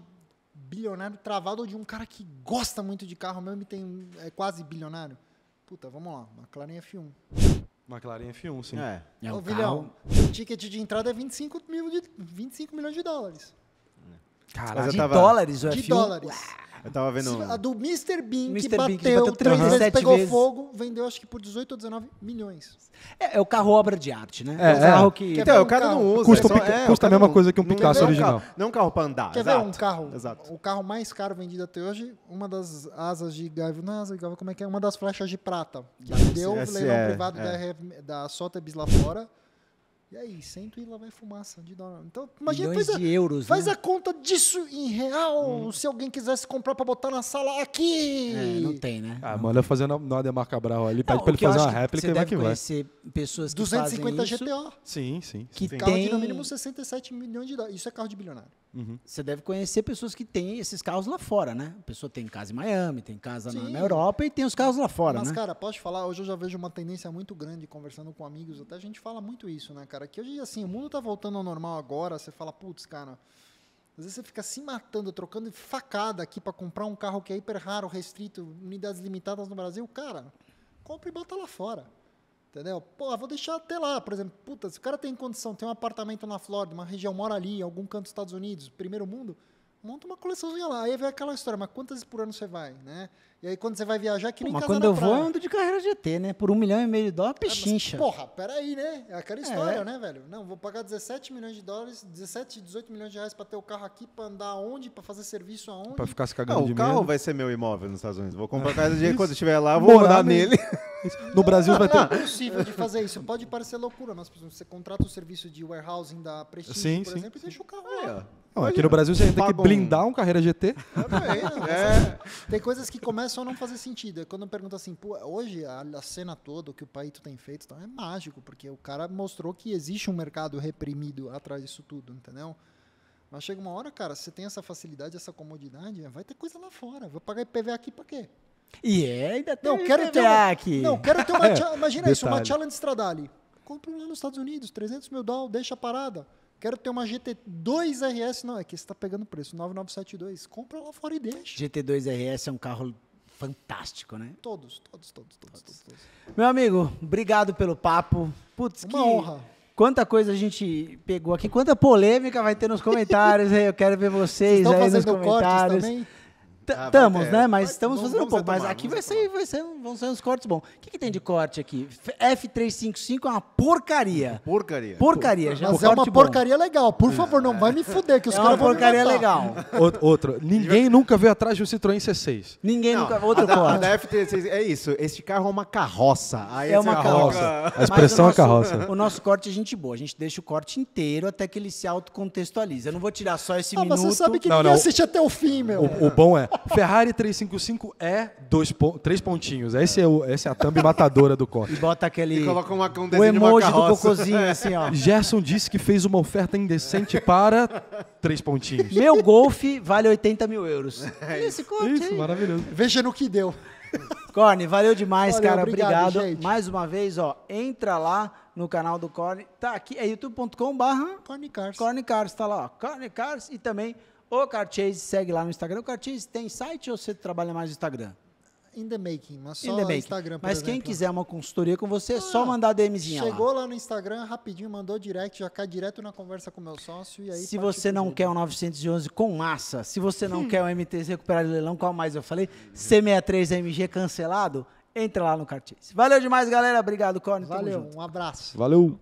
bilionário travado ou de um cara que gosta muito de carro mesmo e tem, é quase bilionário. Puta, vamos lá, McLaren F1. McLaren F1, sim. É. é um Vilhão, o ticket de entrada é 25, mil de, 25 milhões de dólares de tava... dólares o de F1? De dólares. Uau. Eu tava vendo. A do Mr. Bean, Mr. que, bateu, que vezes, pegou vezes. fogo, vendeu acho que por 18 ou 19 milhões. É, é o carro obra de arte, né? É, é o é. carro que. Então, é o cara carro. não usa. Custa, é, é custa a mesma não, coisa que um Picasso original. Um carro, não um carro pra andar. Quer exato, ver um carro? Exato. O carro mais caro vendido até hoje, uma das asas de Gaiva. Não, é asa de Gaiva, como é que é? Uma das flechas de prata. Que deu leilão privado da, da Sotheby's lá fora. E aí, 100 e lá vai fumaça de dólar. Então, imagina, faz, a, euros, faz né? a conta disso em real. Hum. Se alguém quisesse comprar pra botar na sala aqui. É, não tem, né? Ah, não. manda fazer na Marca Cabral ali, pede pra ele fazer uma réplica e vai que vai. pessoas que 250 fazem GTO. Sim, sim. sim que tem... carro de no mínimo 67 milhões de dólares. Isso é carro de bilionário. Uhum. Você deve conhecer pessoas que têm esses carros lá fora, né? A pessoa tem casa em Miami, tem casa na, na, Europa e tem os carros lá fora, Mas, né? cara, posso te falar? Hoje eu já vejo uma tendência muito grande, conversando com amigos, até a gente fala muito isso, né, cara? Que hoje, assim, o mundo tá voltando ao normal agora, você fala, putz, cara... Às vezes você fica se matando, trocando facada aqui para comprar um carro que é hiper raro, restrito, unidades limitadas no Brasil. Cara, compra e bota lá fora. Entendeu? Pô, vou deixar até lá, por exemplo. Puta, se o cara tem condição, tem um apartamento na Flórida, uma região, mora ali, em algum canto dos Estados Unidos, primeiro mundo, monta uma coleçãozinha lá. Aí vem aquela história, mas quantas por ano você vai, né? E aí quando você vai viajar, que nem Pô, Mas quando eu praia. vou, eu ando de carreira de ET, né? Por um milhão e meio de dólar, pechincha. É, mas, porra, peraí, né? É aquela é. história, é. né, velho? Não, vou pagar 17 milhões de dólares, 17, 18 milhões de reais pra ter o carro aqui, pra andar aonde, pra fazer serviço aonde. Pra ficar se cagando não, de o carro medo. vai ser meu imóvel nos Estados Unidos. Vou comprar é, casa de isso. quando estiver lá, vou Morar andar nele. [laughs] No Brasil vai ter. Não é possível de fazer isso. Pode parecer loucura, mas você contrata o serviço de warehousing da Prestige, sim, por sim, exemplo, sim. e deixa o carro lá. É, não, aqui no Brasil você tem que blindar um carreira GT. Também, [laughs] né? é. Tem coisas que começam a não fazer sentido. É quando eu pergunto assim, hoje a, a cena toda, o que o Paito tem feito, então, é mágico, porque o cara mostrou que existe um mercado reprimido atrás disso tudo, entendeu? Mas chega uma hora, cara, você tem essa facilidade, essa comodidade, vai ter coisa lá fora. Vou pagar IPV aqui pra quê? E é ainda tem não, quero IPVA ter uma, aqui. Não, quero ter uma. [laughs] imagina Detalhe. isso, uma Challenge Stradale. Compre lá nos Estados Unidos, 300 mil dólares, deixa parada. Quero ter uma GT2 RS. Não, é que você está pegando preço. 9972. Compra lá fora e deixa. GT2 RS é um carro fantástico, né? Todos, todos, todos, todos. todos. todos, todos. Meu amigo, obrigado pelo papo. Putz, uma que... honra. Quanta coisa a gente pegou aqui, quanta polêmica vai ter nos comentários hein? Eu quero ver vocês, vocês aí nos comentários. Cortes também? Estamos, ah, né? Mas estamos vamos, fazendo um pouco. mas aqui vai ser, vai ser, vão ser uns cortes bons. O que, que tem de corte aqui? F355 é uma porcaria. Porcaria. Porcaria, Por, já Mas é uma porcaria bom. legal. Por é. favor, não vai me fuder, que os é caras É uma porcaria legal. [laughs] Outro. Ninguém nunca veio atrás de um Citroën C6. Ninguém não, nunca. Outro corte. Da, a F36, é isso. Esse carro é uma carroça. Aí é uma carroça. carroça. É a expressão é nosso, é carroça. O nosso corte é gente boa. A gente deixa o corte inteiro até que ele se autocontextualiza. Eu não vou tirar só esse ah, minuto. Mas você sabe que não, ninguém não. assiste até o fim, meu. o bom é. Ferrari 355 é dois três pontinhos. é o, essa é a thumb matadora do corte. E bota aquele. E coloca uma, um o emoji do cocôzinho, [laughs] assim, ó. Gerson disse que fez uma oferta indecente para três pontinhos. Meu golfe vale 80 mil euros. [laughs] É esse corte. Isso, maravilhoso. Veja no que deu. Corne, valeu demais, valeu, cara. Obrigado. obrigado. Mais uma vez, ó, entra lá no canal do Corne. Tá aqui, é youtube.com barra Corne Cars. Corne Cars, tá lá, ó. Corne Cars e também o Carchase segue lá no Instagram. O Carchase tem site ou você trabalha mais no Instagram? In the making, mas só no Instagram. Mas exemplo. quem quiser uma consultoria com você, é ah, só mandar DMzinha. Chegou lá. lá. no Instagram, rapidinho, mandou direct, já cai direto na conversa com o meu sócio. E aí se você não quer o 911 com massa, se você não hum. quer o MTZ recuperar de leilão, qual mais eu falei? C63MG cancelado, entra lá no Cartese. Valeu demais, galera. Obrigado, Cone. Valeu, um abraço. Valeu.